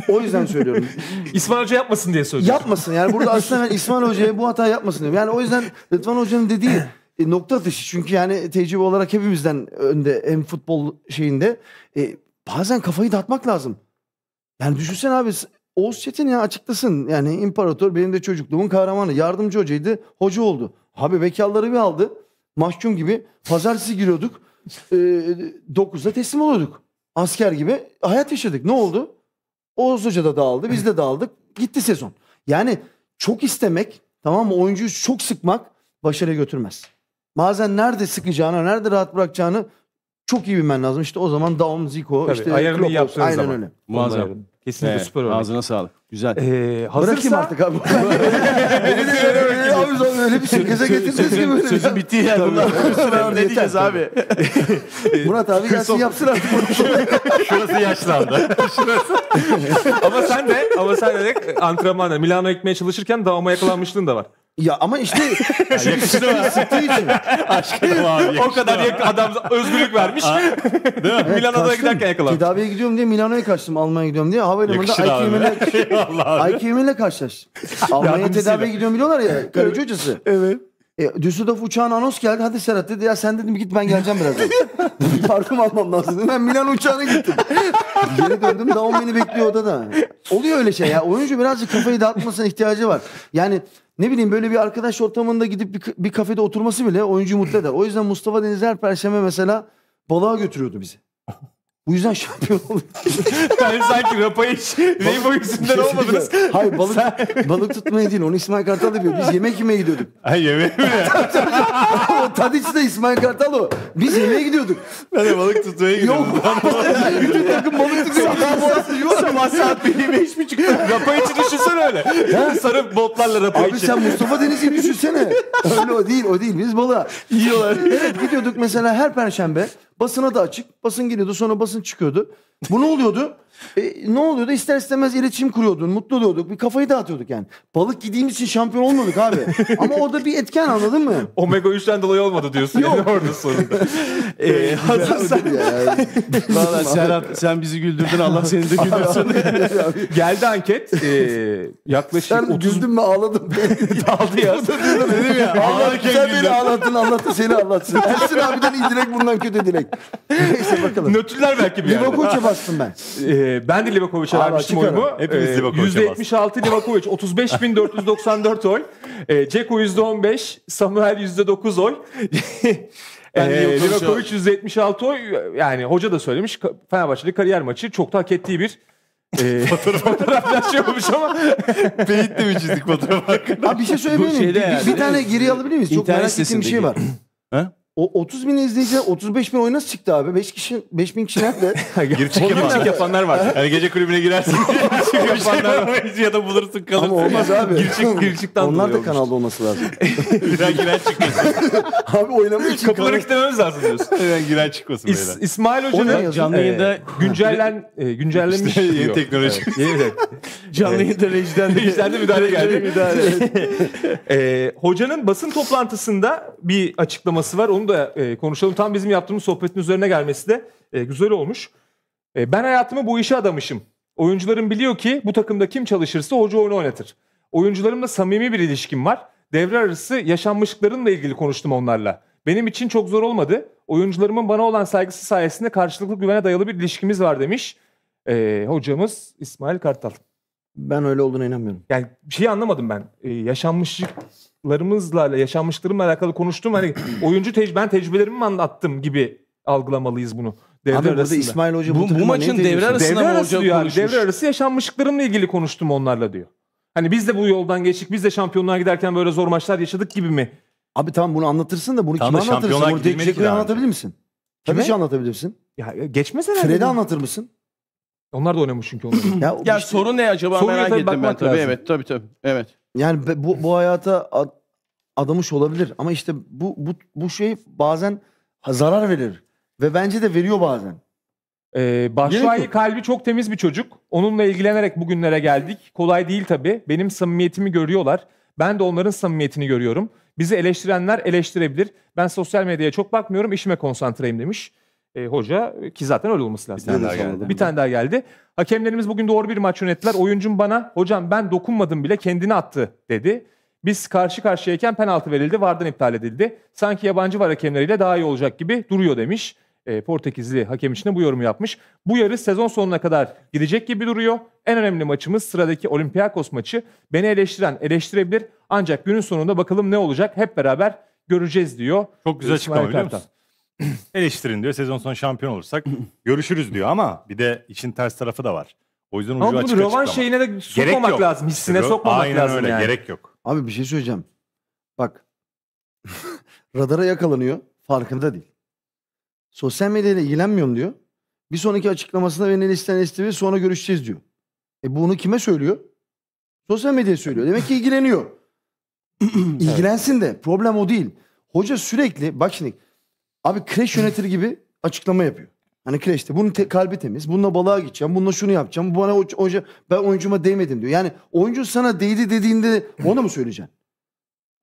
o yüzden söylüyorum. İsmail Hoca yapmasın diye söylüyorum. Yapmasın yani burada aslında ben İsmail Hoca'ya bu hata yapmasın diyorum. Yani o yüzden Rıdvan Hoca'nın dediği e, nokta atışı. Çünkü yani tecrübe olarak hepimizden önde hem futbol şeyinde. E, bazen kafayı dağıtmak lazım. Yani düşünsen abi Oğuz Çetin ya açıklasın. Yani imparator benim de çocukluğumun kahramanı. Yardımcı hocaydı. Hoca oldu. Abi bekarları bir aldı. Mahkum gibi. Pazartesi giriyorduk. E, teslim oluyorduk. Asker gibi hayat yaşadık. Ne oldu? Oğuz Hoca da dağıldı. Biz de dağıldık. Gitti sezon. Yani çok istemek tamam mı? Oyuncuyu çok sıkmak başarıya götürmez. Bazen nerede sıkacağını, nerede rahat bırakacağını çok iyi bilmen lazım. İşte o zaman Daum, Zico, Tabii, işte ayarını Klopp, yaptığın aynen Öyle. Muazzam. Kesinlikle Evet. süper örnek. Ağzına sağlık. Güzel. Ee, hazırsa Bırakayım artık abi. Beni de öyle, öyle, abi sonra öyle bir sürprize şey getirdiniz ki Sözün bittiği yer bunlar. ne diyeceğiz abi? Murat abi gelsin yapsın artık. Şurası yaşlandı. ama sen de ama sen de antrenmanda Milano ekmeye çalışırken davama yakalanmışlığın da var. Ya ama işte sıktığı için. Aşkım abi. O kadar yak- adam özgürlük vermiş. Değil mi? Milano'da Kaçtım. giderken yakalamış. Tedaviye gidiyorum diye Milano'ya kaçtım Almanya'ya gidiyorum diye. Havalimanında Yakışır abi. IQM ile Eyvallah ile karşılaştım. Almanya'ya tedaviye gidiyorum biliyorlar ya. Kaleci hocası. Evet. E, Düsseldorf uçağına anons geldi. Hadi Serhat dedi ya sen dedim git ben geleceğim birazdan. Parfüm almam lazım dedim. Ben Milan uçağına gittim. Geri döndüm daha o beni bekliyor odada. Oluyor öyle şey ya. Oyuncu birazcık kafayı dağıtmasına ihtiyacı var. Yani ne bileyim böyle bir arkadaş ortamında gidip bir, bir kafede oturması bile oyuncu mutlu eder. O yüzden Mustafa Deniz her perşembe mesela balığa götürüyordu bizi. Bu yüzden şampiyon olur. yani sanki rapayı Rainbow yüzünden şey olmadınız. Hayır balık, Sen... balık tutmaya değil onu İsmail Kartal yapıyor. Biz yemek yemeye gidiyorduk. Ay yemek mi? Tadiç de İsmail Kartal o. Biz yemeğe gidiyorduk. Ben de balık tutmaya gidiyordum. Yok. Bütün takım balık tutuyor. Sabah, sabah saat 1'e mi çıktı? Rapa için düşünsene öyle. Ha? Sarı botlarla rapa Abi için. sen Mustafa Deniz'i düşünsene. Öyle o değil o değil biz balığa. Yiyorlar. Evet gidiyorduk mesela her perşembe Basına da açık. Basın geliyordu sonra basın çıkıyordu. Bu ne oluyordu? E, ne oluyordu? İster istemez iletişim kuruyordun. Mutlu oluyorduk. Bir kafayı dağıtıyorduk yani. Balık yediğimiz için şampiyon olmadık abi. Ama orada bir etken anladın mı? Omega 3'ten dolayı olmadı diyorsun. Yok. Yani orada sorunda. ee, hazırsan. Valla Serhat sen bizi güldürdün. Allah seni de güldürsün. Geldi anket. Ee, yaklaşık sen 30... güldün mü ağladım. Daldı ya. Dedim ya. Allah, sen beni ağlattın. anlattı seni anlatsın. Ersin abiden iyi dilek bundan kötü dilek. işte bakalım. Nötrler belki bir yerde. Livakovic'e bastım ben. Ee, ben de Livakovic'e vermiştim oyumu. Hepimiz ee, Livakovic'e bastık. %76 Livakovic, 35.494 oy. Ee, Ceko %15, Samuel %9 oy. Yani ee, Livakovic 176 oy yani hoca da söylemiş Fenerbahçe'de kariyer maçı çok da hak ettiği bir e, fotoğraf fotoğraf şey olmuş ama peyitli bir çizik fotoğraf hakkında. Abi bir şey söyleyebilir miyim? Bir, yani. bir, tane geri alabilir miyiz? Çok merak ettiğim bir şey var. ha? O 30 bin izleyici, 35 bin oyun nasıl çıktı abi? 5 kişi, 5 bin kişi nerede? girip çık, girip çık yapanlar var. Yani gece kulübüne girersin. girip çık yapanlar var. ya da bulursun kalırsın. Ama olmaz abi. Girip çık, girip çıktan Onlar da kanalda olması lazım. Giren giren çıkmasın. abi oynamak için kapıları kilitlememiz lazım diyorsun. Hemen giren çıkmasın İs, beyler. İsmail Hoca'nın canlı ee, yayında güncellen, e, güncellenmiş. İşte yeni teknoloji. Evet. Canlı yayında rejiden de. Rejiden de müdahale geldi. Müdahale. E, hocanın basın toplantısında bir açıklaması var. Onu da e, konuşalım. Tam bizim yaptığımız sohbetin üzerine gelmesi de e, güzel olmuş. E, ben hayatımı bu işe adamışım. Oyuncularım biliyor ki bu takımda kim çalışırsa hoca oyunu oynatır. Oyuncularımla samimi bir ilişkim var. Devre arası yaşanmışlıklarımla ilgili konuştum onlarla. Benim için çok zor olmadı. Oyuncularımın bana olan saygısı sayesinde karşılıklı güvene dayalı bir ilişkimiz var demiş. E, hocamız İsmail Kartal. Ben öyle olduğuna inanmıyorum. Yani bir şey anlamadım ben. Ee, yaşanmışlıklarımızla, yaşanmışlarımla alakalı konuştum. Hani oyuncu tecrübe, ben tecrübelerimi mi anlattım gibi algılamalıyız bunu. Devre Abi arasında. burada İsmail Hoca bu, bu, maçın devre arasında devre arası hoca diyor abi, konuşmuş. devre arası yaşanmışlıklarımla ilgili konuştum onlarla diyor. Hani biz de bu yoldan geçtik. Biz de şampiyonluğa giderken böyle zor maçlar yaşadık gibi mi? Abi tamam bunu anlatırsın da bunu Tamam da kime anlatırsın? şampiyonlar Bunu anlatabilir misin? Kime? Tabii ki anlatabilirsin. Ya geçmez herhalde. Fred'i anlatır mısın? Onlar da oynamış çünkü onları. ya, ya işte, soru ne acaba soruya merak tabii ettim ben tabii lazım. evet tabii tabii. Evet. Yani bu bu hayata adamış olabilir ama işte bu bu bu şey bazen zarar verir ve bence de veriyor bazen. Ee, Başvay kalbi çok temiz bir çocuk. Onunla ilgilenerek bugünlere geldik. Kolay değil tabii. Benim samimiyetimi görüyorlar. Ben de onların samimiyetini görüyorum. Bizi eleştirenler eleştirebilir. Ben sosyal medyaya çok bakmıyorum, İşime konsantreyim demiş e, hoca e, ki zaten öyle olması lazım. Bir tane daha geldi. Bir tane daha geldi. Hakemlerimiz bugün doğru bir maç yönettiler. Oyuncum bana hocam ben dokunmadım bile kendini attı dedi. Biz karşı karşıyayken penaltı verildi. Vardan iptal edildi. Sanki yabancı var hakemleriyle daha iyi olacak gibi duruyor demiş. E, Portekizli hakem için de bu yorumu yapmış. Bu yarı sezon sonuna kadar gidecek gibi duruyor. En önemli maçımız sıradaki Olympiakos maçı. Beni eleştiren eleştirebilir. Ancak günün sonunda bakalım ne olacak hep beraber göreceğiz diyor. Çok güzel e, İsmail açıklama biliyor musun? eleştirin diyor. Sezon sonu şampiyon olursak görüşürüz diyor ama bir de işin ters tarafı da var. O yüzden ucu Ama açık açık roman ama. şeyine de Gerek yok. lazım. Hissine Ro- sokmamak Aynen lazım öyle yani. gerek yok. Abi bir şey söyleyeceğim. Bak. radara yakalanıyor. Farkında değil. Sosyal medyayla ilgilenmiyorum diyor. Bir sonraki açıklamasında beni listeden STV sonra görüşeceğiz diyor. E bunu kime söylüyor? Sosyal medyaya söylüyor. Demek ki ilgileniyor. İlgilensin de. Problem o değil. Hoca sürekli bak şimdi Abi kreş yönetir gibi açıklama yapıyor. Hani kreşte bunun te- kalbi temiz. Bununla balığa gideceğim. Bununla şunu yapacağım. Bu bana hoca ben oyuncuma değmedim diyor. Yani oyuncu sana değdi dediğinde onu mu söyleyeceksin?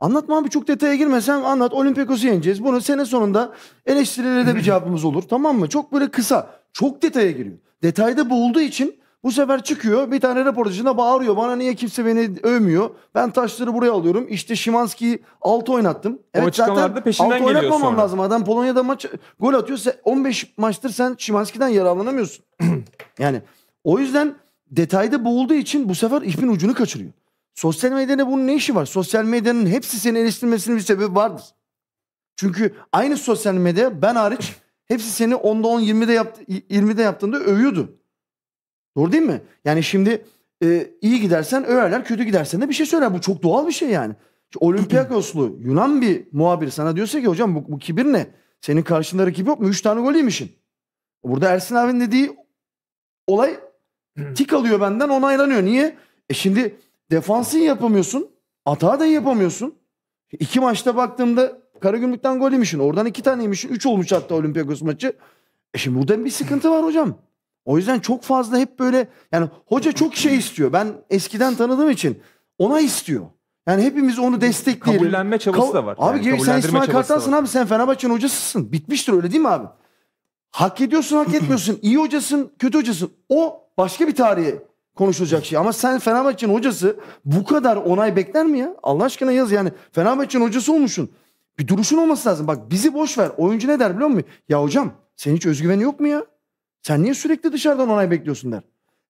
Anlatma abi çok detaya girmesen anlat. Olympiakos'u yeneceğiz. Bunu sene sonunda eleştirilere de bir cevabımız olur. Tamam mı? Çok böyle kısa. Çok detaya giriyor. Detayda boğulduğu için bu sefer çıkıyor bir tane reportajında bağırıyor. Bana niye kimse beni övmüyor? Ben taşları buraya alıyorum. İşte Şimanski'yi 6 oynattım. Evet zaten peşinden 6 oynatmamam sonra. lazım. Adam Polonya'da maç gol atıyor. 15 maçtır sen Şimanski'den yararlanamıyorsun. yani o yüzden detayda boğulduğu için bu sefer ipin ucunu kaçırıyor. Sosyal medyada bunun ne işi var? Sosyal medyanın hepsi seni eleştirmesinin bir sebebi vardır. Çünkü aynı sosyal medya ben hariç hepsi seni 10'da 10 20'de yaptı 20'de yaptığında övüyordu. Doğru değil mi? Yani şimdi e, iyi gidersen överler, kötü gidersen de bir şey söyler. Bu çok doğal bir şey yani. İşte Olympiakoslu Yunan bir muhabir sana diyorsa ki hocam bu, bu kibir ne? Senin karşında rakip yok mu? Üç tane gol yemişsin. Burada Ersin abinin dediği olay hmm. tik alıyor benden onaylanıyor. Niye? E şimdi defansın yapamıyorsun. Atağı da yapamıyorsun. İki maçta baktığımda Karagümrük'ten gol yemişsin. Oradan iki tane yemişsin. Üç olmuş hatta Olympiakos maçı. E şimdi burada bir sıkıntı var hocam. O yüzden çok fazla hep böyle yani hoca çok şey istiyor. Ben eskiden tanıdığım için ona istiyor. Yani hepimiz onu destekleyelim. Kabullenme çabası da var. Abi yani, sen İsmail Kartal'sın abi sen Fenerbahçe'nin hocasısın. Bitmiştir öyle değil mi abi? Hak ediyorsun hak etmiyorsun. İyi hocasın kötü hocasın. O başka bir tarihe konuşulacak şey. Ama sen Fenerbahçe'nin hocası bu kadar onay bekler mi ya? Allah aşkına yaz yani Fenerbahçe'nin hocası olmuşsun. Bir duruşun olması lazım. Bak bizi boş ver. Oyuncu ne der biliyor musun? Ya hocam senin hiç özgüveni yok mu ya? Sen niye sürekli dışarıdan onay bekliyorsun der.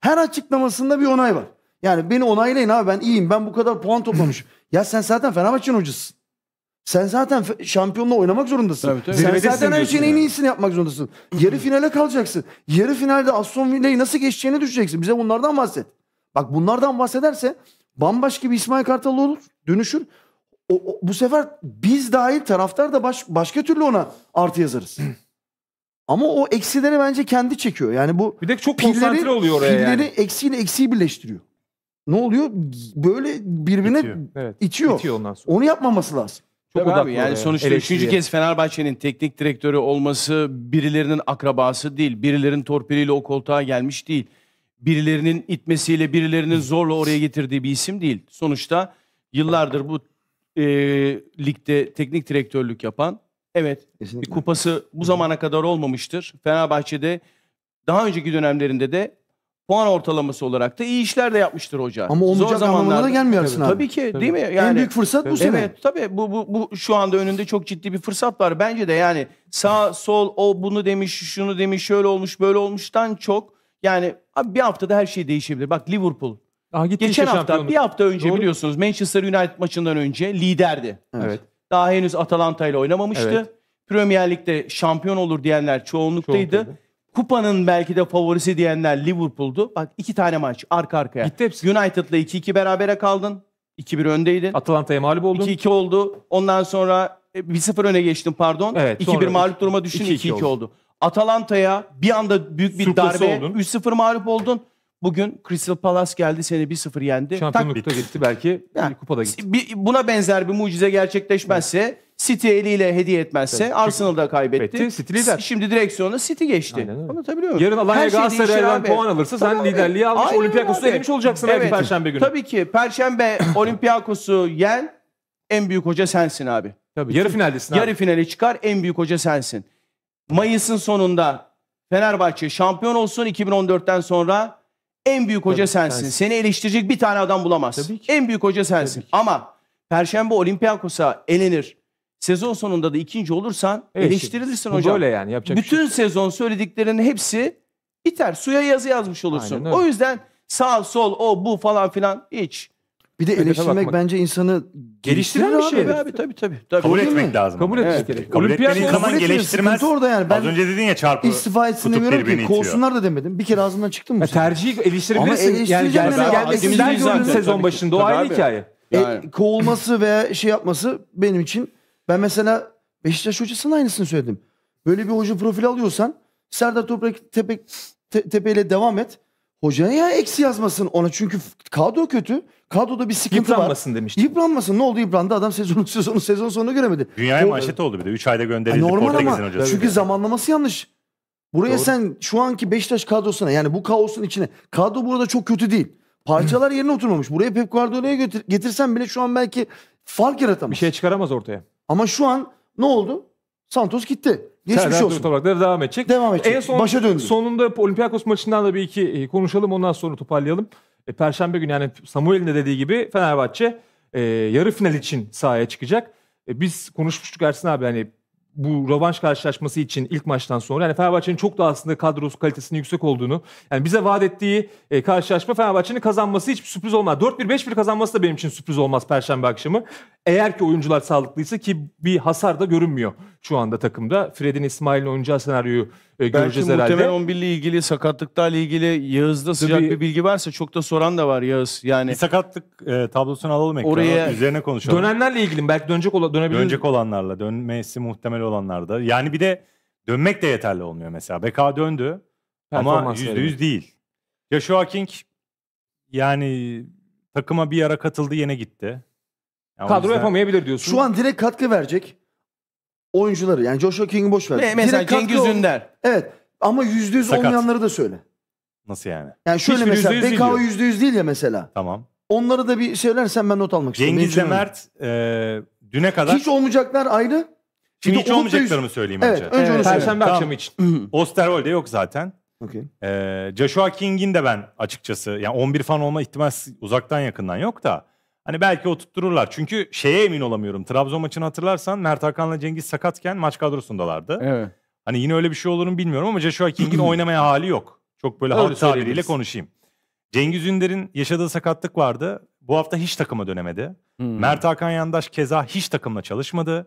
Her açıklamasında bir onay var. Yani beni onaylayın abi ben iyiyim ben bu kadar puan toplamışım. ya sen zaten Fenerbahçe'nin hocasısın. Sen zaten şampiyonla oynamak zorundasın. Tabii, tabii. Sen Zirvede zaten her şeyin en iyisini yapmak zorundasın. Yarı finale kalacaksın. Yarı finalde Aston Villa'yı nasıl geçeceğini düşeceksin. Bize bunlardan bahset. Bak bunlardan bahsederse bambaşka bir İsmail Kartal olur, dönüşür. O, o, bu sefer biz dahil taraftar da baş, başka türlü ona artı yazarız. Ama o eksileri bence kendi çekiyor. Yani bu bir de çok pilleri, konsantre oluyor oraya pilleri yani. eksiyle eksiyi birleştiriyor. Ne oluyor? Böyle birbirine itiyor. Evet. itiyor. itiyor ondan sonra. Onu yapmaması lazım. Çok Tabii abi, yani sonuçta eleştiriye. üçüncü kez Fenerbahçe'nin teknik direktörü olması birilerinin akrabası değil. Birilerinin torpiliyle o koltuğa gelmiş değil. Birilerinin itmesiyle birilerinin zorla oraya getirdiği bir isim değil. Sonuçta yıllardır bu e, ligde teknik direktörlük yapan Evet. Kesinlikle. Bir kupası bu zamana kadar olmamıştır. Fenerbahçe'de daha önceki dönemlerinde de puan ortalaması olarak da iyi işler de yapmıştır hoca. Ama olmayacak Zor zamanlarda da gelmiyor aslında. Tabii, tabii ki tabii. değil mi? Yani, en büyük fırsat bu evet, sene. Evet tabii bu, bu, bu şu anda önünde çok ciddi bir fırsat var. Bence de yani sağ sol o bunu demiş şunu demiş şöyle olmuş böyle olmuştan çok yani abi bir haftada her şey değişebilir. Bak Liverpool Aa, Geçen hafta bir hafta önce Doğru. biliyorsunuz Manchester United maçından önce liderdi. Evet. evet. Daha henüz Atalanta ile oynamamıştı. Evet. Premier Lig'de şampiyon olur diyenler çoğunluktaydı. Çoğunlukta. Kupanın belki de favorisi diyenler Liverpool'du. Bak iki tane maç arka arkaya. Gitti hepsi. United'la 2-2 berabere kaldın. 2-1 öndeydin. Atalanta'ya mağlup oldun. 2-2 oldu. Ondan sonra 1-0 e, öne geçtin pardon. Evet, 2-1 mağlup duruma düştün 2-2 oldu. oldu. Atalanta'ya bir anda büyük bir Sürklesi darbe. 3-0 mağlup oldun. Bugün Crystal Palace geldi seni 1-0 yendi. Şampiyonlukta gitti belki. Yani, kupada gitti. Bir, buna benzer bir mucize gerçekleşmezse evet. City eliyle hediye etmezse evet. Arsenal'da kaybetti. Betti, City lider. Şimdi direksiyonu City geçti. Anlatabiliyor muyum? Yarın Alanya Her şey Galatasaray'dan şey puan alırsa tamam, sen liderliği almış Aynen Olympiakos'u elemiş olacaksın evet. Perşembe günü. Tabii ki. Perşembe Olympiakos'u yen en büyük hoca sensin abi. Tabii. Yarı finaldesin Yarı finale çıkar en büyük hoca sensin. Mayıs'ın sonunda Fenerbahçe şampiyon olsun 2014'ten sonra en büyük hoca Tabii, sensin. sensin. Seni eleştirecek bir tane adam bulamazsın. Tabii ki. En büyük hoca sensin. Tabii ki. Ama Perşembe Olympiakos'a elenir. Sezon sonunda da ikinci olursan evet, eleştirilirsin hocam. Böyle yani yapacak şey Bütün şey. sezon söylediklerinin hepsi biter. Suya yazı yazmış olursun. O yüzden sağ sol o bu falan filan hiç bir de eleştirmek bence insanı geliştiren bir şey abi. Şey. abi tabii tabii. tabii. Kabul Değil etmek mi? lazım. Kabul etmek evet. gerek. Kabul Olimpiyat etmediğin zaman geliştirmez. orada yani. Ben Az önce dedin ya çarpı. İstifa etsin demiyorum ki. Kovsunlar da demedim. Bir kere ağzından çıktı mı? tercihi eleştirebilirsin. Ama yani gelmesi gelmesinden gördün sezon başında. O ayrı hikaye. E, kovulması veya şey yapması benim için. Ben mesela Beşiktaş hocasının aynısını söyledim. Böyle bir hoca profil alıyorsan Serdar Toprak Tepe, te, Tepe ile devam et. Hocaya eksi yazmasın ona çünkü kadro kötü. Kadroda bir sıkıntı Yıpranmasın var. demiştim. Yıpranmasın. Ne oldu yıprandı? Adam sezonun sezonu sezon sonunu göremedi. Dünyaya o, manşet oldu bir de. 3 ayda gönderildi normal Portekiz'in ama, hocası. Çünkü zamanlaması yanlış. Buraya Doğru. sen şu anki Beşiktaş kadrosuna yani bu kaosun içine kadro burada çok kötü değil. Parçalar yerine oturmamış. Buraya Pep Guardiola'ya getir, getirsen bile şu an belki fark yaratamaz. Bir şey çıkaramaz ortaya. Ama şu an ne oldu? Santos gitti. Geçmiş olsun. Toprakları devam edecek. Devam edecek. En son, Başa döndü. Sonunda Olympiakos maçından da bir iki e, konuşalım ondan sonra toparlayalım e, Perşembe günü yani Samuel'in de dediği gibi Fenerbahçe e, yarı final için sahaya çıkacak. E, biz konuşmuştuk Ersin abi hani bu rövanş karşılaşması için ilk maçtan sonra yani Fenerbahçe'nin çok daha aslında kadrosu kalitesinin yüksek olduğunu yani bize vaat ettiği e, karşılaşma Fenerbahçe'nin kazanması hiçbir sürpriz olmaz. 4-1 5-1 kazanması da benim için sürpriz olmaz perşembe akşamı. Eğer ki oyuncular sağlıklıysa ki bir hasar da görünmüyor şu anda takımda. Fred'in İsmail'in oynayacağı senaryoyu e, göreceğiz herhalde. Belki muhtemelen 11 ile ilgili, sakatlıklarla ilgili Yağız'da sıcak Tabii, bir bilgi varsa çok da soran da var Yağız. Yani bir sakatlık e, tablosunu alalım ekranı. Oraya üzerine konuşalım. Dönenlerle ilgili belki dönecek olan dönebilir. Dönecek olanlarla, dönmesi muhtemel olanlarda. Yani bir de dönmek de yeterli olmuyor mesela. BK döndü ama %100 yani. değil. Joshua King yani takıma bir ara katıldı yine gitti. Yani Kadro yapamayabilir diyorsun. Şu an direkt katkı verecek oyuncuları yani Joshua King'i boş ver. mesela direkt Cengiz Ünder. Evet ama %100 Sakat. olmayanları da söyle. Nasıl yani? Yani şöyle Hiçbiri mesela %100 yüzde yüz değil ya mesela. Tamam. Onları da bir söylersen ben not almak istiyorum. Benim Cengiz için Mert e, düne kadar. Hiç olmayacaklar ayrı. Şimdi Bir de hiç olup olmayacaklarımı söyleyeyim Evet, önce. önce onu söyle. Perşembe Tamam. akşamı için. Osterwolde yok zaten. Okay. Ee, Joshua King'in de ben açıkçası yani 11 fan olma ihtimali uzaktan yakından yok da Hani belki oturttururlar. Çünkü şeye emin olamıyorum. Trabzon maçını hatırlarsan Mert Hakan'la Cengiz sakatken maç kadrosundalardı. Evet. Hani yine öyle bir şey olur mu bilmiyorum ama Joshua King'in oynamaya hali yok. Çok böyle halk tabiriyle konuşayım. Cengiz Ünder'in yaşadığı sakatlık vardı. Bu hafta hiç takıma dönemedi. Hmm. Mert Hakan Yandaş keza hiç takımla çalışmadı.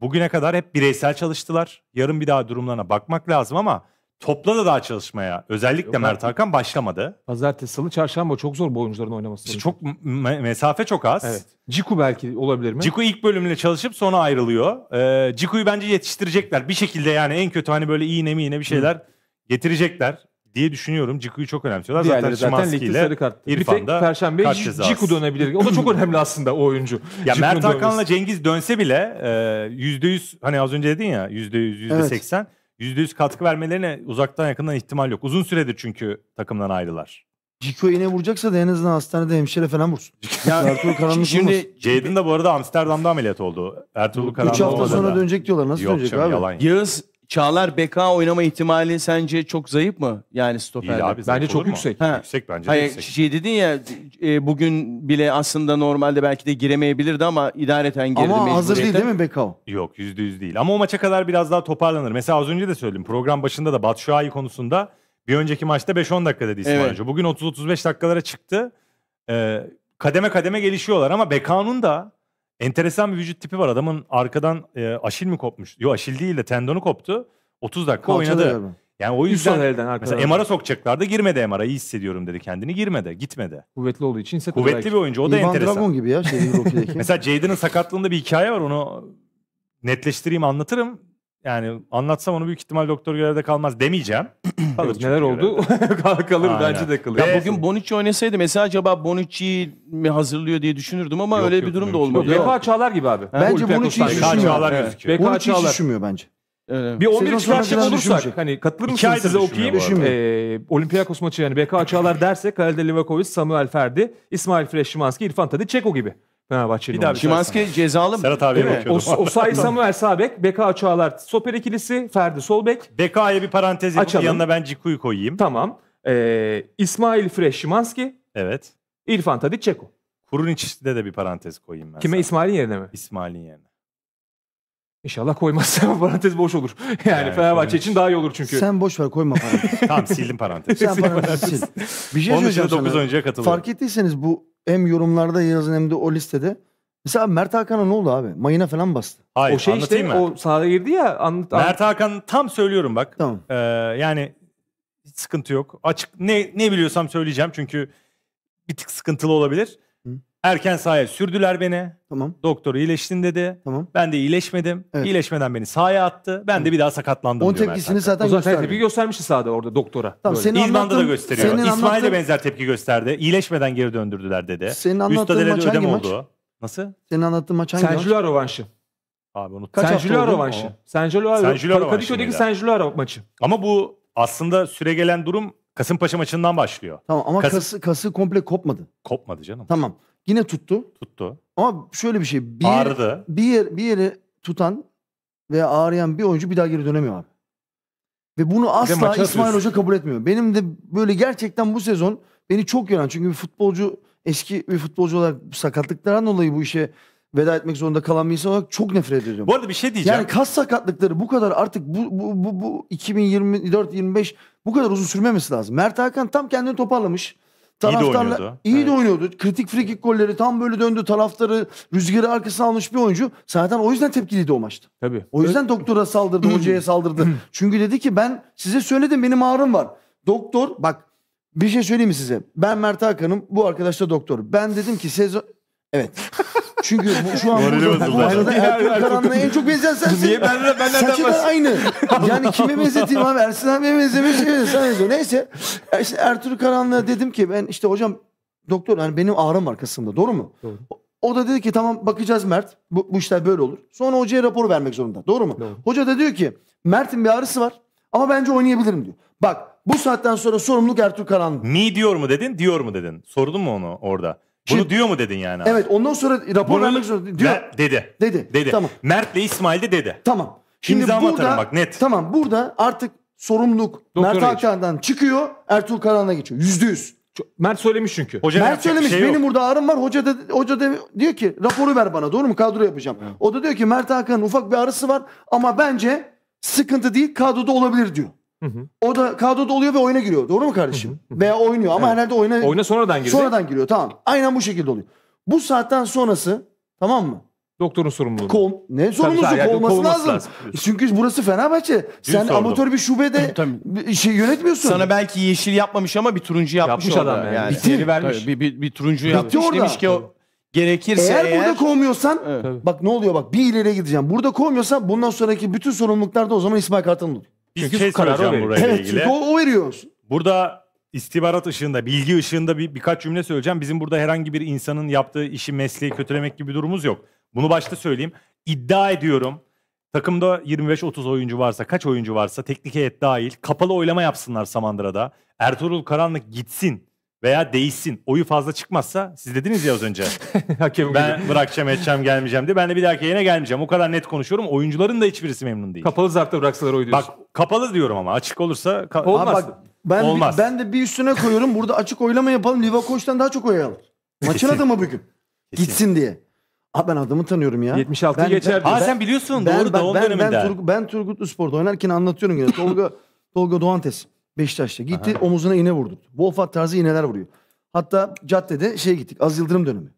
Bugüne kadar hep bireysel çalıştılar. Yarın bir daha durumlarına bakmak lazım ama Topla da daha çalışmaya özellikle Yok, Mert Hakan başlamadı. Pazartesi, salı, çarşamba çok zor bu oyuncuların oynaması. İşte çok me- mesafe çok az. Evet. Ciku belki olabilir mi? Ciku ilk bölümle çalışıp sonra ayrılıyor. Ee, Ciku'yu bence yetiştirecekler. Bir şekilde yani en kötü hani böyle iğne mi iğne bir şeyler Hı. getirecekler diye düşünüyorum. Ciku'yu çok önemsiyorlar. Diğerleri zaten, zaten ligde sarı karttı. İrfan bir tek Perşembe Ciku dönebilir. O da çok önemli aslında o oyuncu. Ya Mert Hakan'la Cengiz dönse bile e, %100 hani az önce dedin ya %100 %80 evet. %100 katkı vermelerine uzaktan yakından ihtimal yok. Uzun süredir çünkü takımdan ayrılar. Ciko iğne vuracaksa da en azından hastanede hemşire falan vursun. Ya, Ertuğrul Karanlık Şimdi Jaden da bu arada Amsterdam'da ameliyat oldu. Ertuğrul Karanlık 3 hafta sonra da. dönecek diyorlar. Nasıl Yok, dönecek canım, abi? Yalan. Yağız Çağlar Beka oynama ihtimali sence çok zayıf mı? Yani stoperde. Değil abi, zayıf Bence çok yüksek. Ha. Yüksek bence de Hayır yüksek. şey dedin ya e, bugün bile aslında normalde belki de giremeyebilirdi ama idareten girdi. Ama hazır değil değil mi Bekao? Yok yüzde yüz değil. Ama o maça kadar biraz daha toparlanır. Mesela az önce de söyledim. Program başında da Batshuayi konusunda bir önceki maçta 5-10 dakika dedi İsmail Evet. Hoca. Bugün 30-35 dakikalara çıktı. Ee, kademe kademe gelişiyorlar ama Bekao'nun da Enteresan bir vücut tipi var. Adamın arkadan e, aşil mi kopmuş? Yok aşil değil de tendonu koptu. 30 dakika Kalçada oynadı. Galiba. Yani o yüzden elden, mesela MR'a sokacaklardı girmedi MR'a iyi hissediyorum dedi kendini girmedi gitmedi. Kuvvetli olduğu için ise Kuvvetli bir oyuncu o da Ivan enteresan. Dragon gibi ya şey mesela Jaden'ın sakatlığında bir hikaye var onu netleştireyim anlatırım yani anlatsam onu büyük ihtimal doktor görevde kalmaz demeyeceğim. Kalır Neler oldu? kalır Aynen. bence de kalır. Ya bugün Bonucci oynasaydı mesela acaba Bonucci mi hazırlıyor diye düşünürdüm ama öyle bir yok, durum da mümkün olmadı. Beka Çağlar gibi abi. Bence Bonucci hiç Düşünmüyor. Evet. gözüküyor. hiç düşünmüyor bence. Evet. Bir 11 Sezon çıkartacak olursak düşünmeyecek. hani katılır mısınız size okuyayım. düşünmüyor ee, Olympiakos maçı yani BK Çağlar derse Kalede Livakovic, Samuel Ferdi, İsmail Freşimanski, İrfan Tadic, Çeko gibi. Fenerbahçeli bir olmuş. Şimanski cezalı mı? Serhat abi Değil mi? bakıyordum. O, Osayi Samuel Sabek, Beka Çağlar stoper ikilisi, Ferdi Solbek. Beka'ya bir parantez yapıp Açalım. yanına ben Ciku'yu koyayım. Tamam. Ee, İsmail Freş Şimanski, Evet. İrfan Tadic Çeko. Kurun içinde de bir parantez koyayım ben. Kime İsmail'in yerine mi? İsmail'in yerine. İnşallah koymazsa parantez boş olur. Yani, Yani Fenerbahçe koymuş. için daha iyi olur çünkü. Sen boş ver koyma parantez. tamam sildim parantezi. Sen parantez sil. Bir şey Onun dışında söyleyeceğim 9 sana. oyuncuya katılıyorum. Fark ettiyseniz bu hem yorumlarda yazın hem de o listede. Mesela Mert Hakan'a ne oldu abi? Mayına falan bastı. Hayır o şey işte mi? o sahada girdi ya. Anlat, anlat. Mert Hakan tam söylüyorum bak. Tamam. Ee, yani hiç sıkıntı yok. Açık ne ne biliyorsam söyleyeceğim çünkü bir tık sıkıntılı olabilir. Erken sahaya sürdüler beni. Tamam. Doktor iyileştin dedi. Tamam. Ben de iyileşmedim. Evet. İyileşmeden beni sahaya attı. Ben de bir daha sakatlandım Onun tepkisini Mert Hakan. zaten, O zaten tepki göstermişti sahada orada doktora. Tamam, senin İzmanda da gösteriyor. senin İsmail anlattığın- de benzer tepki gösterdi. İyileşmeden geri döndürdüler dedi. Senin anlattığın maç ödem hangi maç? Nasıl? Senin anlattığın maç hangi maç? Senjula rövanşı. Abi onu Kaç hafta Senjula oldu? rövanşı. Kadıköy'deki mıydı? Senjula maçı. Ama bu aslında süre gelen durum Kasımpaşa maçından başlıyor. Tamam ama kası, kası komple kopmadı. Kopmadı canım. Tamam. Yine tuttu. Tuttu. Ama şöyle bir şey. Bir Ağrıdı. bir, yer, bir yeri tutan ve ağrıyan bir oyuncu bir daha geri dönemiyor abi. Ve bunu asla İsmail Hoca kabul etmiyor. Benim de böyle gerçekten bu sezon beni çok yoran. Çünkü bir futbolcu eski bir futbolcu olarak sakatlıklardan dolayı bu işe veda etmek zorunda kalan bir insan olarak çok nefret ediyorum. Bu arada bir şey diyeceğim. Yani kas sakatlıkları bu kadar artık bu bu bu, bu 2024-25 bu kadar uzun sürmemesi lazım. Mert Hakan tam kendini toparlamış. Taraftarlar iyi de oynuyordu. İyi evet. de oynuyordu. Kritik frikik golleri tam böyle döndü. Taraftarı rüzgarı arkasına almış bir oyuncu. Zaten o yüzden tepkiliydi o maçta. Tabii. O yüzden evet. doktora saldırdı, hocaya saldırdı. Çünkü dedi ki ben size söyledim benim ağrım var. Doktor bak bir şey söyleyeyim mi size? Ben Mert Hakan'ım, bu arkadaş da doktor. Ben dedim ki sezon Evet. Çünkü bu, şu an burada, bu arada Ertuğrul Karan'la en çok benzeyen sensin. Niye ben de benden Saçı da aynı. yani kime benzeteyim abi? Ersin abiye benzemiş. Sen benziyor. Neyse. İşte Ertuğrul Karan'la dedim ki ben işte hocam doktor hani benim ağrım var kasımda. Doğru mu? Doğru. O da dedi ki tamam bakacağız Mert. Bu, bu işler böyle olur. Sonra hocaya rapor vermek zorunda. Doğru mu? Doğru. Hoca da diyor ki Mert'in bir ağrısı var ama bence oynayabilirim diyor. Bak bu saatten sonra sorumluluk Ertuğrul Karan. Mi diyor mu dedin? Diyor mu dedin? Sordun mu onu orada? Bunu diyor mu dedin yani? Abi? Evet ondan sonra rapor Bunu, vermek zorunda diyor. Ver, dedi. Dedi. Dedi. Tamam. Mert'le İsmail de dedi. Tamam. Şimdi İmza burada, bak net. Tamam burada artık sorumluluk Doktora Mert Hakan'dan çıkıyor Ertuğrul Karahan'a geçiyor. Yüzde yüz. Mert söylemiş çünkü. Hoca Mert söylemiş şey benim yok. burada ağrım var. Hoca de hoca de diyor ki raporu ver bana doğru mu kadro yapacağım. Evet. O da diyor ki Mert Hakan'ın ufak bir ağrısı var ama bence sıkıntı değil kadroda olabilir diyor. O da kadroda oluyor ve oyuna giriyor. Doğru mu kardeşim? Hı hı. Veya oynuyor ama evet. herhalde oyuna... Oyuna sonradan giriyor. Sonradan giriyor tamam. Aynen bu şekilde oluyor. Bu saatten sonrası tamam mı? Doktorun sorumluluğu. Kol, ne sorumlusu tabii, lazım. lazım. Çünkü burası Fenerbahçe. Dün Sen sordum. amatör bir şubede şey yönetmiyorsun. Sana belki yeşil yapmamış ama bir turuncu yapmış, yapmış adam yani. yani. Bitti. Geri bir, bir, bir turuncu Bitti yapmış orada. demiş ki o gerekirse eğer, eğer burada kovmuyorsan evet. bak ne oluyor bak bir ileriye gideceğim. Burada kovmuyorsan bundan sonraki bütün sorumluluklar da o zaman İsmail Kartal'ın oluyor. Biz Çünkü şey kararı o veriyor. evet, Çünkü o, o veriyor. Burada istihbarat ışığında, bilgi ışığında bir, birkaç cümle söyleyeceğim. Bizim burada herhangi bir insanın yaptığı işi, mesleği kötülemek gibi bir durumumuz yok. Bunu başta söyleyeyim. İddia ediyorum. Takımda 25-30 oyuncu varsa, kaç oyuncu varsa teknik heyet dahil kapalı oylama yapsınlar Samandıra'da. Ertuğrul Karanlık gitsin veya değişsin. Oyu fazla çıkmazsa siz dediniz ya az önce. ben bırakacağım edeceğim gelmeyeceğim diye. Ben de bir dahaki yayına gelmeyeceğim. O kadar net konuşuyorum. Oyuncuların da hiçbirisi memnun değil. Kapalı zarfta bıraksalar oy diyorsun. Bak kapalı diyorum ama açık olursa ka- olmaz. bak, ben, olmaz. Bir, ben de bir üstüne koyuyorum. Burada açık oylama yapalım. Liva Koç'tan daha çok oy alır. Maçın adamı bugün. Gitsin diye. Abi ben adamı tanıyorum ya. 76'yı geçer. Ben, Aa sen biliyorsun ben, doğru ben, Doğan ben, döneminde. Ben, Turg ben Turgut Uspor'da oynarken anlatıyorum. Yine. Tolga Tolga Doğantes. Beşiktaş'ta. Gitti Aha. omuzuna iğne vurdu. Wolfat tarzı iğneler vuruyor. Hatta caddede şey gittik. Az Yıldırım dönemi.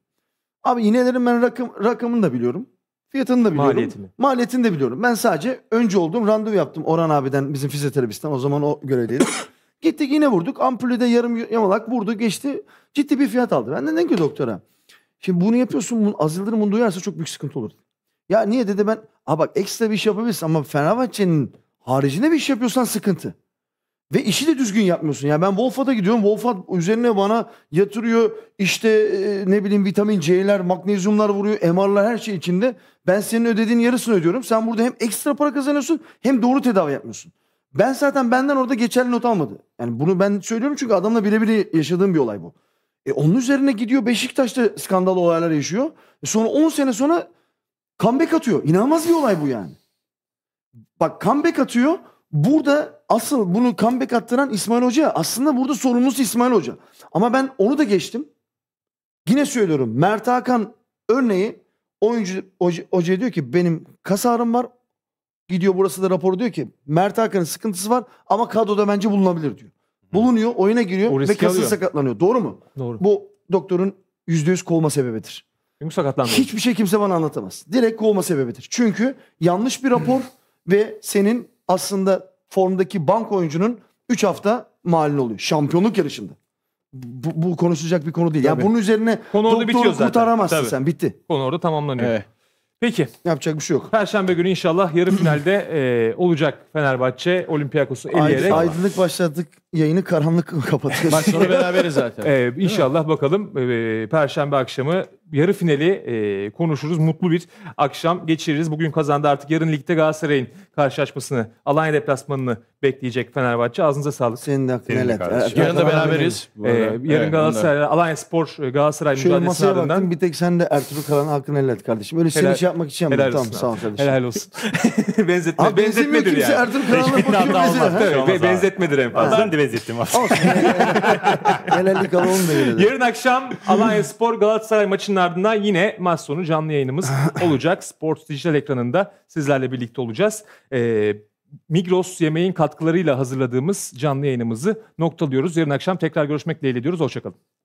Abi iğnelerin ben rakım, rakamını da biliyorum. Fiyatını da biliyorum. Maliyetini. Maliyetini de biliyorum. Ben sadece önce olduğum randevu yaptım. Oran abiden bizim fizyoterapisten o zaman o görevdeydi. Gittik yine vurduk. Ampulü de yarım yamalak vurdu geçti. Ciddi bir fiyat aldı. Ben de dedim ki doktora. Şimdi bunu yapıyorsun. Bunu, az Yıldırım bunu duyarsa çok büyük sıkıntı olur. Ya niye dedi ben. Ha bak ekstra bir iş yapabilirsin ama Fenerbahçe'nin haricinde bir iş yapıyorsan sıkıntı. Ve işi de düzgün yapmıyorsun. Yani ben Wolfat'a gidiyorum. Wolfat üzerine bana yatırıyor. İşte e, ne bileyim vitamin C'ler, magnezyumlar vuruyor. MR'lar her şey içinde. Ben senin ödediğin yarısını ödüyorum. Sen burada hem ekstra para kazanıyorsun hem doğru tedavi yapmıyorsun. Ben zaten benden orada geçerli not almadı. Yani bunu ben söylüyorum çünkü adamla birebir yaşadığım bir olay bu. E onun üzerine gidiyor Beşiktaş'ta skandal olaylar yaşıyor. E sonra 10 sene sonra comeback atıyor. İnanılmaz bir olay bu yani. Bak comeback atıyor. Burada asıl bunu comeback attıran İsmail Hoca aslında burada sorumlusu İsmail Hoca. Ama ben onu da geçtim. Yine söylüyorum Mert Hakan örneği oyuncu hoca, hoca diyor ki benim kas ağrım var. Gidiyor burası da raporu diyor ki Mert Hakan'ın sıkıntısı var ama kadroda bence bulunabilir diyor. Bulunuyor oyuna giriyor ve riski kası sakatlanıyor. Doğru mu? Doğru. Bu doktorun %100 kovma sebebidir. Çünkü sakatlandı. Hiçbir şey kimse bana anlatamaz. Direkt kovma sebebidir. Çünkü yanlış bir rapor ve senin aslında formdaki bank oyuncunun 3 hafta malin oluyor. Şampiyonluk yarışında. Bu, bu konuşulacak bir konu değil. Tabii. Yani bunun üzerine konu orada bitiyor kurtaramazsın Tabii. sen. Bitti. Konu orada tamamlanıyor. Evet. Peki. Yapacak bir şey yok. Perşembe günü inşallah yarı finalde e, olacak Fenerbahçe Olympiakos'u eleyerek. Aydınlık başladık yayını karanlık kapatıyoruz. Bak sonra beraberiz zaten. E, inşallah bakalım e, Perşembe akşamı yarı finali e, konuşuruz. Mutlu bir akşam geçiririz. Bugün kazandı artık. Yarın ligde Galatasaray'ın karşılaşmasını, Alanya deplasmanını bekleyecek Fenerbahçe. Ağzınıza sağlık. Senin de aklına Senin Yarın da beraberiz. Ee, yarın evet, Galatasaray, Alanya Spor e, Galatasaray Şöyle mücadelesinin ardından. Baktım, bir tek sen de Ertuğrul Karan'ın hakkını helal et kardeşim. Öyle helal, seni şey yapmak için yapmadım. Tamam sağ ol kardeşim. Helal olsun. benzetme, Abi, benzetmedir yani. Ertuğrul Karan'la Hiçbir hata olmaz. Tabii, benzetmedir en fazla. Ben de benzettim aslında. Helallik alalım da Yarın akşam Alanya Spor Galatasaray maçının Maçın ardından yine maç sonu canlı yayınımız olacak. Sport Dijital ekranında sizlerle birlikte olacağız. Ee, Migros Yemeğin katkılarıyla hazırladığımız canlı yayınımızı noktalıyoruz. Yarın akşam tekrar görüşmek dileğiyle diyoruz. Hoşçakalın.